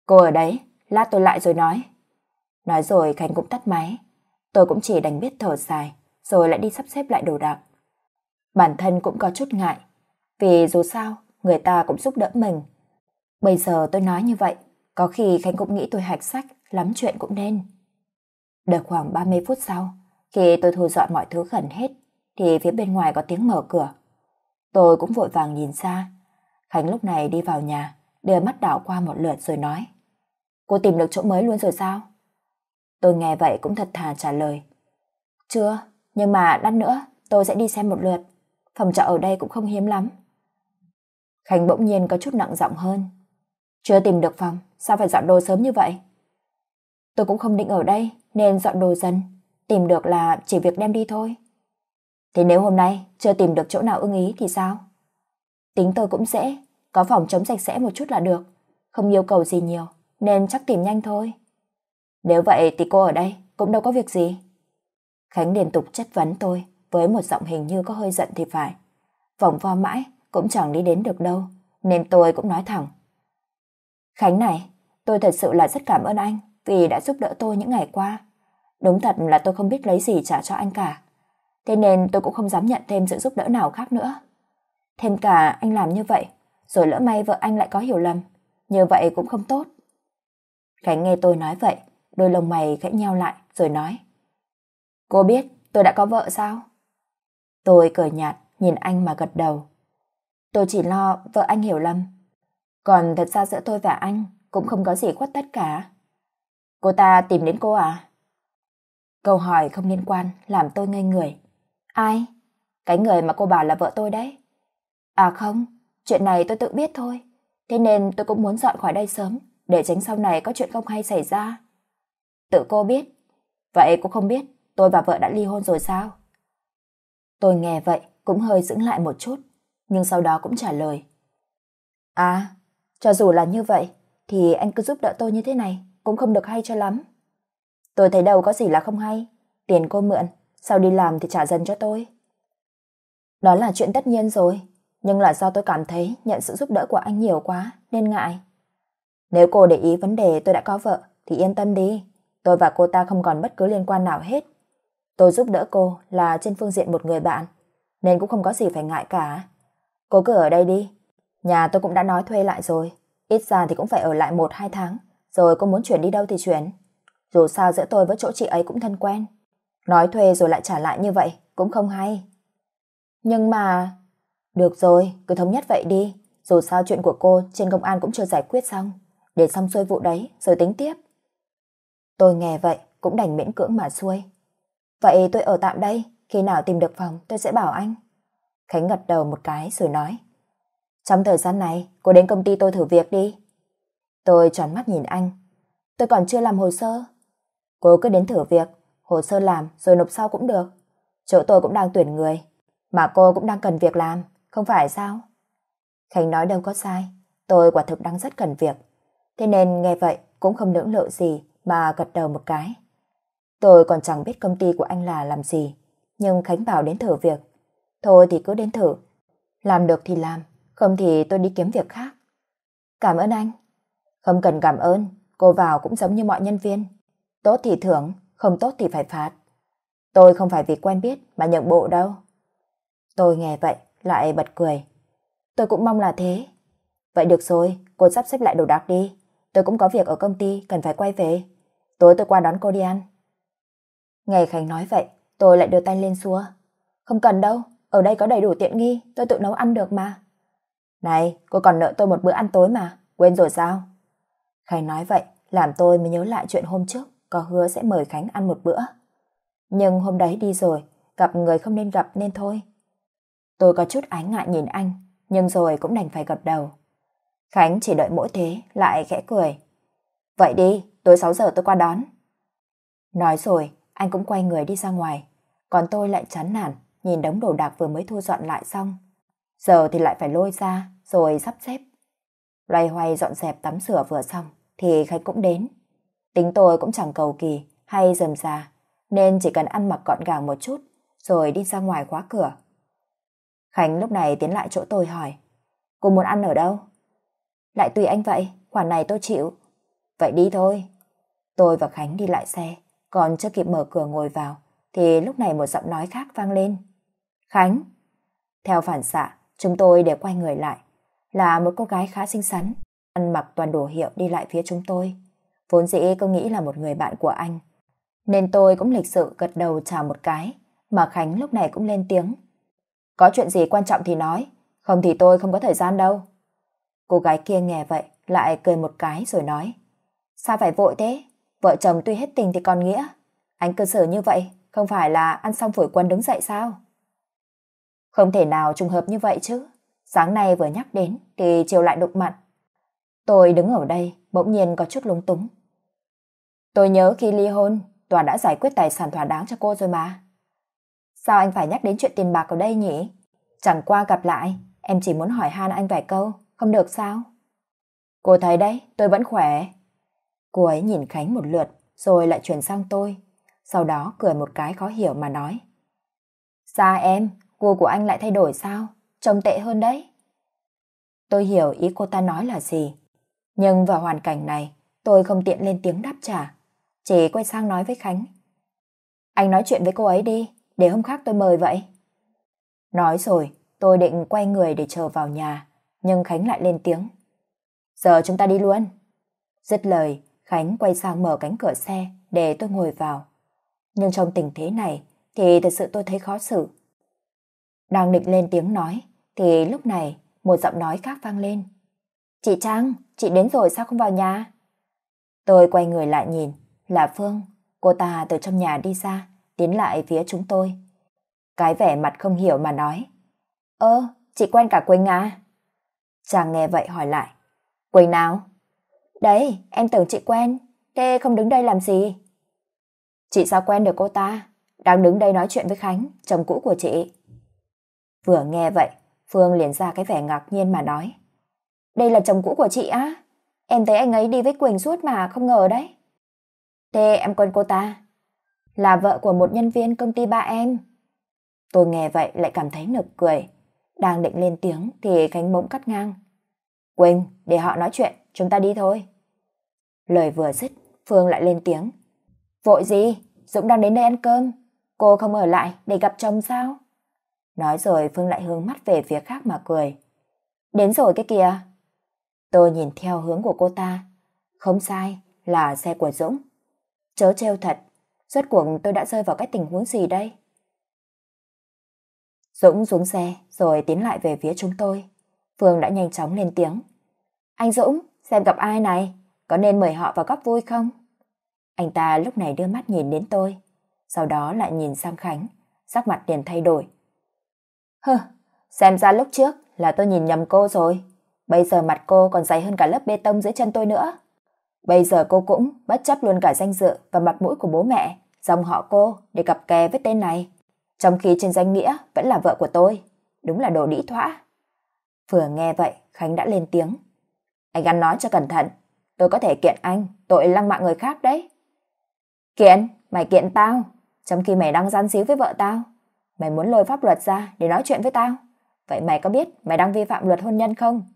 Cô ở đấy, lát tôi lại rồi nói. Nói rồi Khánh cũng tắt máy. Tôi cũng chỉ đành biết thở dài, rồi lại đi sắp xếp lại đồ đạc. Bản thân cũng có chút ngại vì dù sao, người ta cũng giúp đỡ mình. Bây giờ tôi nói như vậy, có khi Khánh cũng nghĩ tôi hạch sách, lắm chuyện cũng nên. Được khoảng 30 phút sau, khi tôi thu dọn mọi thứ gần hết, thì phía bên ngoài có tiếng mở cửa. Tôi cũng vội vàng nhìn ra. Khánh lúc này đi vào nhà, đưa mắt đảo qua một lượt rồi nói. Cô tìm được chỗ mới luôn rồi sao? Tôi nghe vậy cũng thật thà trả lời. Chưa, nhưng mà đắt nữa tôi sẽ đi xem một lượt. Phòng trọ ở đây cũng không hiếm lắm. Khánh bỗng nhiên có chút nặng giọng hơn. Chưa tìm được phòng, sao phải dọn đồ sớm như vậy? Tôi cũng không định ở đây, nên dọn đồ dần. Tìm được là chỉ việc đem đi thôi. Thế nếu hôm nay chưa tìm được chỗ nào ưng ý thì sao? Tính tôi cũng dễ, có phòng chống sạch sẽ một chút là được. Không yêu cầu gì nhiều, nên chắc tìm nhanh thôi. Nếu vậy thì cô ở đây cũng đâu có việc gì. Khánh liên tục chất vấn tôi với một giọng hình như có hơi giận thì phải. Vòng vo mãi, cũng chẳng đi đến được đâu, nên tôi cũng nói thẳng. Khánh này, tôi thật sự là rất cảm ơn anh vì đã giúp đỡ tôi những ngày qua. Đúng thật là tôi không biết lấy gì trả cho anh cả. Thế nên tôi cũng không dám nhận thêm sự giúp đỡ nào khác nữa. Thêm cả anh làm như vậy, rồi lỡ may vợ anh lại có hiểu lầm. Như vậy cũng không tốt. Khánh nghe tôi nói vậy, đôi lông mày khẽ nheo lại rồi nói. Cô biết tôi đã có vợ sao? Tôi cười nhạt, nhìn anh mà gật đầu. Tôi chỉ lo vợ anh hiểu lầm. Còn thật ra giữa tôi và anh cũng không có gì khuất tất cả. Cô ta tìm đến cô à? Câu hỏi không liên quan làm tôi ngây người. Ai? Cái người mà cô bảo là vợ tôi đấy. À không, chuyện này tôi tự biết thôi. Thế nên tôi cũng muốn dọn khỏi đây sớm để tránh sau này có chuyện không hay xảy ra. Tự cô biết. Vậy cô không biết tôi và vợ đã ly hôn rồi sao? Tôi nghe vậy cũng hơi dững lại một chút nhưng sau đó cũng trả lời. À, cho dù là như vậy, thì anh cứ giúp đỡ tôi như thế này cũng không được hay cho lắm. Tôi thấy đâu có gì là không hay, tiền cô mượn, sau đi làm thì trả dần cho tôi. Đó là chuyện tất nhiên rồi, nhưng là do tôi cảm thấy nhận sự giúp đỡ của anh nhiều quá nên ngại. Nếu cô để ý vấn đề tôi đã có vợ thì yên tâm đi, tôi và cô ta không còn bất cứ liên quan nào hết. Tôi giúp đỡ cô là trên phương diện một người bạn, nên cũng không có gì phải ngại cả. Cố cứ ở đây đi. Nhà tôi cũng đã nói thuê lại rồi. Ít ra thì cũng phải ở lại một hai tháng. Rồi cô muốn chuyển đi đâu thì chuyển. Dù sao giữa tôi với chỗ chị ấy cũng thân quen. Nói thuê rồi lại trả lại như vậy cũng không hay. Nhưng mà... Được rồi, cứ thống nhất vậy đi. Dù sao chuyện của cô trên công an cũng chưa giải quyết xong. Để xong xuôi vụ đấy rồi tính tiếp. Tôi nghe vậy cũng đành miễn cưỡng mà xuôi. Vậy tôi ở tạm đây, khi nào tìm được phòng tôi sẽ bảo anh. Khánh gật đầu một cái rồi nói. Trong thời gian này, cô đến công ty tôi thử việc đi. Tôi tròn mắt nhìn anh. Tôi còn chưa làm hồ sơ. Cô cứ đến thử việc, hồ sơ làm rồi nộp sau cũng được. Chỗ tôi cũng đang tuyển người, mà cô cũng đang cần việc làm, không phải sao? Khánh nói đâu có sai, tôi quả thực đang rất cần việc. Thế nên nghe vậy cũng không lưỡng lự gì mà gật đầu một cái. Tôi còn chẳng biết công ty của anh là làm gì, nhưng Khánh bảo đến thử việc Thôi thì cứ đến thử. Làm được thì làm, không thì tôi đi kiếm việc khác. Cảm ơn anh. Không cần cảm ơn, cô vào cũng giống như mọi nhân viên. Tốt thì thưởng, không tốt thì phải phạt. Tôi không phải vì quen biết mà nhận bộ đâu. Tôi nghe vậy, lại bật cười. Tôi cũng mong là thế. Vậy được rồi, cô sắp xếp lại đồ đạc đi. Tôi cũng có việc ở công ty, cần phải quay về. Tối tôi qua đón cô đi ăn. Ngày Khánh nói vậy, tôi lại đưa tay lên xua. Không cần đâu, ở đây có đầy đủ tiện nghi, tôi tự nấu ăn được mà. Này, cô còn nợ tôi một bữa ăn tối mà, quên rồi sao? Khánh nói vậy, làm tôi mới nhớ lại chuyện hôm trước, có hứa sẽ mời Khánh ăn một bữa. Nhưng hôm đấy đi rồi, gặp người không nên gặp nên thôi. Tôi có chút ánh ngại nhìn anh, nhưng rồi cũng đành phải gật đầu. Khánh chỉ đợi mỗi thế, lại khẽ cười. Vậy đi, tối 6 giờ tôi qua đón. Nói rồi, anh cũng quay người đi ra ngoài, còn tôi lại chán nản nhìn đống đồ đạc vừa mới thu dọn lại xong. Giờ thì lại phải lôi ra, rồi sắp xếp. Loay hoay dọn dẹp tắm sửa vừa xong, thì khách cũng đến. Tính tôi cũng chẳng cầu kỳ, hay dầm già, nên chỉ cần ăn mặc gọn gàng một chút, rồi đi ra ngoài khóa cửa. Khánh lúc này tiến lại chỗ tôi hỏi, cô muốn ăn ở đâu? Lại tùy anh vậy, khoản này tôi chịu. Vậy đi thôi. Tôi và Khánh đi lại xe, còn chưa kịp mở cửa ngồi vào, thì lúc này một giọng nói khác vang lên. Khánh. Theo phản xạ, chúng tôi để quay người lại. Là một cô gái khá xinh xắn, ăn mặc toàn đồ hiệu đi lại phía chúng tôi. Vốn dĩ cứ nghĩ là một người bạn của anh. Nên tôi cũng lịch sự gật đầu chào một cái, mà Khánh lúc này cũng lên tiếng. Có chuyện gì quan trọng thì nói, không thì tôi không có thời gian đâu. Cô gái kia nghe vậy, lại cười một cái rồi nói. Sao phải vội thế? Vợ chồng tuy hết tình thì còn nghĩa. Anh cư xử như vậy, không phải là ăn xong phổi quân đứng dậy sao? Không thể nào trùng hợp như vậy chứ. Sáng nay vừa nhắc đến thì chiều lại đụng mặt. Tôi đứng ở đây bỗng nhiên có chút lúng túng. Tôi nhớ khi ly hôn, tòa đã giải quyết tài sản thỏa đáng cho cô rồi mà. Sao anh phải nhắc đến chuyện tiền bạc ở đây nhỉ? Chẳng qua gặp lại, em chỉ muốn hỏi han anh vài câu, không được sao? Cô thấy đấy, tôi vẫn khỏe. Cô ấy nhìn Khánh một lượt, rồi lại chuyển sang tôi. Sau đó cười một cái khó hiểu mà nói. Xa dạ em, Gu của anh lại thay đổi sao? Trông tệ hơn đấy. Tôi hiểu ý cô ta nói là gì. Nhưng vào hoàn cảnh này, tôi không tiện lên tiếng đáp trả. Chỉ quay sang nói với Khánh. Anh nói chuyện với cô ấy đi, để hôm khác tôi mời vậy. Nói rồi, tôi định quay người để chờ vào nhà, nhưng Khánh lại lên tiếng. Giờ chúng ta đi luôn. Dứt lời, Khánh quay sang mở cánh cửa xe để tôi ngồi vào. Nhưng trong tình thế này thì thật sự tôi thấy khó xử. Đang định lên tiếng nói, thì lúc này một giọng nói khác vang lên. Chị Trang, chị đến rồi sao không vào nhà? Tôi quay người lại nhìn, là Phương, cô ta từ trong nhà đi ra, tiến lại phía chúng tôi. Cái vẻ mặt không hiểu mà nói. Ơ, chị quen cả Quỳnh à? Trang nghe vậy hỏi lại. Quỳnh nào? Đấy, em tưởng chị quen, thế không đứng đây làm gì? Chị sao quen được cô ta? Đang đứng đây nói chuyện với Khánh, chồng cũ của chị. Vừa nghe vậy, Phương liền ra cái vẻ ngạc nhiên mà nói. Đây là chồng cũ của chị á. Em thấy anh ấy đi với Quỳnh suốt mà không ngờ đấy. Thế em quên cô ta. Là vợ của một nhân viên công ty ba em. Tôi nghe vậy lại cảm thấy nực cười. Đang định lên tiếng thì Khánh bỗng cắt ngang. Quỳnh, để họ nói chuyện, chúng ta đi thôi. Lời vừa dứt, Phương lại lên tiếng. Vội gì, Dũng đang đến đây ăn cơm. Cô không ở lại để gặp chồng sao? Nói rồi Phương lại hướng mắt về phía khác mà cười. Đến rồi cái kìa. Tôi nhìn theo hướng của cô ta. Không sai, là xe của Dũng. Chớ treo thật, rốt cuộc tôi đã rơi vào cái tình huống gì đây? Dũng xuống xe rồi tiến lại về phía chúng tôi. Phương đã nhanh chóng lên tiếng. Anh Dũng, xem gặp ai này, có nên mời họ vào góc vui không? Anh ta lúc này đưa mắt nhìn đến tôi, sau đó lại nhìn sang Khánh, sắc mặt liền thay đổi. Hơ, xem ra lúc trước là tôi nhìn nhầm cô rồi. Bây giờ mặt cô còn dày hơn cả lớp bê tông dưới chân tôi nữa. Bây giờ cô cũng bất chấp luôn cả danh dự và mặt mũi của bố mẹ, dòng họ cô để cặp kè với tên này. Trong khi trên danh nghĩa vẫn là vợ của tôi. Đúng là đồ đĩ thoã. Vừa nghe vậy, Khánh đã lên tiếng. Anh ăn nói cho cẩn thận. Tôi có thể kiện anh, tội lăng mạ người khác đấy. Kiện, mày kiện tao, trong khi mày đang gian xíu với vợ tao. Mày muốn lôi pháp luật ra để nói chuyện với tao? Vậy mày có biết mày đang vi phạm luật hôn nhân không?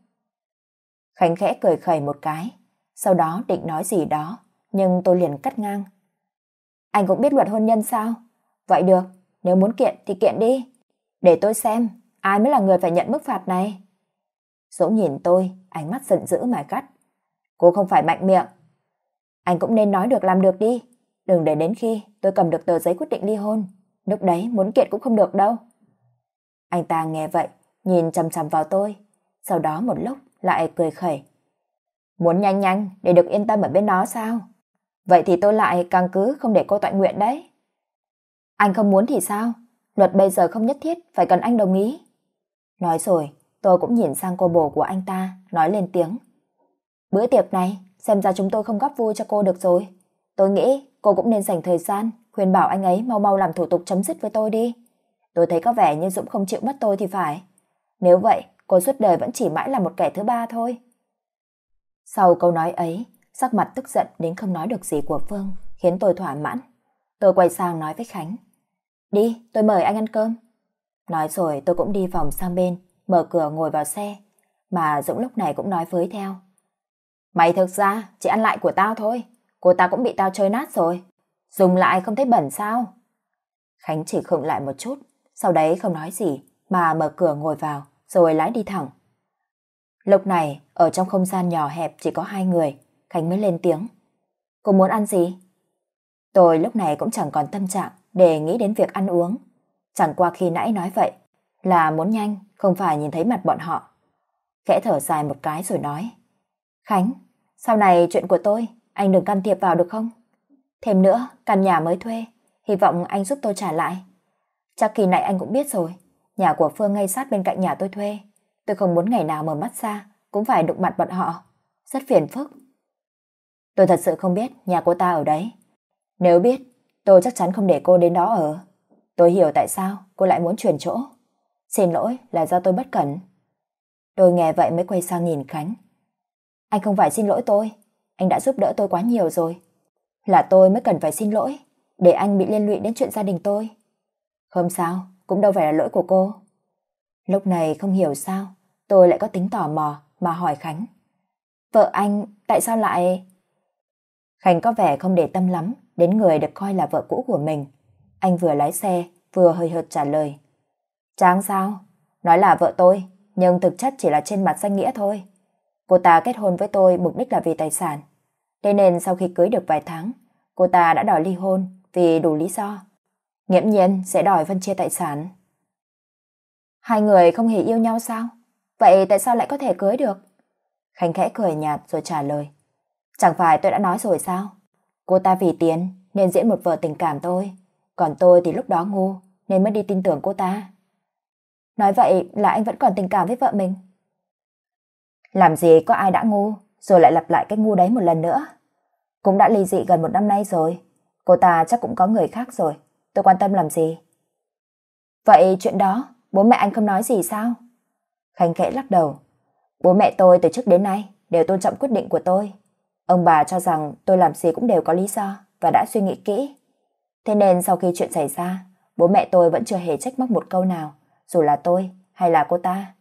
Khánh khẽ cười khẩy một cái, sau đó định nói gì đó, nhưng tôi liền cắt ngang. Anh cũng biết luật hôn nhân sao? Vậy được, nếu muốn kiện thì kiện đi. Để tôi xem, ai mới là người phải nhận mức phạt này? dũng nhìn tôi, ánh mắt giận dữ mà cắt. Cô không phải mạnh miệng. Anh cũng nên nói được làm được đi. Đừng để đến khi tôi cầm được tờ giấy quyết định ly hôn Lúc đấy muốn kiện cũng không được đâu. Anh ta nghe vậy, nhìn chằm chằm vào tôi. Sau đó một lúc lại cười khẩy. Muốn nhanh nhanh để được yên tâm ở bên nó sao? Vậy thì tôi lại càng cứ không để cô tọa nguyện đấy. Anh không muốn thì sao? Luật bây giờ không nhất thiết phải cần anh đồng ý. Nói rồi, tôi cũng nhìn sang cô bồ của anh ta, nói lên tiếng. Bữa tiệc này, xem ra chúng tôi không góp vui cho cô được rồi. Tôi nghĩ cô cũng nên dành thời gian khuyên bảo anh ấy mau mau làm thủ tục chấm dứt với tôi đi. Tôi thấy có vẻ như Dũng không chịu mất tôi thì phải. Nếu vậy, cô suốt đời vẫn chỉ mãi là một kẻ thứ ba thôi. Sau câu nói ấy, sắc mặt tức giận đến không nói được gì của Phương, khiến tôi thỏa mãn. Tôi quay sang nói với Khánh. Đi, tôi mời anh ăn cơm. Nói rồi tôi cũng đi vòng sang bên, mở cửa ngồi vào xe. Mà Dũng lúc này cũng nói với theo. Mày thực ra chỉ ăn lại của tao thôi, cô ta cũng bị tao chơi nát rồi dùng lại không thấy bẩn sao? Khánh chỉ khựng lại một chút, sau đấy không nói gì mà mở cửa ngồi vào rồi lái đi thẳng. Lúc này, ở trong không gian nhỏ hẹp chỉ có hai người, Khánh mới lên tiếng. Cô muốn ăn gì? Tôi lúc này cũng chẳng còn tâm trạng để nghĩ đến việc ăn uống. Chẳng qua khi nãy nói vậy là muốn nhanh, không phải nhìn thấy mặt bọn họ. Khẽ thở dài một cái rồi nói. Khánh, sau này chuyện của tôi, anh đừng can thiệp vào được không? Thêm nữa, căn nhà mới thuê, hy vọng anh giúp tôi trả lại. Chắc kỳ này anh cũng biết rồi, nhà của Phương ngay sát bên cạnh nhà tôi thuê. Tôi không muốn ngày nào mở mắt ra, cũng phải đụng mặt bọn họ. Rất phiền phức. Tôi thật sự không biết nhà cô ta ở đấy. Nếu biết, tôi chắc chắn không để cô đến đó ở. Tôi hiểu tại sao cô lại muốn chuyển chỗ. Xin lỗi là do tôi bất cẩn. Tôi nghe vậy mới quay sang nhìn Khánh. Anh không phải xin lỗi tôi, anh đã giúp đỡ tôi quá nhiều rồi. Là tôi mới cần phải xin lỗi, để anh bị liên lụy đến chuyện gia đình tôi. Không sao, cũng đâu phải là lỗi của cô. Lúc này không hiểu sao, tôi lại có tính tò mò mà hỏi Khánh. Vợ anh tại sao lại... Khánh có vẻ không để tâm lắm đến người được coi là vợ cũ của mình. Anh vừa lái xe, vừa hơi hợt trả lời. Tráng sao? Nói là vợ tôi, nhưng thực chất chỉ là trên mặt danh nghĩa thôi. Cô ta kết hôn với tôi mục đích là vì tài sản. Thế nên sau khi cưới được vài tháng, cô ta đã đòi ly hôn vì đủ lý do. Nghiễm nhiên sẽ đòi phân chia tài sản. Hai người không hề yêu nhau sao? Vậy tại sao lại có thể cưới được? Khánh khẽ cười nhạt rồi trả lời. Chẳng phải tôi đã nói rồi sao? Cô ta vì tiền nên diễn một vợ tình cảm tôi. Còn tôi thì lúc đó ngu nên mới đi tin tưởng cô ta. Nói vậy là anh vẫn còn tình cảm với vợ mình. Làm gì có ai đã ngu rồi lại lặp lại cách ngu đấy một lần nữa. Cũng đã ly dị gần một năm nay rồi, cô ta chắc cũng có người khác rồi, tôi quan tâm làm gì. Vậy chuyện đó, bố mẹ anh không nói gì sao? Khánh khẽ lắc đầu. Bố mẹ tôi từ trước đến nay đều tôn trọng quyết định của tôi. Ông bà cho rằng tôi làm gì cũng đều có lý do và đã suy nghĩ kỹ. Thế nên sau khi chuyện xảy ra, bố mẹ tôi vẫn chưa hề trách móc một câu nào, dù là tôi hay là cô ta.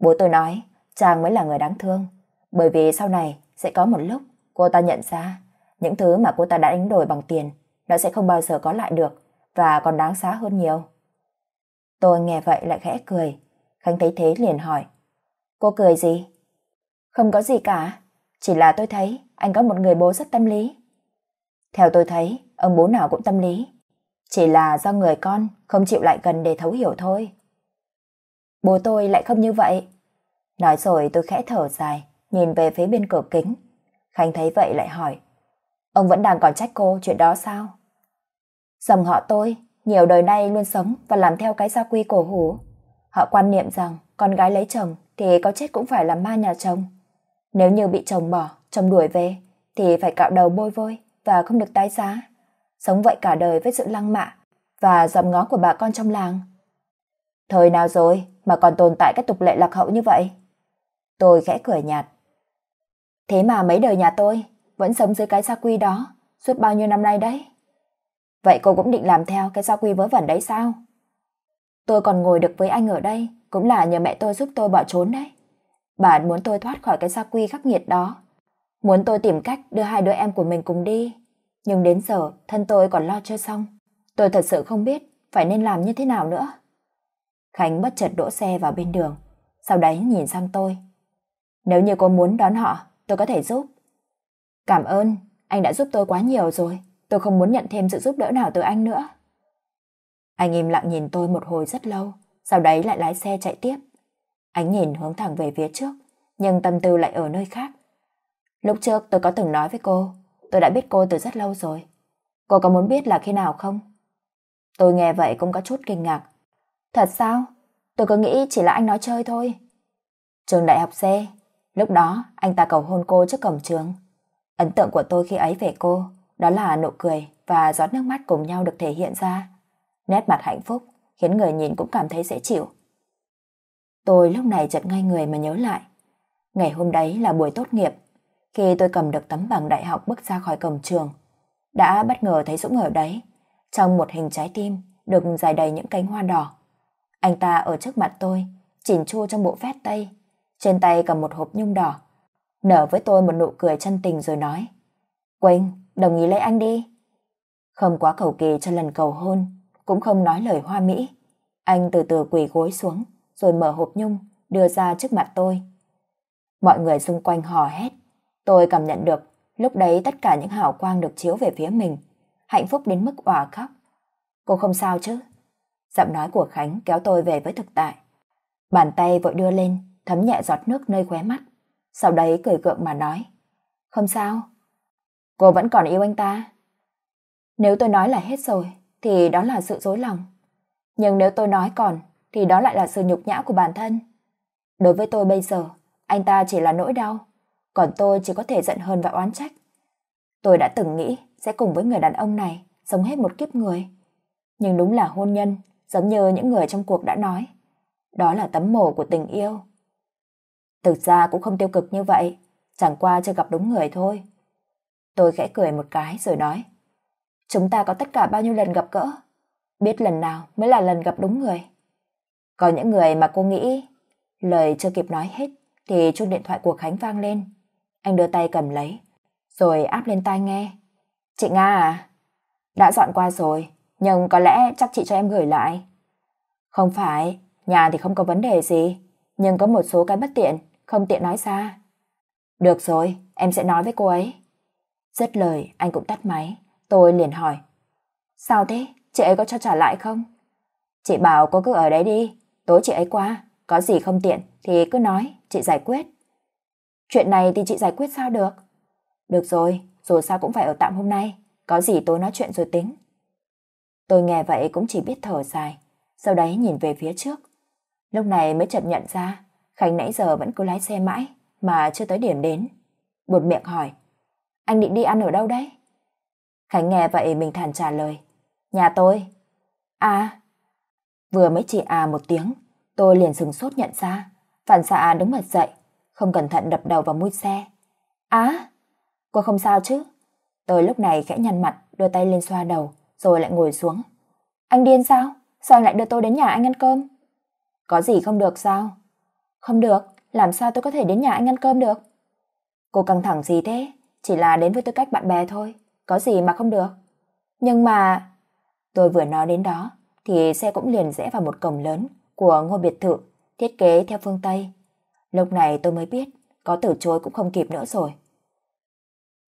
Bố tôi nói, chàng mới là người đáng thương, bởi vì sau này sẽ có một lúc cô ta nhận ra những thứ mà cô ta đã đánh đổi bằng tiền nó sẽ không bao giờ có lại được và còn đáng giá hơn nhiều. Tôi nghe vậy lại khẽ cười. Khánh thấy thế liền hỏi. Cô cười gì? Không có gì cả. Chỉ là tôi thấy anh có một người bố rất tâm lý. Theo tôi thấy, ông bố nào cũng tâm lý. Chỉ là do người con không chịu lại gần để thấu hiểu thôi. Bố tôi lại không như vậy. Nói rồi tôi khẽ thở dài nhìn về phía bên cửa kính. Khánh thấy vậy lại hỏi, ông vẫn đang còn trách cô chuyện đó sao? Dòng họ tôi, nhiều đời nay luôn sống và làm theo cái gia quy cổ hủ. Họ quan niệm rằng con gái lấy chồng thì có chết cũng phải là ma nhà chồng. Nếu như bị chồng bỏ, chồng đuổi về, thì phải cạo đầu bôi vôi và không được tái giá. Sống vậy cả đời với sự lăng mạ và dòm ngó của bà con trong làng. Thời nào rồi mà còn tồn tại các tục lệ lạc hậu như vậy? Tôi khẽ cười nhạt. Thế mà mấy đời nhà tôi vẫn sống dưới cái gia quy đó suốt bao nhiêu năm nay đấy. Vậy cô cũng định làm theo cái gia quy vớ vẩn đấy sao? Tôi còn ngồi được với anh ở đây cũng là nhờ mẹ tôi giúp tôi bỏ trốn đấy. Bà muốn tôi thoát khỏi cái gia quy khắc nghiệt đó. Muốn tôi tìm cách đưa hai đứa em của mình cùng đi. Nhưng đến giờ thân tôi còn lo chưa xong. Tôi thật sự không biết phải nên làm như thế nào nữa. Khánh bất chợt đỗ xe vào bên đường. Sau đấy nhìn sang tôi. Nếu như cô muốn đón họ, tôi có thể giúp. Cảm ơn, anh đã giúp tôi quá nhiều rồi, tôi không muốn nhận thêm sự giúp đỡ nào từ anh nữa. Anh im lặng nhìn tôi một hồi rất lâu, sau đấy lại lái xe chạy tiếp. anh nhìn hướng thẳng về phía trước, nhưng tâm tư lại ở nơi khác. Lúc trước tôi có từng nói với cô, tôi đã biết cô từ rất lâu rồi. Cô có muốn biết là khi nào không? Tôi nghe vậy cũng có chút kinh ngạc. Thật sao? Tôi cứ nghĩ chỉ là anh nói chơi thôi. Trường đại học xe Lúc đó, anh ta cầu hôn cô trước cổng trường. Ấn tượng của tôi khi ấy về cô, đó là nụ cười và giọt nước mắt cùng nhau được thể hiện ra. Nét mặt hạnh phúc, khiến người nhìn cũng cảm thấy dễ chịu. Tôi lúc này chợt ngay người mà nhớ lại. Ngày hôm đấy là buổi tốt nghiệp, khi tôi cầm được tấm bằng đại học bước ra khỏi cổng trường, đã bất ngờ thấy Dũng ở đấy, trong một hình trái tim được dài đầy những cánh hoa đỏ. Anh ta ở trước mặt tôi, chỉnh chu trong bộ vest tây, trên tay cầm một hộp nhung đỏ, nở với tôi một nụ cười chân tình rồi nói. Quỳnh, đồng ý lấy anh đi. Không quá cầu kỳ cho lần cầu hôn, cũng không nói lời hoa mỹ. Anh từ từ quỳ gối xuống, rồi mở hộp nhung, đưa ra trước mặt tôi. Mọi người xung quanh hò hét. Tôi cảm nhận được, lúc đấy tất cả những hào quang được chiếu về phía mình. Hạnh phúc đến mức òa khóc. Cô không sao chứ? Giọng nói của Khánh kéo tôi về với thực tại. Bàn tay vội đưa lên, thấm nhẹ giọt nước nơi khóe mắt. Sau đấy cười cượng mà nói. Không sao. Cô vẫn còn yêu anh ta. Nếu tôi nói là hết rồi, thì đó là sự dối lòng. Nhưng nếu tôi nói còn, thì đó lại là sự nhục nhã của bản thân. Đối với tôi bây giờ, anh ta chỉ là nỗi đau, còn tôi chỉ có thể giận hơn và oán trách. Tôi đã từng nghĩ sẽ cùng với người đàn ông này sống hết một kiếp người. Nhưng đúng là hôn nhân, giống như những người trong cuộc đã nói. Đó là tấm mồ của tình yêu. Thực ra cũng không tiêu cực như vậy, chẳng qua chưa gặp đúng người thôi. Tôi khẽ cười một cái rồi nói. Chúng ta có tất cả bao nhiêu lần gặp cỡ? Biết lần nào mới là lần gặp đúng người. Có những người mà cô nghĩ... Lời chưa kịp nói hết thì chuông điện thoại của Khánh vang lên. Anh đưa tay cầm lấy, rồi áp lên tai nghe. Chị Nga à? Đã dọn qua rồi, nhưng có lẽ chắc chị cho em gửi lại. Không phải, nhà thì không có vấn đề gì, nhưng có một số cái bất tiện không tiện nói ra. Được rồi, em sẽ nói với cô ấy. Dứt lời, anh cũng tắt máy. Tôi liền hỏi. Sao thế? Chị ấy có cho trả lại không? Chị bảo cô cứ ở đấy đi. Tối chị ấy qua. Có gì không tiện thì cứ nói, chị giải quyết. Chuyện này thì chị giải quyết sao được? Được rồi, dù sao cũng phải ở tạm hôm nay. Có gì tối nói chuyện rồi tính. Tôi nghe vậy cũng chỉ biết thở dài. Sau đấy nhìn về phía trước. Lúc này mới chợt nhận ra Khánh nãy giờ vẫn cứ lái xe mãi, mà chưa tới điểm đến. Buột miệng hỏi, anh định đi ăn ở đâu đấy? Khánh nghe vậy mình thản trả lời, nhà tôi. À, vừa mới chỉ à một tiếng, tôi liền sừng sốt nhận ra, phản xạ đúng bật dậy, không cẩn thận đập đầu vào mũi xe. à, cô không sao chứ? Tôi lúc này khẽ nhăn mặt, đưa tay lên xoa đầu, rồi lại ngồi xuống. Anh điên sao? Sao anh lại đưa tôi đến nhà anh ăn cơm? Có gì không được sao? Không được, làm sao tôi có thể đến nhà anh ăn cơm được? Cô căng thẳng gì thế? Chỉ là đến với tư cách bạn bè thôi, có gì mà không được. Nhưng mà... Tôi vừa nói đến đó, thì xe cũng liền rẽ vào một cổng lớn của ngôi biệt thự, thiết kế theo phương Tây. Lúc này tôi mới biết, có từ chối cũng không kịp nữa rồi.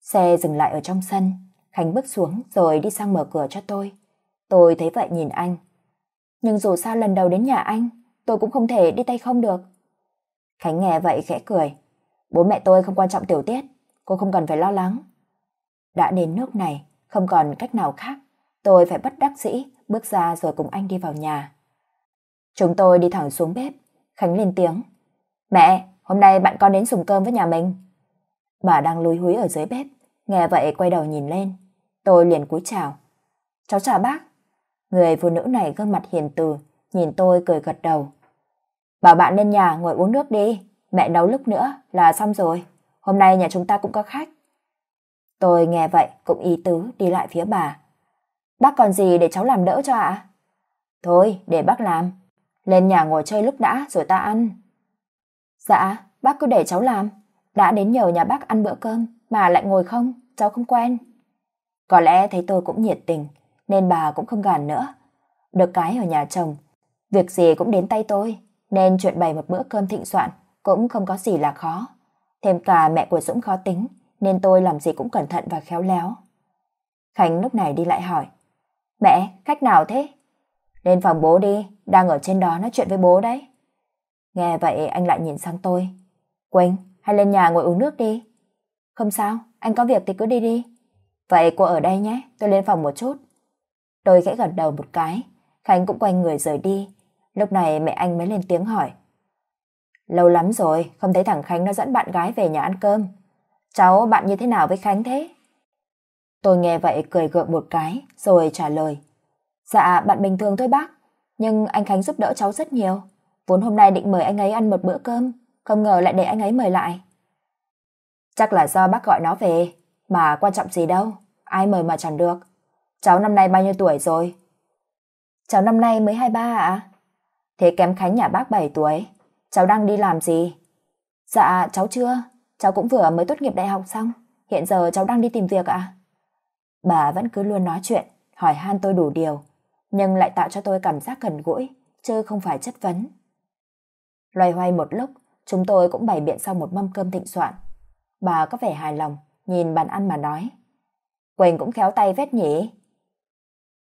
Xe dừng lại ở trong sân, Khánh bước xuống rồi đi sang mở cửa cho tôi. Tôi thấy vậy nhìn anh. Nhưng dù sao lần đầu đến nhà anh, tôi cũng không thể đi tay không được. Khánh nghe vậy khẽ cười. Bố mẹ tôi không quan trọng tiểu tiết, cô không cần phải lo lắng. Đã đến nước này, không còn cách nào khác. Tôi phải bất đắc dĩ, bước ra rồi cùng anh đi vào nhà. Chúng tôi đi thẳng xuống bếp. Khánh lên tiếng. Mẹ, hôm nay bạn con đến dùng cơm với nhà mình. Bà đang lúi húi ở dưới bếp, nghe vậy quay đầu nhìn lên. Tôi liền cúi chào. Cháu chào bác. Người phụ nữ này gương mặt hiền từ, nhìn tôi cười gật đầu. Bảo bạn lên nhà ngồi uống nước đi, mẹ nấu lúc nữa là xong rồi. Hôm nay nhà chúng ta cũng có khách. Tôi nghe vậy cũng ý tứ đi lại phía bà. Bác còn gì để cháu làm đỡ cho ạ? Thôi, để bác làm. Lên nhà ngồi chơi lúc đã rồi ta ăn. Dạ, bác cứ để cháu làm. Đã đến nhờ nhà bác ăn bữa cơm mà lại ngồi không, cháu không quen. Có lẽ thấy tôi cũng nhiệt tình nên bà cũng không gàn nữa. Được cái ở nhà chồng, việc gì cũng đến tay tôi, nên chuyện bày một bữa cơm thịnh soạn cũng không có gì là khó. Thêm cả mẹ của Dũng khó tính, nên tôi làm gì cũng cẩn thận và khéo léo. Khánh lúc này đi lại hỏi, Mẹ, khách nào thế? Lên phòng bố đi, đang ở trên đó nói chuyện với bố đấy. Nghe vậy anh lại nhìn sang tôi. Quỳnh, hay lên nhà ngồi uống nước đi. Không sao, anh có việc thì cứ đi đi. Vậy cô ở đây nhé, tôi lên phòng một chút. Tôi khẽ gật đầu một cái, Khánh cũng quay người rời đi, Lúc này mẹ anh mới lên tiếng hỏi. Lâu lắm rồi, không thấy thằng Khánh nó dẫn bạn gái về nhà ăn cơm. Cháu bạn như thế nào với Khánh thế? Tôi nghe vậy cười gượng một cái, rồi trả lời. Dạ, bạn bình thường thôi bác, nhưng anh Khánh giúp đỡ cháu rất nhiều. Vốn hôm nay định mời anh ấy ăn một bữa cơm, không ngờ lại để anh ấy mời lại. Chắc là do bác gọi nó về, mà quan trọng gì đâu, ai mời mà chẳng được. Cháu năm nay bao nhiêu tuổi rồi? Cháu năm nay mới 23 ạ? À? Thế kém Khánh nhà bác 7 tuổi, cháu đang đi làm gì? Dạ, cháu chưa, cháu cũng vừa mới tốt nghiệp đại học xong, hiện giờ cháu đang đi tìm việc ạ. Bà vẫn cứ luôn nói chuyện, hỏi han tôi đủ điều, nhưng lại tạo cho tôi cảm giác gần gũi, chứ không phải chất vấn. Loay hoay một lúc, chúng tôi cũng bày biện sau một mâm cơm thịnh soạn. Bà có vẻ hài lòng, nhìn bàn ăn mà nói. Quỳnh cũng khéo tay vết nhỉ?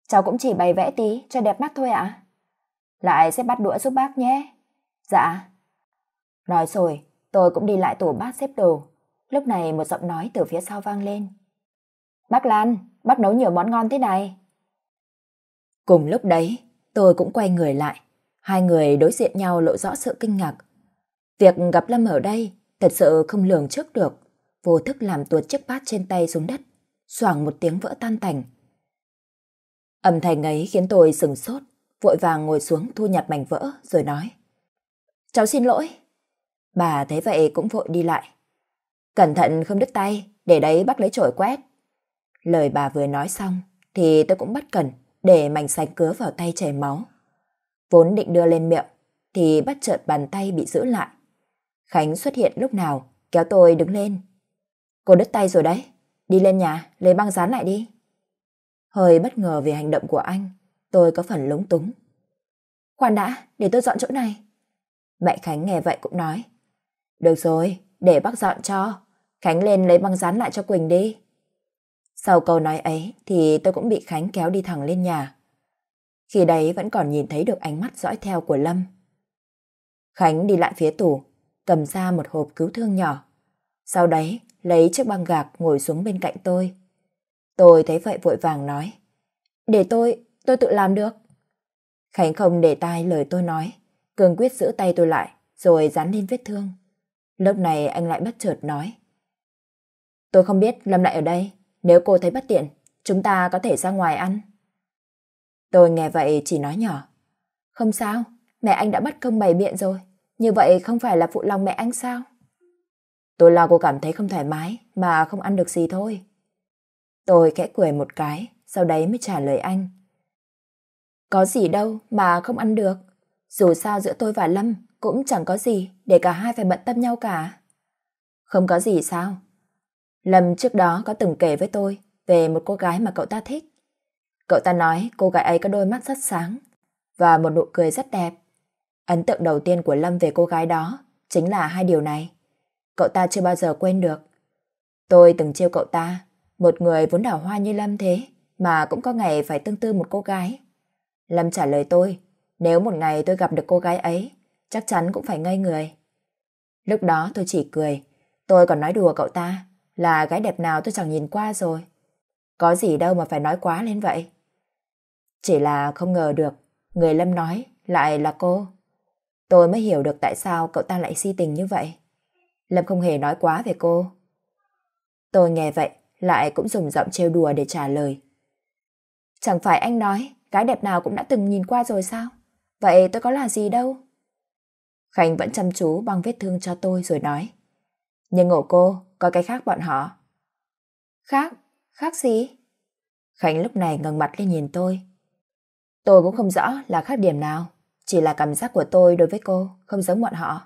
Cháu cũng chỉ bày vẽ tí cho đẹp mắt thôi ạ. À? Lại xếp bát đũa giúp bác nhé. Dạ. Nói rồi, tôi cũng đi lại tủ bát xếp đồ. Lúc này một giọng nói từ phía sau vang lên. Bác Lan, bác nấu nhiều món ngon thế này. Cùng lúc đấy, tôi cũng quay người lại. Hai người đối diện nhau lộ rõ sự kinh ngạc. Việc gặp Lâm ở đây thật sự không lường trước được. Vô thức làm tuột chiếc bát trên tay xuống đất, xoảng một tiếng vỡ tan tành. Âm thanh ấy khiến tôi sừng sốt vội vàng ngồi xuống thu nhặt mảnh vỡ rồi nói. Cháu xin lỗi. Bà thấy vậy cũng vội đi lại. Cẩn thận không đứt tay, để đấy bác lấy chổi quét. Lời bà vừa nói xong thì tôi cũng bắt cần để mảnh sành cứa vào tay chảy máu. Vốn định đưa lên miệng thì bắt chợt bàn tay bị giữ lại. Khánh xuất hiện lúc nào kéo tôi đứng lên. Cô đứt tay rồi đấy, đi lên nhà lấy băng dán lại đi. Hơi bất ngờ về hành động của anh, Tôi có phần lúng túng. Khoan đã, để tôi dọn chỗ này. Mẹ Khánh nghe vậy cũng nói. Được rồi, để bác dọn cho. Khánh lên lấy băng dán lại cho Quỳnh đi. Sau câu nói ấy thì tôi cũng bị Khánh kéo đi thẳng lên nhà. Khi đấy vẫn còn nhìn thấy được ánh mắt dõi theo của Lâm. Khánh đi lại phía tủ, cầm ra một hộp cứu thương nhỏ. Sau đấy, lấy chiếc băng gạc ngồi xuống bên cạnh tôi. Tôi thấy vậy vội vàng nói. Để tôi, tôi tự làm được. Khánh không để tai lời tôi nói, cường quyết giữ tay tôi lại, rồi dán lên vết thương. Lúc này anh lại bất chợt nói. Tôi không biết Lâm lại ở đây, nếu cô thấy bất tiện, chúng ta có thể ra ngoài ăn. Tôi nghe vậy chỉ nói nhỏ. Không sao, mẹ anh đã bắt công bày biện rồi, như vậy không phải là phụ lòng mẹ anh sao? Tôi lo cô cảm thấy không thoải mái mà không ăn được gì thôi. Tôi khẽ cười một cái, sau đấy mới trả lời anh. Có gì đâu mà không ăn được. Dù sao giữa tôi và Lâm cũng chẳng có gì để cả hai phải bận tâm nhau cả. Không có gì sao? Lâm trước đó có từng kể với tôi về một cô gái mà cậu ta thích. Cậu ta nói cô gái ấy có đôi mắt rất sáng và một nụ cười rất đẹp. Ấn tượng đầu tiên của Lâm về cô gái đó chính là hai điều này. Cậu ta chưa bao giờ quên được. Tôi từng trêu cậu ta, một người vốn đảo hoa như Lâm thế mà cũng có ngày phải tương tư một cô gái Lâm trả lời tôi, nếu một ngày tôi gặp được cô gái ấy, chắc chắn cũng phải ngây người. Lúc đó tôi chỉ cười, tôi còn nói đùa cậu ta là gái đẹp nào tôi chẳng nhìn qua rồi. Có gì đâu mà phải nói quá lên vậy. Chỉ là không ngờ được, người Lâm nói lại là cô. Tôi mới hiểu được tại sao cậu ta lại si tình như vậy. Lâm không hề nói quá về cô. Tôi nghe vậy, lại cũng dùng giọng trêu đùa để trả lời. Chẳng phải anh nói, gái đẹp nào cũng đã từng nhìn qua rồi sao? Vậy tôi có là gì đâu? Khánh vẫn chăm chú băng vết thương cho tôi rồi nói. Nhưng ngộ cô, có cái khác bọn họ. Khác? Khác gì? Khánh lúc này ngẩng mặt lên nhìn tôi. Tôi cũng không rõ là khác điểm nào, chỉ là cảm giác của tôi đối với cô không giống bọn họ.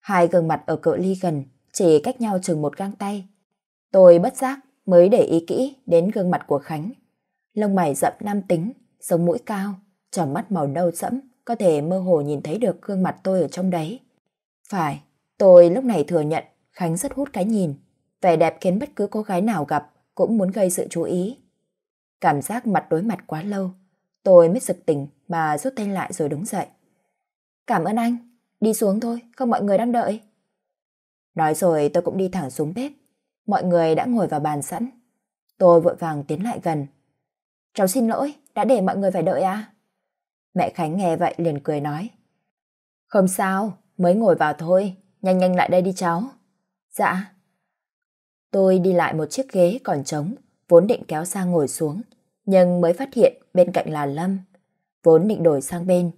Hai gương mặt ở cự ly gần, chỉ cách nhau chừng một găng tay. Tôi bất giác mới để ý kỹ đến gương mặt của Khánh lông mày rậm nam tính, sống mũi cao, tròng mắt màu nâu sẫm, có thể mơ hồ nhìn thấy được gương mặt tôi ở trong đấy. Phải, tôi lúc này thừa nhận Khánh rất hút cái nhìn. Vẻ đẹp khiến bất cứ cô gái nào gặp cũng muốn gây sự chú ý. Cảm giác mặt đối mặt quá lâu, tôi mới giật tỉnh mà rút tay lại rồi đứng dậy. Cảm ơn anh, đi xuống thôi, không mọi người đang đợi. Nói rồi tôi cũng đi thẳng xuống bếp. Mọi người đã ngồi vào bàn sẵn. Tôi vội vàng tiến lại gần, Cháu xin lỗi, đã để mọi người phải đợi à? Mẹ Khánh nghe vậy liền cười nói. Không sao, mới ngồi vào thôi, nhanh nhanh lại đây đi cháu. Dạ. Tôi đi lại một chiếc ghế còn trống, vốn định kéo sang ngồi xuống, nhưng mới phát hiện bên cạnh là Lâm, vốn định đổi sang bên.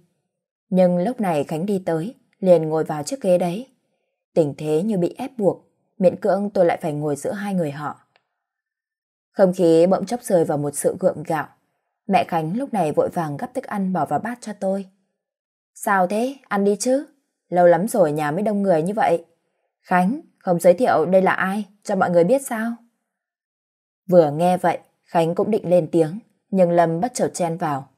Nhưng lúc này Khánh đi tới, liền ngồi vào chiếc ghế đấy. Tình thế như bị ép buộc, miễn cưỡng tôi lại phải ngồi giữa hai người họ. Không khí bỗng chốc rơi vào một sự gượng gạo. Mẹ Khánh lúc này vội vàng gấp thức ăn bỏ vào bát cho tôi. Sao thế? Ăn đi chứ. Lâu lắm rồi nhà mới đông người như vậy. Khánh, không giới thiệu đây là ai, cho mọi người biết sao? Vừa nghe vậy, Khánh cũng định lên tiếng, nhưng Lâm bất chợt chen vào.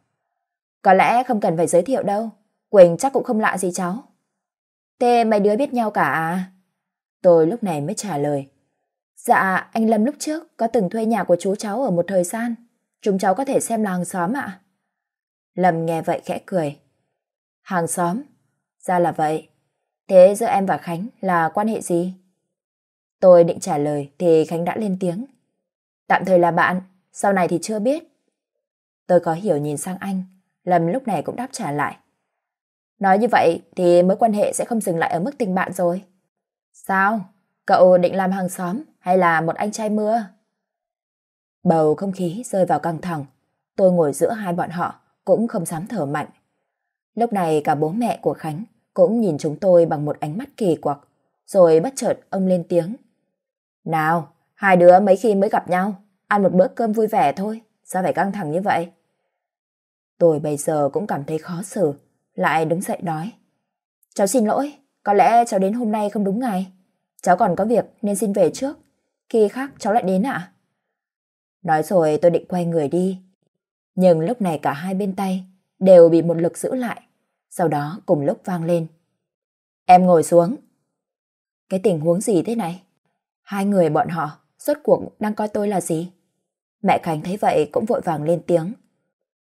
Có lẽ không cần phải giới thiệu đâu, Quỳnh chắc cũng không lạ gì cháu. Thế mấy đứa biết nhau cả à? Tôi lúc này mới trả lời. Dạ, anh Lâm lúc trước có từng thuê nhà của chú cháu ở một thời gian. Chúng cháu có thể xem là hàng xóm ạ. Lâm nghe vậy khẽ cười. Hàng xóm? Ra là vậy. Thế giữa em và Khánh là quan hệ gì? Tôi định trả lời thì Khánh đã lên tiếng. Tạm thời là bạn, sau này thì chưa biết. Tôi có hiểu nhìn sang anh, Lâm lúc này cũng đáp trả lại. Nói như vậy thì mối quan hệ sẽ không dừng lại ở mức tình bạn rồi. Sao? Cậu định làm hàng xóm hay là một anh trai mưa? Bầu không khí rơi vào căng thẳng, tôi ngồi giữa hai bọn họ cũng không dám thở mạnh. Lúc này cả bố mẹ của Khánh cũng nhìn chúng tôi bằng một ánh mắt kỳ quặc, rồi bất chợt ông lên tiếng. Nào, hai đứa mấy khi mới gặp nhau, ăn một bữa cơm vui vẻ thôi, sao phải căng thẳng như vậy? Tôi bây giờ cũng cảm thấy khó xử, lại đứng dậy nói. Cháu xin lỗi, có lẽ cháu đến hôm nay không đúng ngày. Cháu còn có việc nên xin về trước khi khác cháu lại đến ạ. Nói rồi tôi định quay người đi. Nhưng lúc này cả hai bên tay đều bị một lực giữ lại. Sau đó cùng lúc vang lên. Em ngồi xuống. Cái tình huống gì thế này? Hai người bọn họ suốt cuộc đang coi tôi là gì? Mẹ Khánh thấy vậy cũng vội vàng lên tiếng.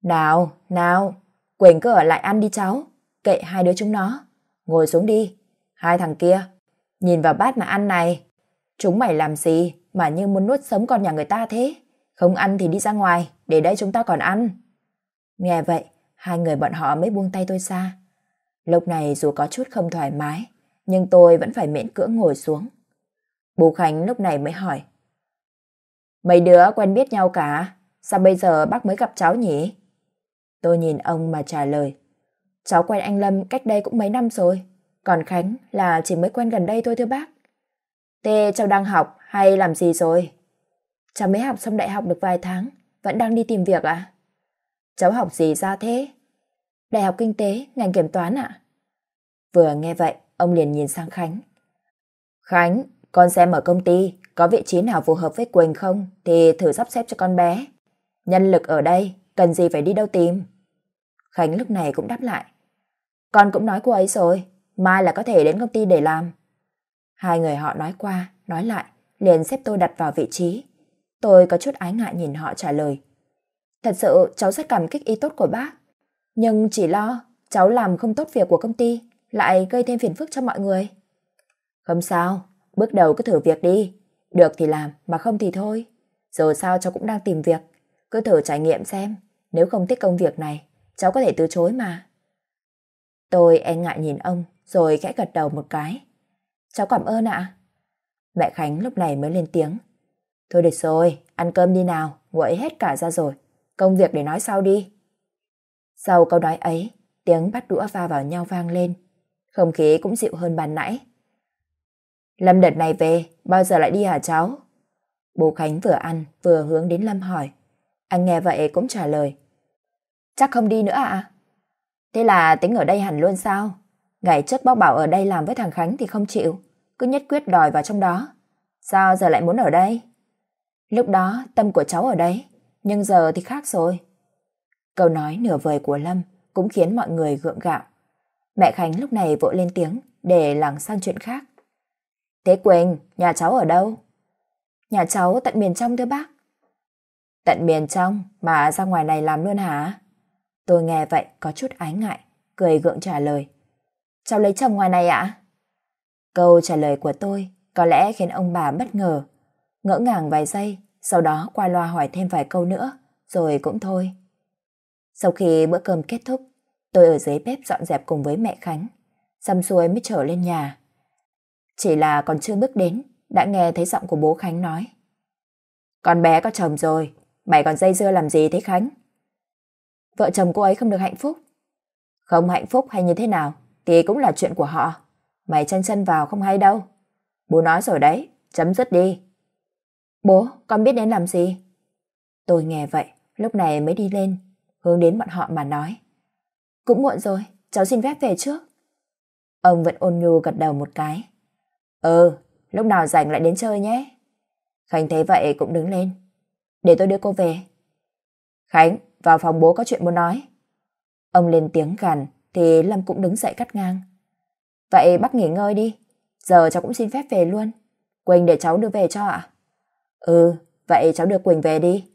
Nào, nào, Quỳnh cứ ở lại ăn đi cháu. Kệ hai đứa chúng nó. Ngồi xuống đi. Hai thằng kia, nhìn vào bát mà ăn này. Chúng mày làm gì mà như muốn nuốt sống con nhà người ta thế? Không ăn thì đi ra ngoài, để đây chúng ta còn ăn. Nghe vậy, hai người bọn họ mới buông tay tôi ra. Lúc này dù có chút không thoải mái, nhưng tôi vẫn phải miễn cưỡng ngồi xuống. Bù Khánh lúc này mới hỏi. Mấy đứa quen biết nhau cả, sao bây giờ bác mới gặp cháu nhỉ? Tôi nhìn ông mà trả lời. Cháu quen anh Lâm cách đây cũng mấy năm rồi, còn Khánh là chỉ mới quen gần đây thôi thưa bác. Tê cháu đang học hay làm gì rồi? Cháu mới học xong đại học được vài tháng, vẫn đang đi tìm việc à? Cháu học gì ra thế? Đại học kinh tế, ngành kiểm toán ạ. Vừa nghe vậy, ông liền nhìn sang Khánh. Khánh, con xem ở công ty có vị trí nào phù hợp với Quỳnh không thì thử sắp xếp cho con bé. Nhân lực ở đây, cần gì phải đi đâu tìm. Khánh lúc này cũng đáp lại. Con cũng nói cô ấy rồi, mai là có thể đến công ty để làm. Hai người họ nói qua, nói lại, liền xếp tôi đặt vào vị trí. Tôi có chút ái ngại nhìn họ trả lời. Thật sự cháu rất cảm kích ý tốt của bác. Nhưng chỉ lo cháu làm không tốt việc của công ty lại gây thêm phiền phức cho mọi người. Không sao, bước đầu cứ thử việc đi. Được thì làm, mà không thì thôi. Dù sao cháu cũng đang tìm việc. Cứ thử trải nghiệm xem. Nếu không thích công việc này, cháu có thể từ chối mà. Tôi e ngại nhìn ông, rồi khẽ gật đầu một cái. Cháu cảm ơn ạ. Mẹ Khánh lúc này mới lên tiếng. Thôi được rồi, ăn cơm đi nào, nguội hết cả ra rồi. Công việc để nói sau đi. Sau câu nói ấy, tiếng bắt đũa va vào nhau vang lên. Không khí cũng dịu hơn bàn nãy. Lâm đợt này về, bao giờ lại đi hả cháu? Bố Khánh vừa ăn, vừa hướng đến Lâm hỏi. Anh nghe vậy cũng trả lời. Chắc không đi nữa ạ. À? Thế là tính ở đây hẳn luôn sao? Ngày trước bác bảo ở đây làm với thằng Khánh thì không chịu, cứ nhất quyết đòi vào trong đó. Sao giờ lại muốn ở đây? Lúc đó tâm của cháu ở đấy, nhưng giờ thì khác rồi. Câu nói nửa vời của Lâm cũng khiến mọi người gượng gạo. Mẹ Khánh lúc này vội lên tiếng để lảng sang chuyện khác. Thế Quỳnh, nhà cháu ở đâu? Nhà cháu tận miền trong thưa bác. Tận miền trong mà ra ngoài này làm luôn hả? Tôi nghe vậy có chút ái ngại, cười gượng trả lời cháu lấy chồng ngoài này ạ? Câu trả lời của tôi có lẽ khiến ông bà bất ngờ. Ngỡ ngàng vài giây, sau đó qua loa hỏi thêm vài câu nữa, rồi cũng thôi. Sau khi bữa cơm kết thúc, tôi ở dưới bếp dọn dẹp cùng với mẹ Khánh. Xăm xuôi mới trở lên nhà. Chỉ là còn chưa bước đến, đã nghe thấy giọng của bố Khánh nói. Con bé có chồng rồi, mày còn dây dưa làm gì thế Khánh? Vợ chồng cô ấy không được hạnh phúc. Không hạnh phúc hay như thế nào? thì cũng là chuyện của họ. Mày chân chân vào không hay đâu. Bố nói rồi đấy, chấm dứt đi. Bố, con biết đến làm gì? Tôi nghe vậy, lúc này mới đi lên, hướng đến bọn họ mà nói. Cũng muộn rồi, cháu xin phép về trước. Ông vẫn ôn nhu gật đầu một cái. Ừ, lúc nào rảnh lại đến chơi nhé. Khánh thấy vậy cũng đứng lên. Để tôi đưa cô về. Khánh, vào phòng bố có chuyện muốn nói. Ông lên tiếng gằn, thì Lâm cũng đứng dậy cắt ngang. Vậy bác nghỉ ngơi đi, giờ cháu cũng xin phép về luôn. Quỳnh để cháu đưa về cho ạ. Ừ, vậy cháu đưa Quỳnh về đi.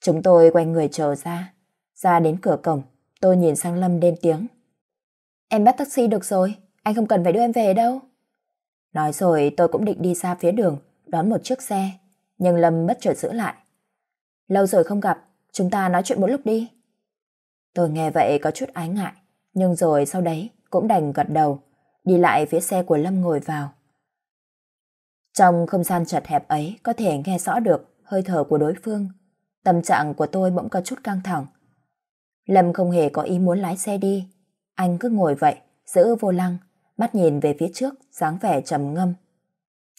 Chúng tôi quay người chờ ra, ra đến cửa cổng, tôi nhìn sang Lâm lên tiếng. Em bắt taxi được rồi, anh không cần phải đưa em về đâu. Nói rồi tôi cũng định đi ra phía đường, đón một chiếc xe, nhưng Lâm bất chợt giữ lại. Lâu rồi không gặp, chúng ta nói chuyện một lúc đi. Tôi nghe vậy có chút ái ngại, nhưng rồi sau đấy cũng đành gật đầu, đi lại phía xe của Lâm ngồi vào. Trong không gian chật hẹp ấy có thể nghe rõ được hơi thở của đối phương. Tâm trạng của tôi bỗng có chút căng thẳng. Lâm không hề có ý muốn lái xe đi. Anh cứ ngồi vậy, giữ vô lăng, mắt nhìn về phía trước, dáng vẻ trầm ngâm.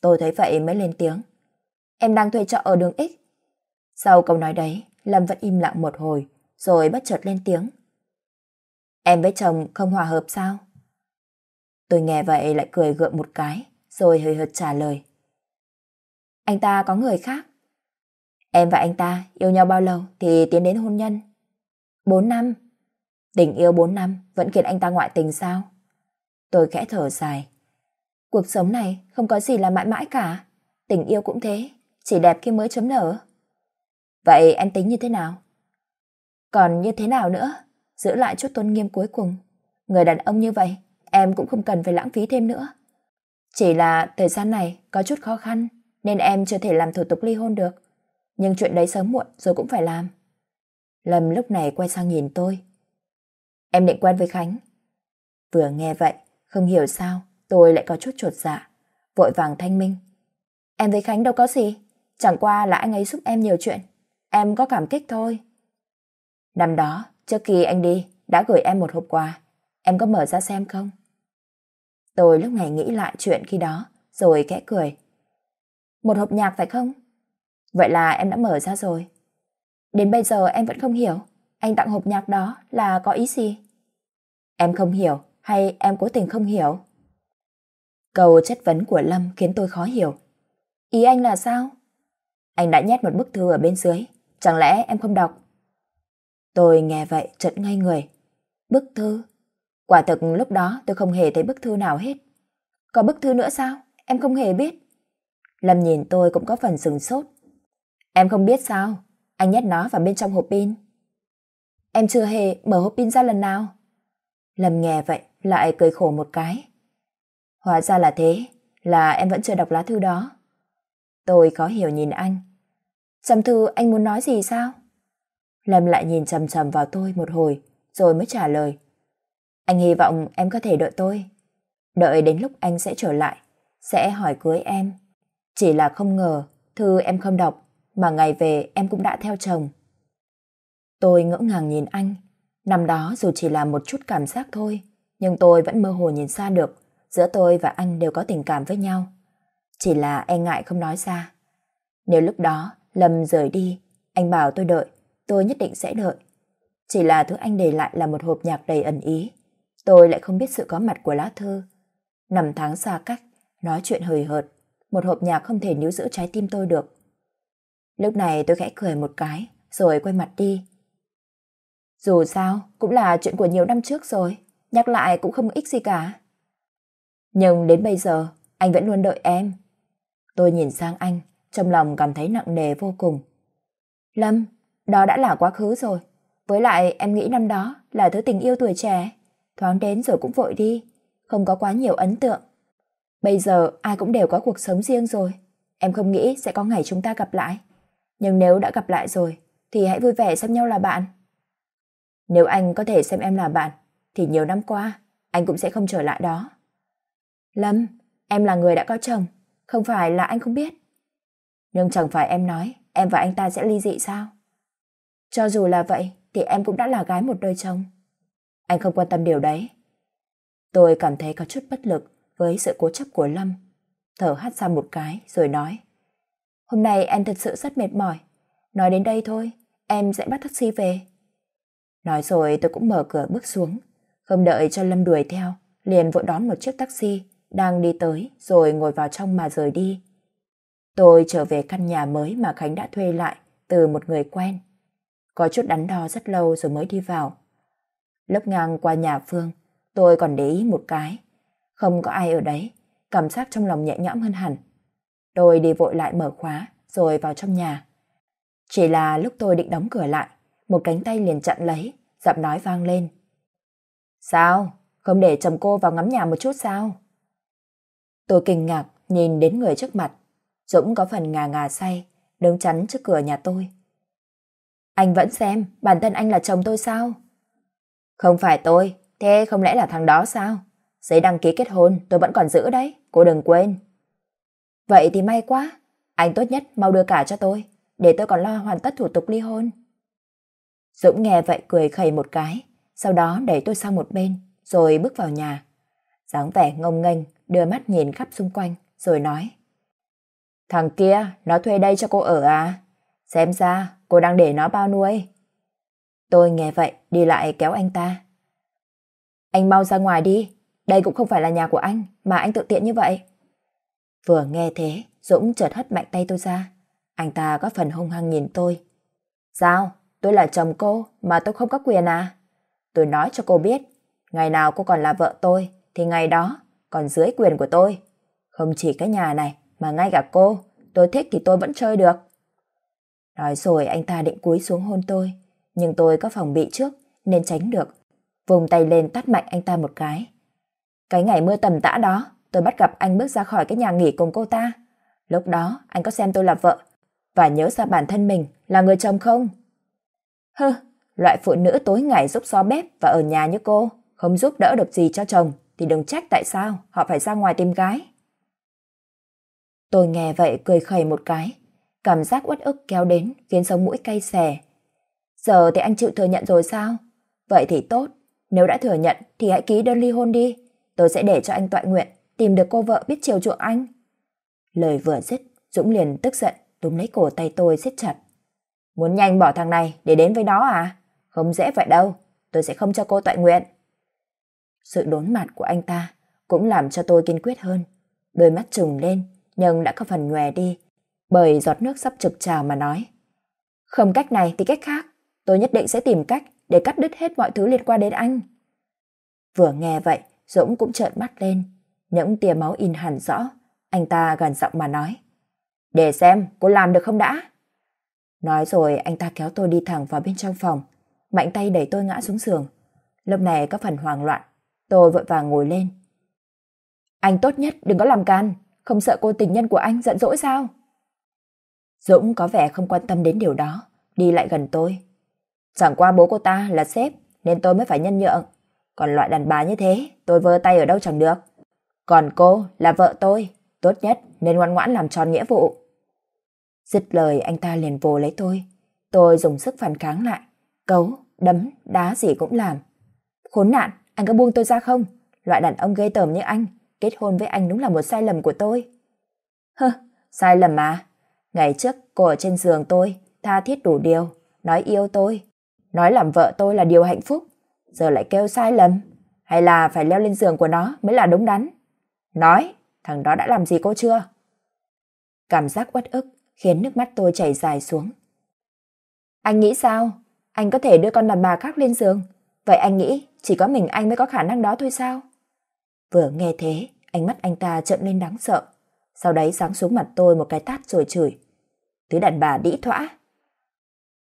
Tôi thấy vậy mới lên tiếng. Em đang thuê trọ ở đường X. Sau câu nói đấy, Lâm vẫn im lặng một hồi, rồi bất chợt lên tiếng. Em với chồng không hòa hợp sao? Tôi nghe vậy lại cười gượng một cái, rồi hơi hợt trả lời. Anh ta có người khác. Em và anh ta yêu nhau bao lâu thì tiến đến hôn nhân? Bốn năm. Tình yêu bốn năm vẫn khiến anh ta ngoại tình sao? Tôi khẽ thở dài. Cuộc sống này không có gì là mãi mãi cả. Tình yêu cũng thế, chỉ đẹp khi mới chấm nở. Vậy em tính như thế nào? Còn như thế nào nữa? Giữ lại chút tôn nghiêm cuối cùng. Người đàn ông như vậy, em cũng không cần phải lãng phí thêm nữa. Chỉ là thời gian này có chút khó khăn, nên em chưa thể làm thủ tục ly hôn được. Nhưng chuyện đấy sớm muộn rồi cũng phải làm. Lâm lúc này quay sang nhìn tôi. Em định quen với Khánh. Vừa nghe vậy, không hiểu sao, tôi lại có chút chuột dạ. Vội vàng thanh minh. Em với Khánh đâu có gì, chẳng qua là anh ấy giúp em nhiều chuyện. Em có cảm kích thôi. Năm đó, trước khi anh đi, đã gửi em một hộp quà. Em có mở ra xem không? Tôi lúc này nghĩ lại chuyện khi đó, rồi kẽ cười. Một hộp nhạc phải không? Vậy là em đã mở ra rồi. Đến bây giờ em vẫn không hiểu, anh tặng hộp nhạc đó là có ý gì? Em không hiểu hay em cố tình không hiểu? Câu chất vấn của Lâm khiến tôi khó hiểu. Ý anh là sao? Anh đã nhét một bức thư ở bên dưới, chẳng lẽ em không đọc Tôi nghe vậy chợt ngay người. Bức thư? Quả thực lúc đó tôi không hề thấy bức thư nào hết. Có bức thư nữa sao? Em không hề biết. Lâm nhìn tôi cũng có phần sừng sốt. Em không biết sao? Anh nhét nó vào bên trong hộp pin. Em chưa hề mở hộp pin ra lần nào. Lâm nghe vậy lại cười khổ một cái. Hóa ra là thế, là em vẫn chưa đọc lá thư đó. Tôi khó hiểu nhìn anh. Trong thư anh muốn nói gì sao? Lâm lại nhìn chầm chầm vào tôi một hồi, rồi mới trả lời. Anh hy vọng em có thể đợi tôi. Đợi đến lúc anh sẽ trở lại, sẽ hỏi cưới em. Chỉ là không ngờ, thư em không đọc, mà ngày về em cũng đã theo chồng. Tôi ngỡ ngàng nhìn anh. Năm đó dù chỉ là một chút cảm giác thôi, nhưng tôi vẫn mơ hồ nhìn xa được, giữa tôi và anh đều có tình cảm với nhau. Chỉ là e ngại không nói ra. Nếu lúc đó Lâm rời đi, anh bảo tôi đợi, tôi nhất định sẽ đợi. Chỉ là thứ anh để lại là một hộp nhạc đầy ẩn ý. Tôi lại không biết sự có mặt của lá thư. Nằm tháng xa cách, nói chuyện hời hợt. Một hộp nhạc không thể níu giữ trái tim tôi được. Lúc này tôi khẽ cười một cái, rồi quay mặt đi. Dù sao, cũng là chuyện của nhiều năm trước rồi. Nhắc lại cũng không ích gì cả. Nhưng đến bây giờ, anh vẫn luôn đợi em. Tôi nhìn sang anh, trong lòng cảm thấy nặng nề vô cùng. Lâm, đó đã là quá khứ rồi. Với lại em nghĩ năm đó là thứ tình yêu tuổi trẻ, thoáng đến rồi cũng vội đi, không có quá nhiều ấn tượng. Bây giờ ai cũng đều có cuộc sống riêng rồi, em không nghĩ sẽ có ngày chúng ta gặp lại. Nhưng nếu đã gặp lại rồi thì hãy vui vẻ xem nhau là bạn. Nếu anh có thể xem em là bạn thì nhiều năm qua anh cũng sẽ không trở lại đó. Lâm, em là người đã có chồng, không phải là anh không biết. Nhưng chẳng phải em nói em và anh ta sẽ ly dị sao? Cho dù là vậy thì em cũng đã là gái một đôi chồng. Anh không quan tâm điều đấy. Tôi cảm thấy có chút bất lực với sự cố chấp của Lâm. Thở hắt ra một cái rồi nói. Hôm nay em thật sự rất mệt mỏi. Nói đến đây thôi, em sẽ bắt taxi về. Nói rồi tôi cũng mở cửa bước xuống. Không đợi cho Lâm đuổi theo, liền vội đón một chiếc taxi đang đi tới rồi ngồi vào trong mà rời đi. Tôi trở về căn nhà mới mà Khánh đã thuê lại từ một người quen có chút đắn đo rất lâu rồi mới đi vào. Lấp ngang qua nhà Phương, tôi còn để ý một cái. Không có ai ở đấy, cảm giác trong lòng nhẹ nhõm hơn hẳn. Tôi đi vội lại mở khóa, rồi vào trong nhà. Chỉ là lúc tôi định đóng cửa lại, một cánh tay liền chặn lấy, giọng nói vang lên. Sao? Không để chồng cô vào ngắm nhà một chút sao? Tôi kinh ngạc nhìn đến người trước mặt. Dũng có phần ngà ngà say, đứng chắn trước cửa nhà tôi. Anh vẫn xem bản thân anh là chồng tôi sao? Không phải tôi, thế không lẽ là thằng đó sao? Giấy đăng ký kết hôn tôi vẫn còn giữ đấy, cô đừng quên. Vậy thì may quá, anh tốt nhất mau đưa cả cho tôi, để tôi còn lo hoàn tất thủ tục ly hôn. Dũng nghe vậy cười khẩy một cái, sau đó đẩy tôi sang một bên, rồi bước vào nhà. dáng vẻ ngông nghênh, đưa mắt nhìn khắp xung quanh, rồi nói. Thằng kia, nó thuê đây cho cô ở à? Xem ra, cô đang để nó bao nuôi. Tôi nghe vậy, đi lại kéo anh ta. Anh mau ra ngoài đi, đây cũng không phải là nhà của anh, mà anh tự tiện như vậy. Vừa nghe thế, Dũng chợt hất mạnh tay tôi ra. Anh ta có phần hung hăng nhìn tôi. Sao? Tôi là chồng cô mà tôi không có quyền à? Tôi nói cho cô biết, ngày nào cô còn là vợ tôi thì ngày đó còn dưới quyền của tôi. Không chỉ cái nhà này mà ngay cả cô, tôi thích thì tôi vẫn chơi được. Nói rồi anh ta định cúi xuống hôn tôi, nhưng tôi có phòng bị trước nên tránh được. Vùng tay lên tát mạnh anh ta một cái. Cái ngày mưa tầm tã đó, tôi bắt gặp anh bước ra khỏi cái nhà nghỉ cùng cô ta. Lúc đó, anh có xem tôi là vợ và nhớ ra bản thân mình là người chồng không? Hừ, loại phụ nữ tối ngày giúp xó bếp và ở nhà như cô, không giúp đỡ được gì cho chồng thì đừng trách tại sao họ phải ra ngoài tìm gái. Tôi nghe vậy cười khẩy một cái, Cảm giác uất ức kéo đến khiến sống mũi cay xè. Giờ thì anh chịu thừa nhận rồi sao? Vậy thì tốt, nếu đã thừa nhận thì hãy ký đơn ly hôn đi. Tôi sẽ để cho anh tọa nguyện, tìm được cô vợ biết chiều chuộng anh. Lời vừa dứt, Dũng liền tức giận, túm lấy cổ tay tôi siết chặt. Muốn nhanh bỏ thằng này để đến với đó à? Không dễ vậy đâu, tôi sẽ không cho cô tọa nguyện. Sự đốn mặt của anh ta cũng làm cho tôi kiên quyết hơn. Đôi mắt trùng lên, nhưng đã có phần nhòe đi bởi giọt nước sắp trực trào mà nói. Không cách này thì cách khác, tôi nhất định sẽ tìm cách để cắt đứt hết mọi thứ liên quan đến anh. Vừa nghe vậy, Dũng cũng trợn mắt lên, những tia máu in hẳn rõ, anh ta gần giọng mà nói. Để xem, cô làm được không đã? Nói rồi anh ta kéo tôi đi thẳng vào bên trong phòng, mạnh tay đẩy tôi ngã xuống giường. Lúc này có phần hoảng loạn, tôi vội vàng ngồi lên. Anh tốt nhất đừng có làm can, không sợ cô tình nhân của anh giận dỗi sao? Dũng có vẻ không quan tâm đến điều đó, đi lại gần tôi. Chẳng qua bố cô ta là sếp, nên tôi mới phải nhân nhượng. Còn loại đàn bà như thế, tôi vơ tay ở đâu chẳng được. Còn cô là vợ tôi, tốt nhất nên ngoan ngoãn làm tròn nghĩa vụ. Dứt lời anh ta liền vồ lấy tôi. Tôi dùng sức phản kháng lại, cấu, đấm, đá gì cũng làm. Khốn nạn, anh có buông tôi ra không? Loại đàn ông gây tởm như anh, kết hôn với anh đúng là một sai lầm của tôi. Hơ, sai lầm mà, Ngày trước cô ở trên giường tôi, tha thiết đủ điều, nói yêu tôi, nói làm vợ tôi là điều hạnh phúc, giờ lại kêu sai lầm, hay là phải leo lên giường của nó mới là đúng đắn. Nói, thằng đó đã làm gì cô chưa? Cảm giác uất ức khiến nước mắt tôi chảy dài xuống. Anh nghĩ sao? Anh có thể đưa con đàn bà khác lên giường. Vậy anh nghĩ chỉ có mình anh mới có khả năng đó thôi sao? Vừa nghe thế, ánh mắt anh ta trợn lên đáng sợ. Sau đấy giáng xuống mặt tôi một cái tát rồi chửi thứ đàn bà đĩ thỏa.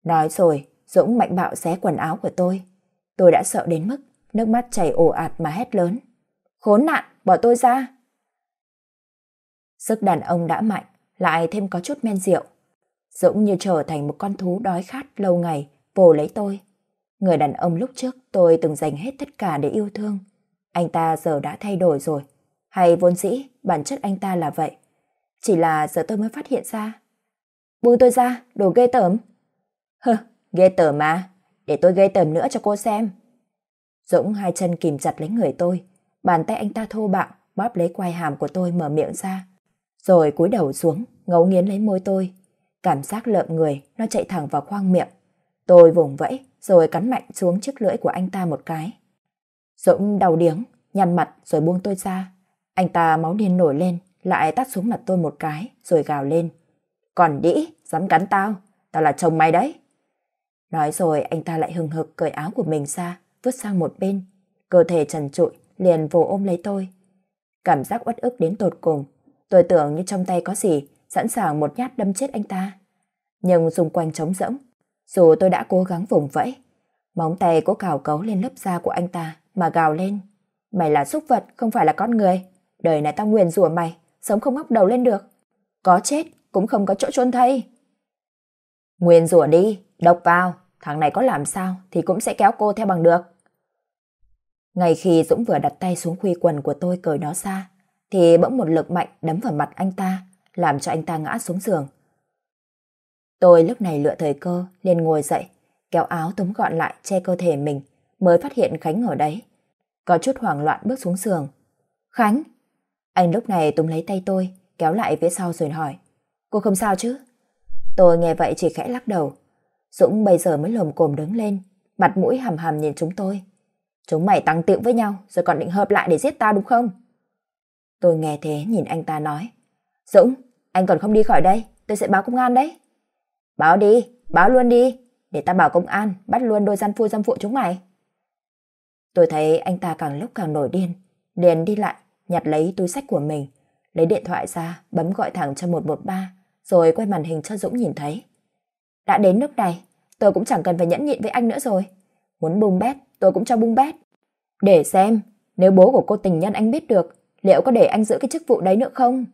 Nói rồi, Dũng mạnh bạo xé quần áo của tôi. Tôi đã sợ đến mức nước mắt chảy ồ ạt mà hét lớn. Khốn nạn, bỏ tôi ra. Sức đàn ông đã mạnh, lại thêm có chút men rượu. Dũng như trở thành một con thú đói khát lâu ngày, vồ lấy tôi. Người đàn ông lúc trước tôi từng dành hết tất cả để yêu thương. Anh ta giờ đã thay đổi rồi. Hay vốn dĩ, bản chất anh ta là vậy. Chỉ là giờ tôi mới phát hiện ra Buông tôi ra, đồ ghê tởm. hơ, ghê tởm mà, để tôi ghê tởm nữa cho cô xem. Dũng hai chân kìm chặt lấy người tôi, bàn tay anh ta thô bạo bóp lấy quai hàm của tôi mở miệng ra, rồi cúi đầu xuống, ngấu nghiến lấy môi tôi. Cảm giác lợm người, nó chạy thẳng vào khoang miệng. Tôi vùng vẫy, rồi cắn mạnh xuống chiếc lưỡi của anh ta một cái. Dũng đau điếng, nhăn mặt rồi buông tôi ra. Anh ta máu điên nổi lên, lại tắt xuống mặt tôi một cái, rồi gào lên. Còn đĩ, dám cắn tao, tao là chồng mày đấy. Nói rồi anh ta lại hừng hực cởi áo của mình ra, vứt sang một bên. Cơ thể trần trụi, liền vồ ôm lấy tôi. Cảm giác uất ức đến tột cùng. Tôi tưởng như trong tay có gì, sẵn sàng một nhát đâm chết anh ta. Nhưng xung quanh trống rỗng, dù tôi đã cố gắng vùng vẫy. Móng tay cố cào cấu lên lớp da của anh ta mà gào lên. Mày là súc vật, không phải là con người. Đời này tao nguyền rủa mày, sống không ngóc đầu lên được. Có chết cũng không có chỗ chôn thây. Nguyên rủa đi, độc vào, thằng này có làm sao thì cũng sẽ kéo cô theo bằng được. Ngay khi Dũng vừa đặt tay xuống khuy quần của tôi cởi nó ra, thì bỗng một lực mạnh đấm vào mặt anh ta, làm cho anh ta ngã xuống giường. Tôi lúc này lựa thời cơ, liền ngồi dậy, kéo áo túm gọn lại che cơ thể mình, mới phát hiện Khánh ở đấy. Có chút hoảng loạn bước xuống giường. Khánh! Anh lúc này túm lấy tay tôi, kéo lại phía sau rồi hỏi. Cô không sao chứ? Tôi nghe vậy chỉ khẽ lắc đầu. Dũng bây giờ mới lồm cồm đứng lên, mặt mũi hầm hầm nhìn chúng tôi. Chúng mày tăng tiệu với nhau rồi còn định hợp lại để giết ta đúng không? Tôi nghe thế nhìn anh ta nói. Dũng, anh còn không đi khỏi đây, tôi sẽ báo công an đấy. Báo đi, báo luôn đi, để ta bảo công an bắt luôn đôi gian phu dâm phụ chúng mày. Tôi thấy anh ta càng lúc càng nổi điên, liền đi lại, nhặt lấy túi sách của mình, lấy điện thoại ra, bấm gọi thẳng cho 113 rồi quay màn hình cho Dũng nhìn thấy. Đã đến nước này, tôi cũng chẳng cần phải nhẫn nhịn với anh nữa rồi. Muốn bung bét, tôi cũng cho bung bét. Để xem, nếu bố của cô tình nhân anh biết được, liệu có để anh giữ cái chức vụ đấy nữa không?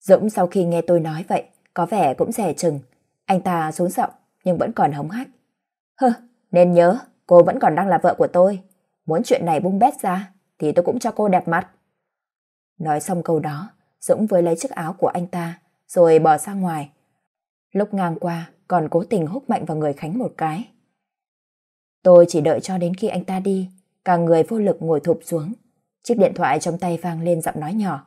Dũng sau khi nghe tôi nói vậy, có vẻ cũng rẻ chừng. Anh ta xuống giọng nhưng vẫn còn hống hách. Hơ, nên nhớ, cô vẫn còn đang là vợ của tôi. Muốn chuyện này bung bét ra, thì tôi cũng cho cô đẹp mặt. Nói xong câu đó, Dũng với lấy chiếc áo của anh ta, rồi bỏ ra ngoài. Lúc ngang qua, còn cố tình húc mạnh vào người Khánh một cái. Tôi chỉ đợi cho đến khi anh ta đi, cả người vô lực ngồi thụp xuống. Chiếc điện thoại trong tay vang lên giọng nói nhỏ.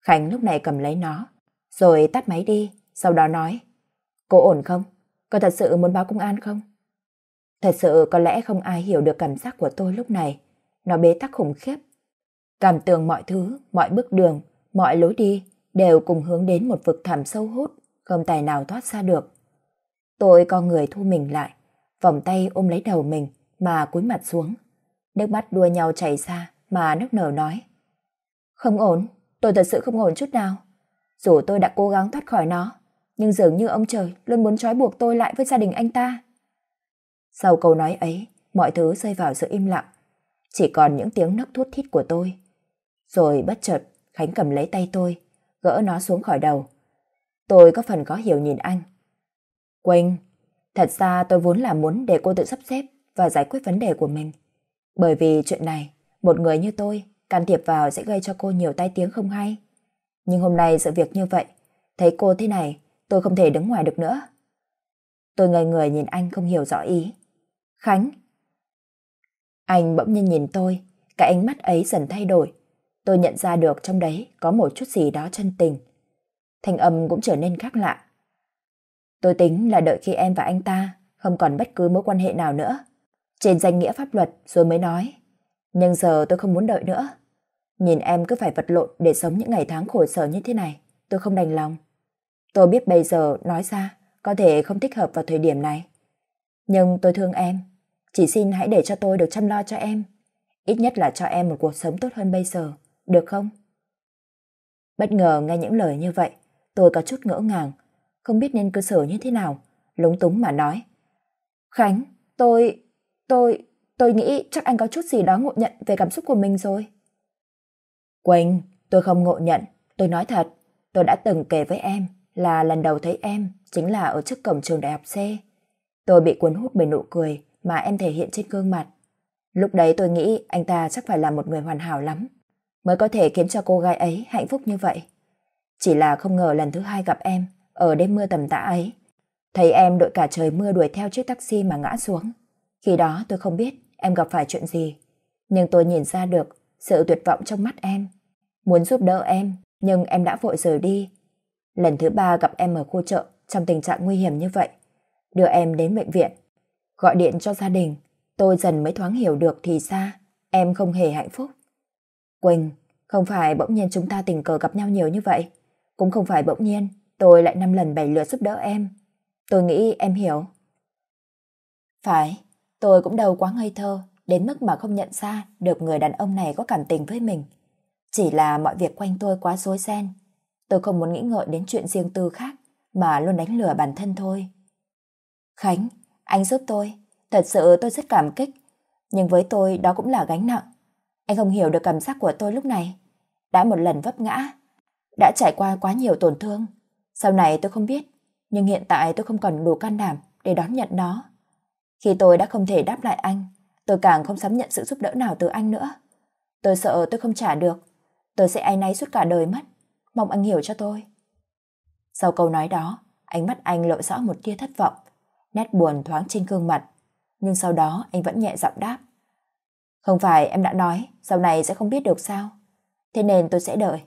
Khánh lúc này cầm lấy nó, rồi tắt máy đi, sau đó nói. Cô ổn không? Cô thật sự muốn báo công an không? Thật sự có lẽ không ai hiểu được cảm giác của tôi lúc này. Nó bế tắc khủng khiếp. Cảm tưởng mọi thứ, mọi bước đường, mọi lối đi đều cùng hướng đến một vực thẳm sâu hút, không tài nào thoát ra được. Tôi con người thu mình lại, vòng tay ôm lấy đầu mình mà cúi mặt xuống. Nước mắt đua nhau chảy ra mà nước nở nói. Không ổn, tôi thật sự không ổn chút nào. Dù tôi đã cố gắng thoát khỏi nó, nhưng dường như ông trời luôn muốn trói buộc tôi lại với gia đình anh ta. Sau câu nói ấy, mọi thứ rơi vào sự im lặng. Chỉ còn những tiếng nấc thút thít của tôi. Rồi bất chợt, Khánh cầm lấy tay tôi, gỡ nó xuống khỏi đầu. Tôi có phần có hiểu nhìn anh. Quỳnh, thật ra tôi vốn là muốn để cô tự sắp xếp và giải quyết vấn đề của mình. Bởi vì chuyện này, một người như tôi can thiệp vào sẽ gây cho cô nhiều tai tiếng không hay. Nhưng hôm nay sự việc như vậy, thấy cô thế này, tôi không thể đứng ngoài được nữa. Tôi ngây người nhìn anh không hiểu rõ ý. Khánh! Anh bỗng nhiên nhìn tôi, cái ánh mắt ấy dần thay đổi, Tôi nhận ra được trong đấy có một chút gì đó chân tình. Thanh âm cũng trở nên khác lạ. Tôi tính là đợi khi em và anh ta không còn bất cứ mối quan hệ nào nữa. Trên danh nghĩa pháp luật rồi mới nói. Nhưng giờ tôi không muốn đợi nữa. Nhìn em cứ phải vật lộn để sống những ngày tháng khổ sở như thế này. Tôi không đành lòng. Tôi biết bây giờ nói ra có thể không thích hợp vào thời điểm này. Nhưng tôi thương em. Chỉ xin hãy để cho tôi được chăm lo cho em. Ít nhất là cho em một cuộc sống tốt hơn bây giờ được không? Bất ngờ nghe những lời như vậy, tôi có chút ngỡ ngàng, không biết nên cơ sở như thế nào, lúng túng mà nói. Khánh, tôi, tôi, tôi nghĩ chắc anh có chút gì đó ngộ nhận về cảm xúc của mình rồi. Quỳnh, tôi không ngộ nhận, tôi nói thật, tôi đã từng kể với em là lần đầu thấy em chính là ở trước cổng trường đại học C. Tôi bị cuốn hút bởi nụ cười mà em thể hiện trên gương mặt. Lúc đấy tôi nghĩ anh ta chắc phải là một người hoàn hảo lắm mới có thể khiến cho cô gái ấy hạnh phúc như vậy. Chỉ là không ngờ lần thứ hai gặp em ở đêm mưa tầm tã ấy. Thấy em đội cả trời mưa đuổi theo chiếc taxi mà ngã xuống. Khi đó tôi không biết em gặp phải chuyện gì. Nhưng tôi nhìn ra được sự tuyệt vọng trong mắt em. Muốn giúp đỡ em, nhưng em đã vội rời đi. Lần thứ ba gặp em ở khu chợ trong tình trạng nguy hiểm như vậy. Đưa em đến bệnh viện. Gọi điện cho gia đình. Tôi dần mới thoáng hiểu được thì ra em không hề hạnh phúc. Quỳnh, không phải bỗng nhiên chúng ta tình cờ gặp nhau nhiều như vậy. Cũng không phải bỗng nhiên tôi lại năm lần bảy lượt giúp đỡ em. Tôi nghĩ em hiểu. Phải, tôi cũng đâu quá ngây thơ, đến mức mà không nhận ra được người đàn ông này có cảm tình với mình. Chỉ là mọi việc quanh tôi quá rối ren. Tôi không muốn nghĩ ngợi đến chuyện riêng tư khác, mà luôn đánh lừa bản thân thôi. Khánh, anh giúp tôi. Thật sự tôi rất cảm kích. Nhưng với tôi đó cũng là gánh nặng. Anh không hiểu được cảm giác của tôi lúc này. Đã một lần vấp ngã, đã trải qua quá nhiều tổn thương. Sau này tôi không biết, nhưng hiện tại tôi không còn đủ can đảm để đón nhận nó. Khi tôi đã không thể đáp lại anh, tôi càng không dám nhận sự giúp đỡ nào từ anh nữa. Tôi sợ tôi không trả được, tôi sẽ áy náy suốt cả đời mất. Mong anh hiểu cho tôi. Sau câu nói đó, ánh mắt anh lộ rõ một tia thất vọng, nét buồn thoáng trên gương mặt. Nhưng sau đó anh vẫn nhẹ giọng đáp. Không phải em đã nói sau này sẽ không biết được sao. Thế nên tôi sẽ đợi.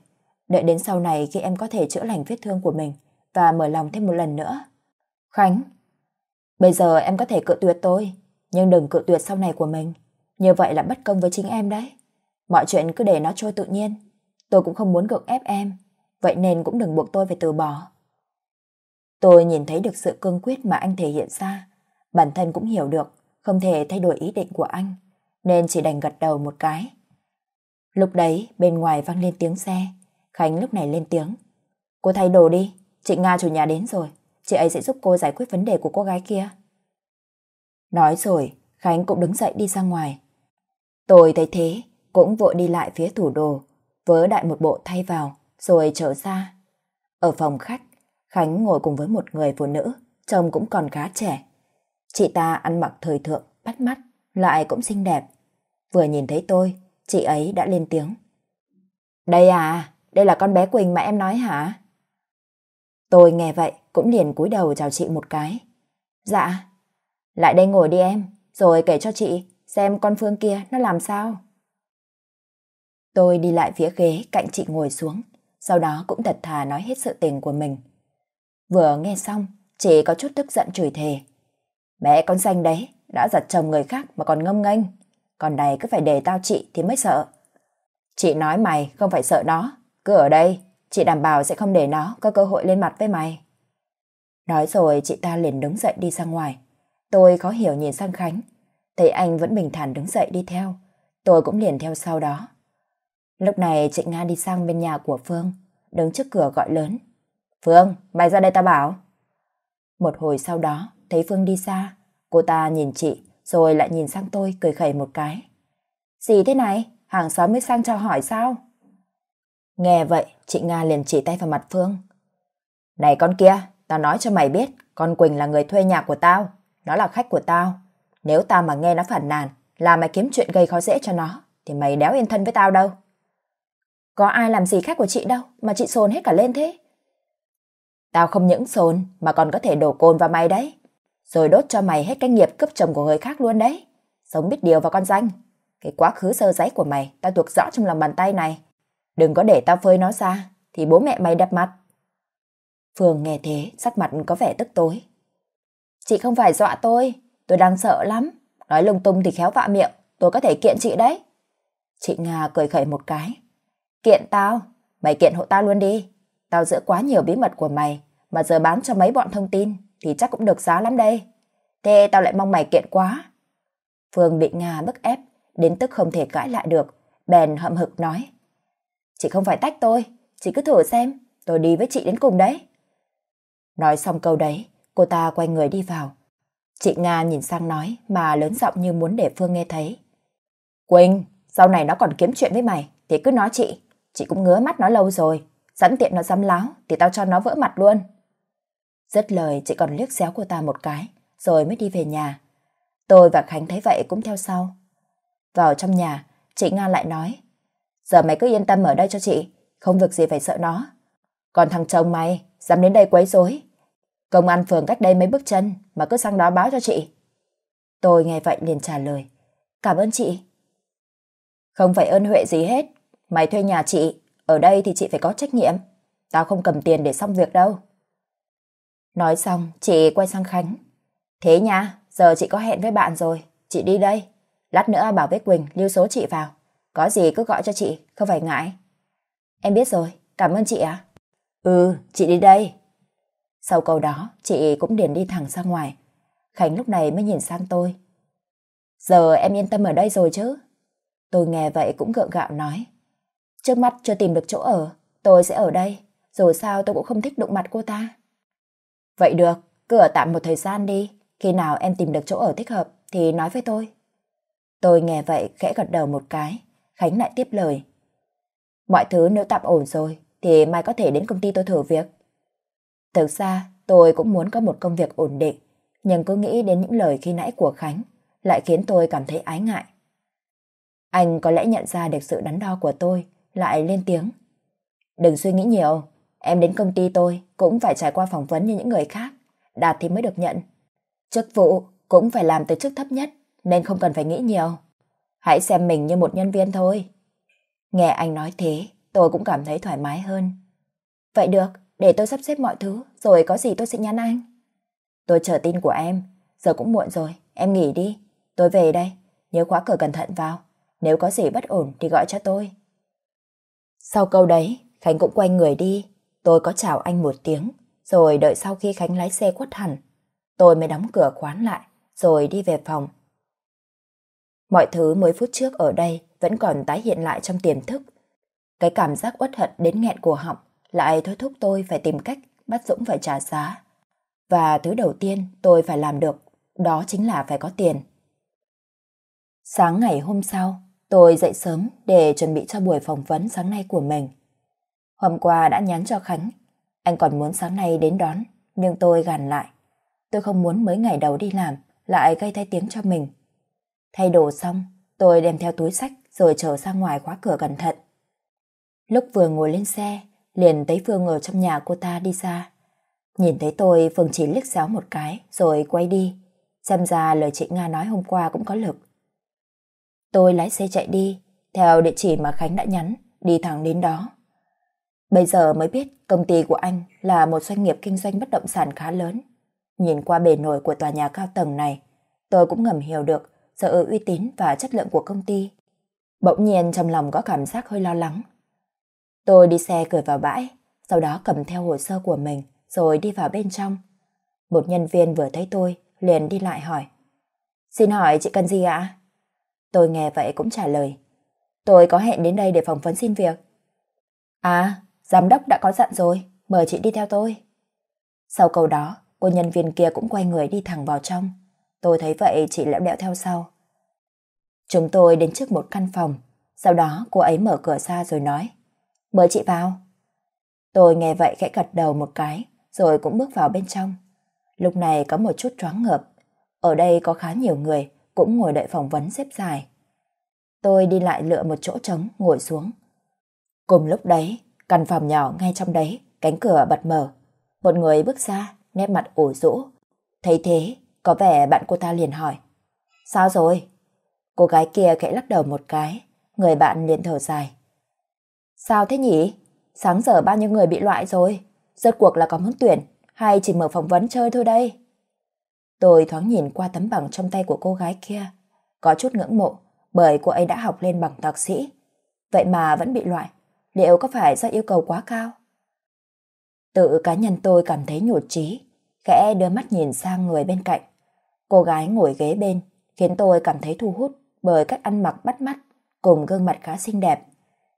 Đợi đến sau này khi em có thể chữa lành vết thương của mình và mở lòng thêm một lần nữa. Khánh, bây giờ em có thể cự tuyệt tôi, nhưng đừng cự tuyệt sau này của mình. Như vậy là bất công với chính em đấy. Mọi chuyện cứ để nó trôi tự nhiên. Tôi cũng không muốn gượng ép em, vậy nên cũng đừng buộc tôi phải từ bỏ. Tôi nhìn thấy được sự cương quyết mà anh thể hiện ra, bản thân cũng hiểu được, không thể thay đổi ý định của anh nên chỉ đành gật đầu một cái. Lúc đấy bên ngoài vang lên tiếng xe, Khánh lúc này lên tiếng. Cô thay đồ đi, chị Nga chủ nhà đến rồi, chị ấy sẽ giúp cô giải quyết vấn đề của cô gái kia. Nói rồi, Khánh cũng đứng dậy đi ra ngoài. Tôi thấy thế, cũng vội đi lại phía thủ đồ, vớ đại một bộ thay vào, rồi trở ra. Ở phòng khách, Khánh ngồi cùng với một người phụ nữ, chồng cũng còn khá trẻ. Chị ta ăn mặc thời thượng, bắt mắt, lại cũng xinh đẹp, Vừa nhìn thấy tôi, chị ấy đã lên tiếng. Đây à, đây là con bé Quỳnh mà em nói hả? Tôi nghe vậy cũng liền cúi đầu chào chị một cái. Dạ, lại đây ngồi đi em, rồi kể cho chị xem con Phương kia nó làm sao. Tôi đi lại phía ghế cạnh chị ngồi xuống, sau đó cũng thật thà nói hết sự tình của mình. Vừa nghe xong, chị có chút tức giận chửi thề. Mẹ con xanh đấy, đã giật chồng người khác mà còn ngâm nghênh con này cứ phải để tao chị thì mới sợ. Chị nói mày không phải sợ nó, cứ ở đây, chị đảm bảo sẽ không để nó có cơ hội lên mặt với mày. Nói rồi chị ta liền đứng dậy đi ra ngoài. Tôi khó hiểu nhìn sang Khánh, thấy anh vẫn bình thản đứng dậy đi theo. Tôi cũng liền theo sau đó. Lúc này chị Nga đi sang bên nhà của Phương, đứng trước cửa gọi lớn. Phương, mày ra đây ta bảo. Một hồi sau đó, thấy Phương đi xa, cô ta nhìn chị rồi lại nhìn sang tôi cười khẩy một cái. Gì thế này? Hàng xóm mới sang chào hỏi sao? Nghe vậy, chị Nga liền chỉ tay vào mặt Phương. Này con kia, tao nói cho mày biết, con Quỳnh là người thuê nhà của tao, nó là khách của tao. Nếu tao mà nghe nó phản nàn, là mày kiếm chuyện gây khó dễ cho nó, thì mày đéo yên thân với tao đâu. Có ai làm gì khách của chị đâu mà chị sồn hết cả lên thế? Tao không những sồn mà còn có thể đổ cồn vào mày đấy rồi đốt cho mày hết cái nghiệp cướp chồng của người khác luôn đấy. Sống biết điều và con danh. Cái quá khứ sơ giấy của mày tao thuộc rõ trong lòng bàn tay này. Đừng có để tao phơi nó ra, thì bố mẹ mày đập mặt. Phương nghe thế, sắc mặt có vẻ tức tối. Chị không phải dọa tôi, tôi đang sợ lắm. Nói lung tung thì khéo vạ miệng, tôi có thể kiện chị đấy. Chị Nga cười khẩy một cái. Kiện tao, mày kiện hộ tao luôn đi. Tao giữ quá nhiều bí mật của mày, mà giờ bán cho mấy bọn thông tin thì chắc cũng được giá lắm đây. Thế tao lại mong mày kiện quá. Phương bị Nga bức ép, đến tức không thể cãi lại được, bèn hậm hực nói. Chị không phải tách tôi, chị cứ thử xem, tôi đi với chị đến cùng đấy. Nói xong câu đấy, cô ta quay người đi vào. Chị Nga nhìn sang nói mà lớn giọng như muốn để Phương nghe thấy. Quỳnh, sau này nó còn kiếm chuyện với mày, thì cứ nói chị. Chị cũng ngứa mắt nó lâu rồi, sẵn tiện nó dám láo thì tao cho nó vỡ mặt luôn. Rất lời chị còn liếc xéo của ta một cái, rồi mới đi về nhà. Tôi và Khánh thấy vậy cũng theo sau. Vào trong nhà, chị Nga lại nói. Giờ mày cứ yên tâm ở đây cho chị, không việc gì phải sợ nó. Còn thằng chồng mày, dám đến đây quấy rối. Công an phường cách đây mấy bước chân mà cứ sang đó báo cho chị. Tôi nghe vậy liền trả lời. Cảm ơn chị. Không phải ơn huệ gì hết. Mày thuê nhà chị, ở đây thì chị phải có trách nhiệm. Tao không cầm tiền để xong việc đâu. Nói xong, chị quay sang Khánh. Thế nha, giờ chị có hẹn với bạn rồi, chị đi đây. Lát nữa bảo với Quỳnh lưu số chị vào. Có gì cứ gọi cho chị, không phải ngại. Em biết rồi, cảm ơn chị ạ. Ừ, chị đi đây. Sau câu đó, chị cũng điền đi thẳng ra ngoài. Khánh lúc này mới nhìn sang tôi. Giờ em yên tâm ở đây rồi chứ? Tôi nghe vậy cũng gượng gạo nói. Trước mắt chưa tìm được chỗ ở, tôi sẽ ở đây. Dù sao tôi cũng không thích đụng mặt cô ta. Vậy được, cứ ở tạm một thời gian đi. Khi nào em tìm được chỗ ở thích hợp thì nói với tôi. Tôi nghe vậy khẽ gật đầu một cái. Khánh lại tiếp lời. Mọi thứ nếu tạm ổn rồi thì mai có thể đến công ty tôi thử việc. Thực ra tôi cũng muốn có một công việc ổn định. Nhưng cứ nghĩ đến những lời khi nãy của Khánh lại khiến tôi cảm thấy ái ngại. Anh có lẽ nhận ra được sự đắn đo của tôi, lại lên tiếng. Đừng suy nghĩ nhiều, Em đến công ty tôi cũng phải trải qua phỏng vấn như những người khác, đạt thì mới được nhận. Chức vụ cũng phải làm từ chức thấp nhất, nên không cần phải nghĩ nhiều. Hãy xem mình như một nhân viên thôi. Nghe anh nói thế, tôi cũng cảm thấy thoải mái hơn. Vậy được, để tôi sắp xếp mọi thứ, rồi có gì tôi sẽ nhắn anh. Tôi chờ tin của em, giờ cũng muộn rồi, em nghỉ đi. Tôi về đây, nhớ khóa cửa cẩn thận vào. Nếu có gì bất ổn thì gọi cho tôi. Sau câu đấy, Khánh cũng quay người đi, Tôi có chào anh một tiếng, rồi đợi sau khi Khánh lái xe quất hẳn, tôi mới đóng cửa quán lại, rồi đi về phòng. Mọi thứ mới phút trước ở đây vẫn còn tái hiện lại trong tiềm thức. Cái cảm giác uất hận đến nghẹn của họng lại thôi thúc tôi phải tìm cách bắt Dũng phải trả giá. Và thứ đầu tiên tôi phải làm được, đó chính là phải có tiền. Sáng ngày hôm sau, tôi dậy sớm để chuẩn bị cho buổi phỏng vấn sáng nay của mình. Hôm qua đã nhắn cho Khánh, anh còn muốn sáng nay đến đón, nhưng tôi gàn lại. Tôi không muốn mới ngày đầu đi làm lại gây thay tiếng cho mình. Thay đồ xong, tôi đem theo túi sách rồi trở ra ngoài khóa cửa cẩn thận. Lúc vừa ngồi lên xe, liền thấy Phương ở trong nhà cô ta đi ra. Nhìn thấy tôi, Phương chỉ liếc xéo một cái rồi quay đi. Xem ra lời chị Nga nói hôm qua cũng có lực. Tôi lái xe chạy đi, theo địa chỉ mà Khánh đã nhắn, đi thẳng đến đó. Bây giờ mới biết công ty của anh là một doanh nghiệp kinh doanh bất động sản khá lớn. Nhìn qua bề nổi của tòa nhà cao tầng này, tôi cũng ngầm hiểu được sự uy tín và chất lượng của công ty. Bỗng nhiên trong lòng có cảm giác hơi lo lắng. Tôi đi xe cười vào bãi, sau đó cầm theo hồ sơ của mình rồi đi vào bên trong. Một nhân viên vừa thấy tôi liền đi lại hỏi. Xin hỏi chị cần gì ạ? Tôi nghe vậy cũng trả lời. Tôi có hẹn đến đây để phỏng vấn xin việc. À, Giám đốc đã có dặn rồi, mời chị đi theo tôi. Sau câu đó, cô nhân viên kia cũng quay người đi thẳng vào trong. Tôi thấy vậy chị lẹo đẽo theo sau. Chúng tôi đến trước một căn phòng, sau đó cô ấy mở cửa ra rồi nói. Mời chị vào. Tôi nghe vậy khẽ gật đầu một cái, rồi cũng bước vào bên trong. Lúc này có một chút choáng ngợp. Ở đây có khá nhiều người, cũng ngồi đợi phỏng vấn xếp dài. Tôi đi lại lựa một chỗ trống, ngồi xuống. Cùng lúc đấy, Căn phòng nhỏ ngay trong đấy, cánh cửa bật mở. Một người bước ra, nét mặt ủ rũ. Thấy thế, có vẻ bạn cô ta liền hỏi. Sao rồi? Cô gái kia khẽ lắc đầu một cái, người bạn liền thở dài. Sao thế nhỉ? Sáng giờ bao nhiêu người bị loại rồi? Rốt cuộc là có muốn tuyển hay chỉ mở phỏng vấn chơi thôi đây? Tôi thoáng nhìn qua tấm bằng trong tay của cô gái kia, có chút ngưỡng mộ bởi cô ấy đã học lên bằng thạc sĩ. Vậy mà vẫn bị loại liệu có phải do yêu cầu quá cao? Tự cá nhân tôi cảm thấy nhụt chí, khẽ đưa mắt nhìn sang người bên cạnh. Cô gái ngồi ghế bên khiến tôi cảm thấy thu hút bởi cách ăn mặc bắt mắt cùng gương mặt khá xinh đẹp.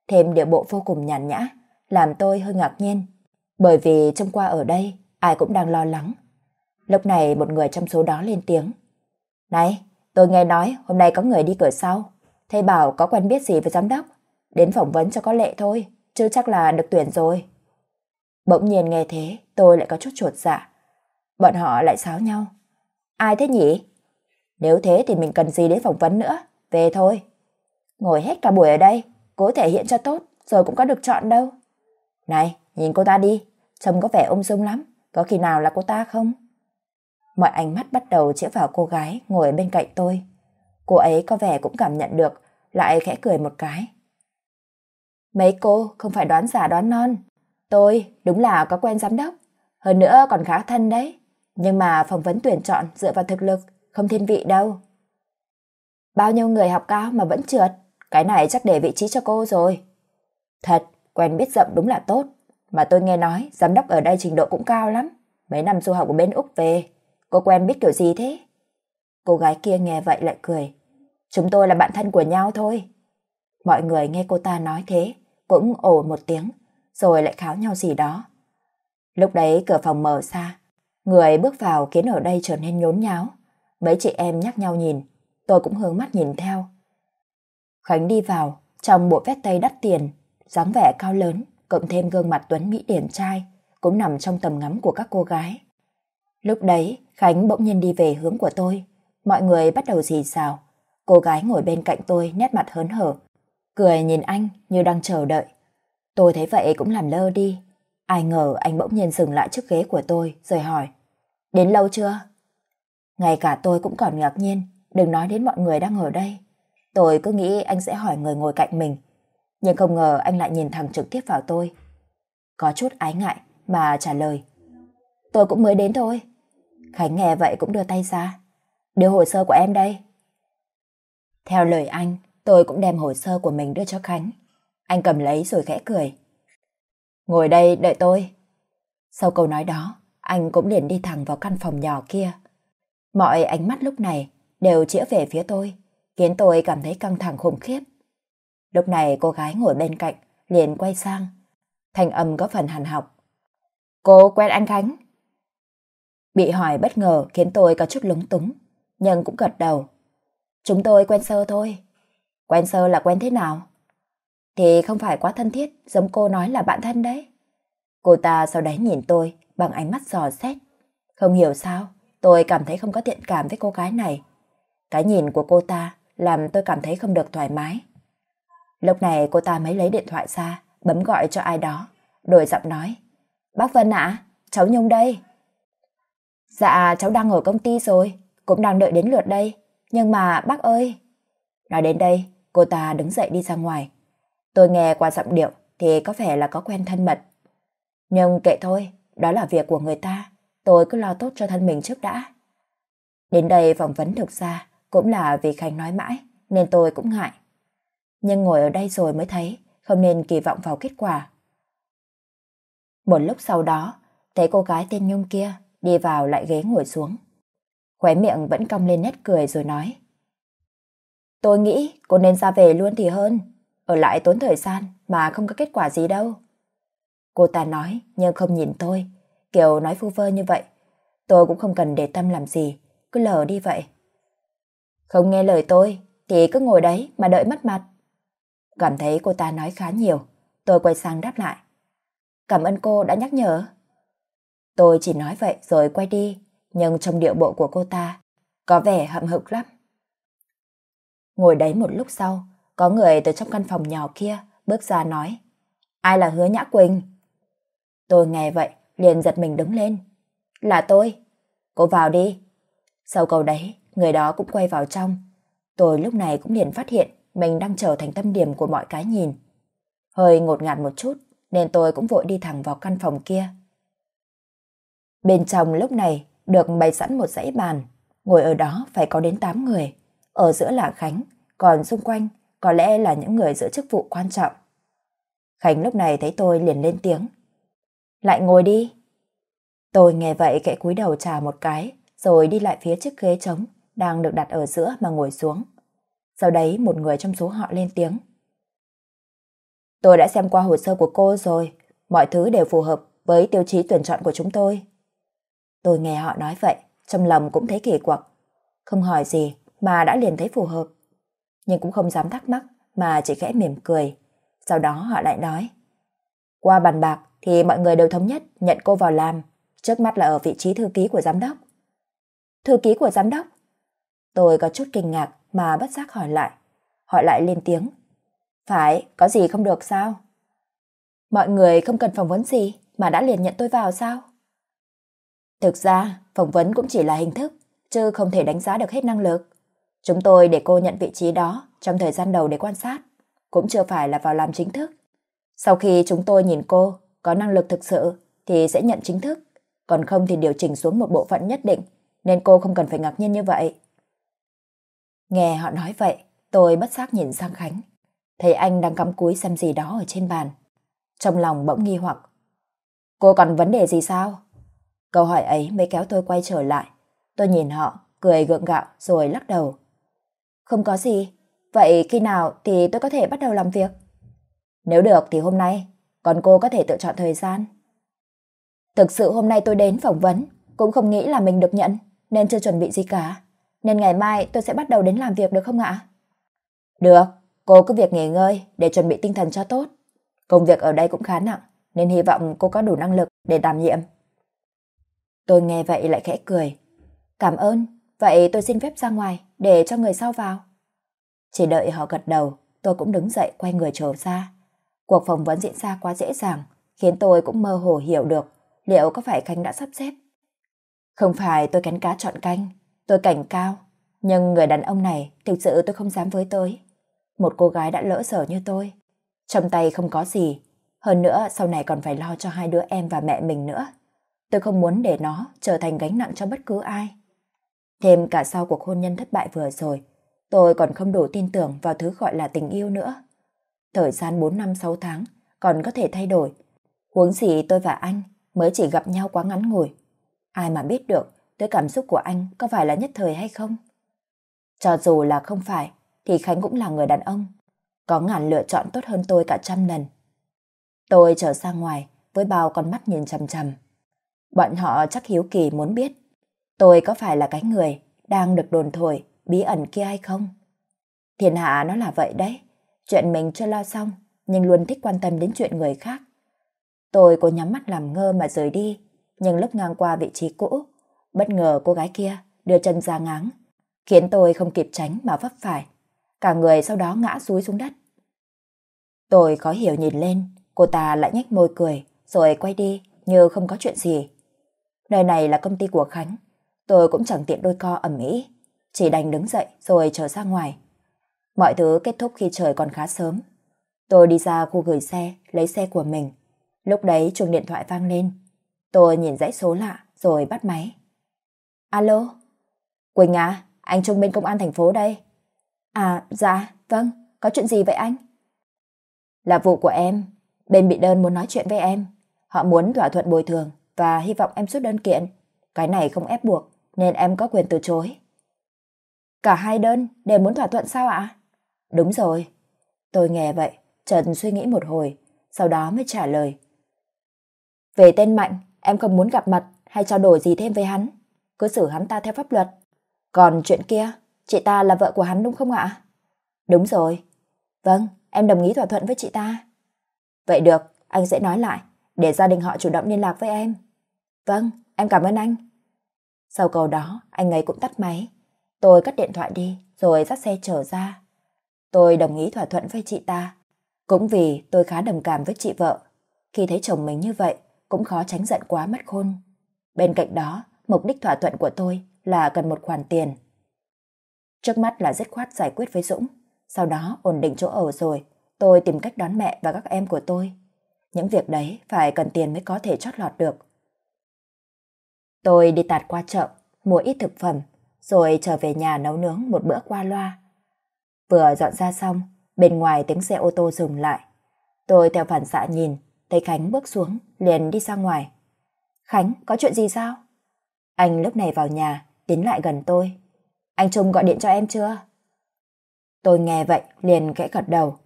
Thêm điệu bộ vô cùng nhàn nhã, làm tôi hơi ngạc nhiên. Bởi vì trong qua ở đây, ai cũng đang lo lắng. Lúc này một người trong số đó lên tiếng. Này, tôi nghe nói hôm nay có người đi cửa sau. Thầy bảo có quen biết gì với giám đốc đến phỏng vấn cho có lệ thôi, chứ chắc là được tuyển rồi. Bỗng nhiên nghe thế, tôi lại có chút chuột dạ. Bọn họ lại xáo nhau. Ai thế nhỉ? Nếu thế thì mình cần gì đến phỏng vấn nữa, về thôi. Ngồi hết cả buổi ở đây, cố thể hiện cho tốt, rồi cũng có được chọn đâu. Này, nhìn cô ta đi, trông có vẻ ung dung lắm, có khi nào là cô ta không? Mọi ánh mắt bắt đầu chĩa vào cô gái ngồi bên cạnh tôi. Cô ấy có vẻ cũng cảm nhận được, lại khẽ cười một cái. Mấy cô không phải đoán giả đoán non. Tôi đúng là có quen giám đốc, hơn nữa còn khá thân đấy. Nhưng mà phỏng vấn tuyển chọn dựa vào thực lực, không thiên vị đâu. Bao nhiêu người học cao mà vẫn trượt, cái này chắc để vị trí cho cô rồi. Thật, quen biết rộng đúng là tốt. Mà tôi nghe nói giám đốc ở đây trình độ cũng cao lắm. Mấy năm du học của bên Úc về, cô quen biết kiểu gì thế? Cô gái kia nghe vậy lại cười. Chúng tôi là bạn thân của nhau thôi, Mọi người nghe cô ta nói thế, cũng ồ một tiếng, rồi lại kháo nhau gì đó. Lúc đấy cửa phòng mở ra, người bước vào khiến ở đây trở nên nhốn nháo. Mấy chị em nhắc nhau nhìn, tôi cũng hướng mắt nhìn theo. Khánh đi vào, trong bộ vest tây đắt tiền, dáng vẻ cao lớn, cộng thêm gương mặt tuấn mỹ điển trai, cũng nằm trong tầm ngắm của các cô gái. Lúc đấy, Khánh bỗng nhiên đi về hướng của tôi. Mọi người bắt đầu xì xào. Cô gái ngồi bên cạnh tôi nét mặt hớn hở, cười nhìn anh như đang chờ đợi. Tôi thấy vậy cũng làm lơ đi. Ai ngờ anh bỗng nhiên dừng lại trước ghế của tôi rồi hỏi. Đến lâu chưa? Ngay cả tôi cũng còn ngạc nhiên, đừng nói đến mọi người đang ở đây. Tôi cứ nghĩ anh sẽ hỏi người ngồi cạnh mình. Nhưng không ngờ anh lại nhìn thẳng trực tiếp vào tôi. Có chút ái ngại mà trả lời. Tôi cũng mới đến thôi. Khánh nghe vậy cũng đưa tay ra. Đưa hồ sơ của em đây. Theo lời anh, Tôi cũng đem hồ sơ của mình đưa cho Khánh. Anh cầm lấy rồi khẽ cười. Ngồi đây đợi tôi. Sau câu nói đó, anh cũng liền đi thẳng vào căn phòng nhỏ kia. Mọi ánh mắt lúc này đều chĩa về phía tôi, khiến tôi cảm thấy căng thẳng khủng khiếp. Lúc này cô gái ngồi bên cạnh liền quay sang. Thành âm có phần hàn học. Cô quen anh Khánh? Bị hỏi bất ngờ khiến tôi có chút lúng túng, nhưng cũng gật đầu. Chúng tôi quen sơ thôi. Quen sơ là quen thế nào? Thì không phải quá thân thiết, giống cô nói là bạn thân đấy. Cô ta sau đấy nhìn tôi bằng ánh mắt dò xét. Không hiểu sao, tôi cảm thấy không có thiện cảm với cô gái này. Cái nhìn của cô ta làm tôi cảm thấy không được thoải mái. Lúc này cô ta mới lấy điện thoại ra, bấm gọi cho ai đó, đổi giọng nói. Bác Vân ạ, cháu Nhung đây. Dạ, cháu đang ở công ty rồi, cũng đang đợi đến lượt đây. Nhưng mà bác ơi... Nói đến đây, cô ta đứng dậy đi ra ngoài. Tôi nghe qua giọng điệu thì có vẻ là có quen thân mật. Nhưng kệ thôi, đó là việc của người ta, tôi cứ lo tốt cho thân mình trước đã. Đến đây phỏng vấn thực ra cũng là vì Khánh nói mãi nên tôi cũng ngại. Nhưng ngồi ở đây rồi mới thấy không nên kỳ vọng vào kết quả. Một lúc sau đó, thấy cô gái tên Nhung kia đi vào lại ghế ngồi xuống. Khóe miệng vẫn cong lên nét cười rồi nói. Tôi nghĩ cô nên ra về luôn thì hơn, ở lại tốn thời gian mà không có kết quả gì đâu. Cô ta nói nhưng không nhìn tôi, kiểu nói phu vơ như vậy. Tôi cũng không cần để tâm làm gì, cứ lờ đi vậy. Không nghe lời tôi thì cứ ngồi đấy mà đợi mất mặt. Cảm thấy cô ta nói khá nhiều, tôi quay sang đáp lại. Cảm ơn cô đã nhắc nhở. Tôi chỉ nói vậy rồi quay đi, nhưng trong điệu bộ của cô ta có vẻ hậm hực lắm. Ngồi đấy một lúc sau, có người từ trong căn phòng nhỏ kia bước ra nói. Ai là Hứa Nhã Quỳnh? Tôi nghe vậy, liền giật mình đứng lên. Là tôi. Cô vào đi. Sau câu đấy, người đó cũng quay vào trong. Tôi lúc này cũng liền phát hiện mình đang trở thành tâm điểm của mọi cái nhìn. Hơi ngột ngạt một chút, nên tôi cũng vội đi thẳng vào căn phòng kia. Bên trong lúc này được bày sẵn một dãy bàn, ngồi ở đó phải có đến 8 người ở giữa là Khánh, còn xung quanh có lẽ là những người giữ chức vụ quan trọng. Khánh lúc này thấy tôi liền lên tiếng. Lại ngồi đi. Tôi nghe vậy kệ cúi đầu trà một cái, rồi đi lại phía chiếc ghế trống đang được đặt ở giữa mà ngồi xuống. Sau đấy một người trong số họ lên tiếng. Tôi đã xem qua hồ sơ của cô rồi, mọi thứ đều phù hợp với tiêu chí tuyển chọn của chúng tôi. Tôi nghe họ nói vậy, trong lòng cũng thấy kỳ quặc. Không hỏi gì, mà đã liền thấy phù hợp. Nhưng cũng không dám thắc mắc mà chỉ khẽ mỉm cười. Sau đó họ lại nói. Qua bàn bạc thì mọi người đều thống nhất nhận cô vào làm, trước mắt là ở vị trí thư ký của giám đốc. Thư ký của giám đốc? Tôi có chút kinh ngạc mà bất giác hỏi lại. Họ lại lên tiếng. Phải, có gì không được sao? Mọi người không cần phỏng vấn gì mà đã liền nhận tôi vào sao? Thực ra, phỏng vấn cũng chỉ là hình thức, chứ không thể đánh giá được hết năng lực. Chúng tôi để cô nhận vị trí đó trong thời gian đầu để quan sát, cũng chưa phải là vào làm chính thức. Sau khi chúng tôi nhìn cô có năng lực thực sự thì sẽ nhận chính thức, còn không thì điều chỉnh xuống một bộ phận nhất định, nên cô không cần phải ngạc nhiên như vậy. Nghe họ nói vậy, tôi bất giác nhìn sang Khánh, thấy anh đang cắm cúi xem gì đó ở trên bàn. Trong lòng bỗng nghi hoặc. Cô còn vấn đề gì sao? Câu hỏi ấy mới kéo tôi quay trở lại. Tôi nhìn họ, cười gượng gạo rồi lắc đầu. Không có gì. Vậy khi nào thì tôi có thể bắt đầu làm việc? Nếu được thì hôm nay, còn cô có thể tự chọn thời gian. Thực sự hôm nay tôi đến phỏng vấn, cũng không nghĩ là mình được nhận, nên chưa chuẩn bị gì cả. Nên ngày mai tôi sẽ bắt đầu đến làm việc được không ạ? Được, cô cứ việc nghỉ ngơi để chuẩn bị tinh thần cho tốt. Công việc ở đây cũng khá nặng, nên hy vọng cô có đủ năng lực để đảm nhiệm. Tôi nghe vậy lại khẽ cười. Cảm ơn, vậy tôi xin phép ra ngoài để cho người sau vào. Chỉ đợi họ gật đầu, tôi cũng đứng dậy quay người trở ra. Cuộc phỏng vấn diễn ra quá dễ dàng, khiến tôi cũng mơ hồ hiểu được liệu có phải Khánh đã sắp xếp. Không phải tôi cắn cá chọn canh, tôi cảnh cao, nhưng người đàn ông này thực sự tôi không dám với tới. Một cô gái đã lỡ sở như tôi, trong tay không có gì, hơn nữa sau này còn phải lo cho hai đứa em và mẹ mình nữa. Tôi không muốn để nó trở thành gánh nặng cho bất cứ ai. Thêm cả sau cuộc hôn nhân thất bại vừa rồi, tôi còn không đủ tin tưởng vào thứ gọi là tình yêu nữa. Thời gian 4 năm 6 tháng còn có thể thay đổi. Huống gì tôi và anh mới chỉ gặp nhau quá ngắn ngủi. Ai mà biết được tới cảm xúc của anh có phải là nhất thời hay không? Cho dù là không phải, thì Khánh cũng là người đàn ông. Có ngàn lựa chọn tốt hơn tôi cả trăm lần. Tôi trở ra ngoài với bao con mắt nhìn chằm chằm. Bọn họ chắc hiếu kỳ muốn biết tôi có phải là cái người đang được đồn thổi bí ẩn kia hay không? Thiên hạ nó là vậy đấy, chuyện mình chưa lo xong nhưng luôn thích quan tâm đến chuyện người khác. Tôi cố nhắm mắt làm ngơ mà rời đi, nhưng lúc ngang qua vị trí cũ, bất ngờ cô gái kia đưa chân ra ngáng, khiến tôi không kịp tránh mà vấp phải. Cả người sau đó ngã xúi xuống đất. Tôi khó hiểu nhìn lên, cô ta lại nhếch môi cười, rồi quay đi như không có chuyện gì. Nơi này là công ty của Khánh, Tôi cũng chẳng tiện đôi co ẩm ý, chỉ đành đứng dậy rồi trở ra ngoài. Mọi thứ kết thúc khi trời còn khá sớm. Tôi đi ra khu gửi xe, lấy xe của mình. Lúc đấy chuông điện thoại vang lên. Tôi nhìn dãy số lạ rồi bắt máy. Alo? Quỳnh à, anh Trung bên công an thành phố đây. À, dạ, vâng, có chuyện gì vậy anh? Là vụ của em, bên bị đơn muốn nói chuyện với em. Họ muốn thỏa thuận bồi thường và hy vọng em rút đơn kiện. Cái này không ép buộc, nên em có quyền từ chối. Cả hai đơn đều muốn thỏa thuận sao ạ? Đúng rồi. Tôi nghe vậy, Trần suy nghĩ một hồi, sau đó mới trả lời. Về tên Mạnh, em không muốn gặp mặt hay trao đổi gì thêm với hắn. Cứ xử hắn ta theo pháp luật. Còn chuyện kia, chị ta là vợ của hắn đúng không ạ? Đúng rồi. Vâng, em đồng ý thỏa thuận với chị ta. Vậy được, anh sẽ nói lại, để gia đình họ chủ động liên lạc với em. Vâng, em cảm ơn anh. Sau câu đó, anh ấy cũng tắt máy. Tôi cắt điện thoại đi, rồi dắt xe trở ra. Tôi đồng ý thỏa thuận với chị ta. Cũng vì tôi khá đồng cảm với chị vợ. Khi thấy chồng mình như vậy, cũng khó tránh giận quá mất khôn. Bên cạnh đó, mục đích thỏa thuận của tôi là cần một khoản tiền. Trước mắt là dứt khoát giải quyết với Dũng. Sau đó ổn định chỗ ở rồi, tôi tìm cách đón mẹ và các em của tôi. Những việc đấy phải cần tiền mới có thể chót lọt được. Tôi đi tạt qua chợ, mua ít thực phẩm, rồi trở về nhà nấu nướng một bữa qua loa. Vừa dọn ra xong, bên ngoài tiếng xe ô tô dừng lại. Tôi theo phản xạ nhìn, thấy Khánh bước xuống, liền đi ra ngoài. Khánh, có chuyện gì sao? Anh lúc này vào nhà, tiến lại gần tôi. Anh Trung gọi điện cho em chưa? Tôi nghe vậy, liền kẽ gật đầu.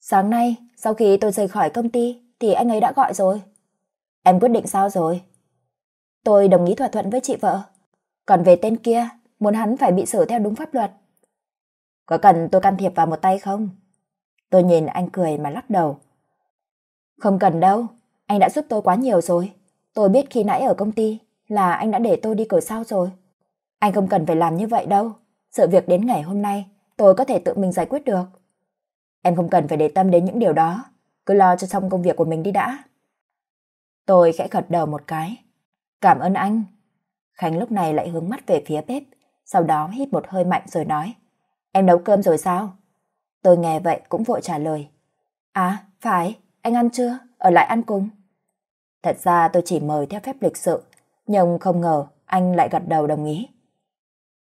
Sáng nay, sau khi tôi rời khỏi công ty, thì anh ấy đã gọi rồi. Em quyết định sao rồi? Tôi đồng ý thỏa thuận với chị vợ. Còn về tên kia, muốn hắn phải bị xử theo đúng pháp luật. Có cần tôi can thiệp vào một tay không? Tôi nhìn anh cười mà lắc đầu. Không cần đâu, anh đã giúp tôi quá nhiều rồi. Tôi biết khi nãy ở công ty là anh đã để tôi đi cửa sau rồi. Anh không cần phải làm như vậy đâu. Sự việc đến ngày hôm nay, tôi có thể tự mình giải quyết được. Em không cần phải để tâm đến những điều đó, cứ lo cho xong công việc của mình đi đã. Tôi khẽ gật đầu một cái. Cảm ơn anh. Khánh lúc này lại hướng mắt về phía bếp, sau đó hít một hơi mạnh rồi nói. Em nấu cơm rồi sao? Tôi nghe vậy cũng vội trả lời. À, phải, anh ăn chưa? Ở lại ăn cùng. Thật ra tôi chỉ mời theo phép lịch sự, nhưng không ngờ anh lại gật đầu đồng ý.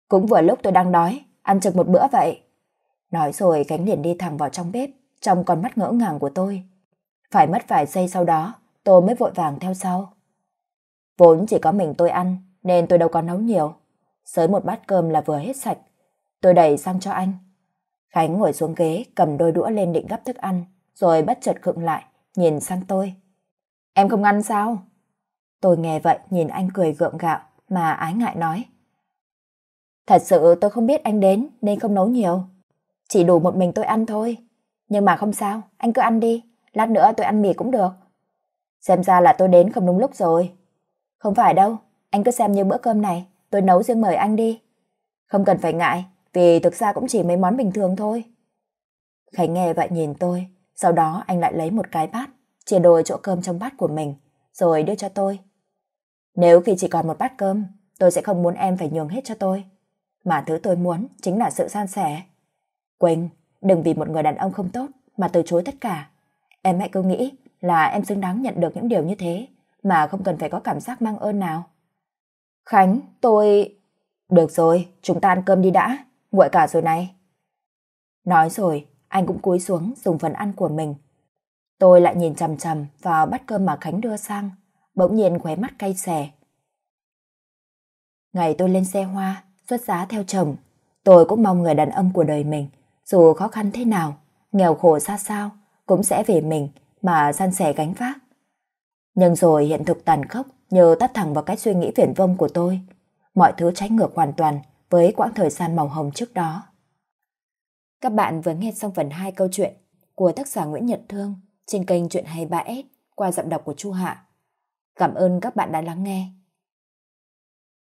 Cũng vừa lúc tôi đang đói, ăn trực một bữa vậy. Nói rồi Khánh liền đi thẳng vào trong bếp, trong con mắt ngỡ ngàng của tôi. Phải mất vài giây sau đó, tôi mới vội vàng theo sau. Vốn chỉ có mình tôi ăn, nên tôi đâu có nấu nhiều. Sới một bát cơm là vừa hết sạch. Tôi đẩy sang cho anh. Khánh ngồi xuống ghế, cầm đôi đũa lên định gắp thức ăn, rồi bất chợt khựng lại, nhìn sang tôi. Em không ăn sao? Tôi nghe vậy nhìn anh cười gượng gạo mà ái ngại nói. Thật sự tôi không biết anh đến nên không nấu nhiều. Chỉ đủ một mình tôi ăn thôi. Nhưng mà không sao, anh cứ ăn đi. Lát nữa tôi ăn mì cũng được. Xem ra là tôi đến không đúng lúc rồi. Không phải đâu, anh cứ xem như bữa cơm này, tôi nấu riêng mời anh đi. Không cần phải ngại, vì thực ra cũng chỉ mấy món bình thường thôi. Khánh nghe vậy nhìn tôi, sau đó anh lại lấy một cái bát, chia đôi chỗ cơm trong bát của mình, rồi đưa cho tôi. Nếu khi chỉ còn một bát cơm, tôi sẽ không muốn em phải nhường hết cho tôi. Mà thứ tôi muốn chính là sự san sẻ. Quỳnh, đừng vì một người đàn ông không tốt mà từ chối tất cả. Em hãy cứ nghĩ là em xứng đáng nhận được những điều như thế mà không cần phải có cảm giác mang ơn nào. Khánh, tôi... Được rồi, chúng ta ăn cơm đi đã, nguội cả rồi này. Nói rồi, anh cũng cúi xuống dùng phần ăn của mình. Tôi lại nhìn chằm chằm vào bát cơm mà Khánh đưa sang, bỗng nhiên khóe mắt cay xè. Ngày tôi lên xe hoa, xuất giá theo chồng, tôi cũng mong người đàn ông của đời mình, dù khó khăn thế nào, nghèo khổ ra sao, cũng sẽ về mình mà san sẻ gánh vác. Nhưng rồi hiện thực tàn khốc nhờ tắt thẳng vào cái suy nghĩ viển vông của tôi. Mọi thứ trái ngược hoàn toàn với quãng thời gian màu hồng trước đó. Các bạn vừa nghe xong phần 2 câu chuyện của tác giả Nguyễn Nhật Thương trên kênh Chuyện Hay 3S qua giọng đọc của Chu Hạ. Cảm ơn các bạn đã lắng nghe.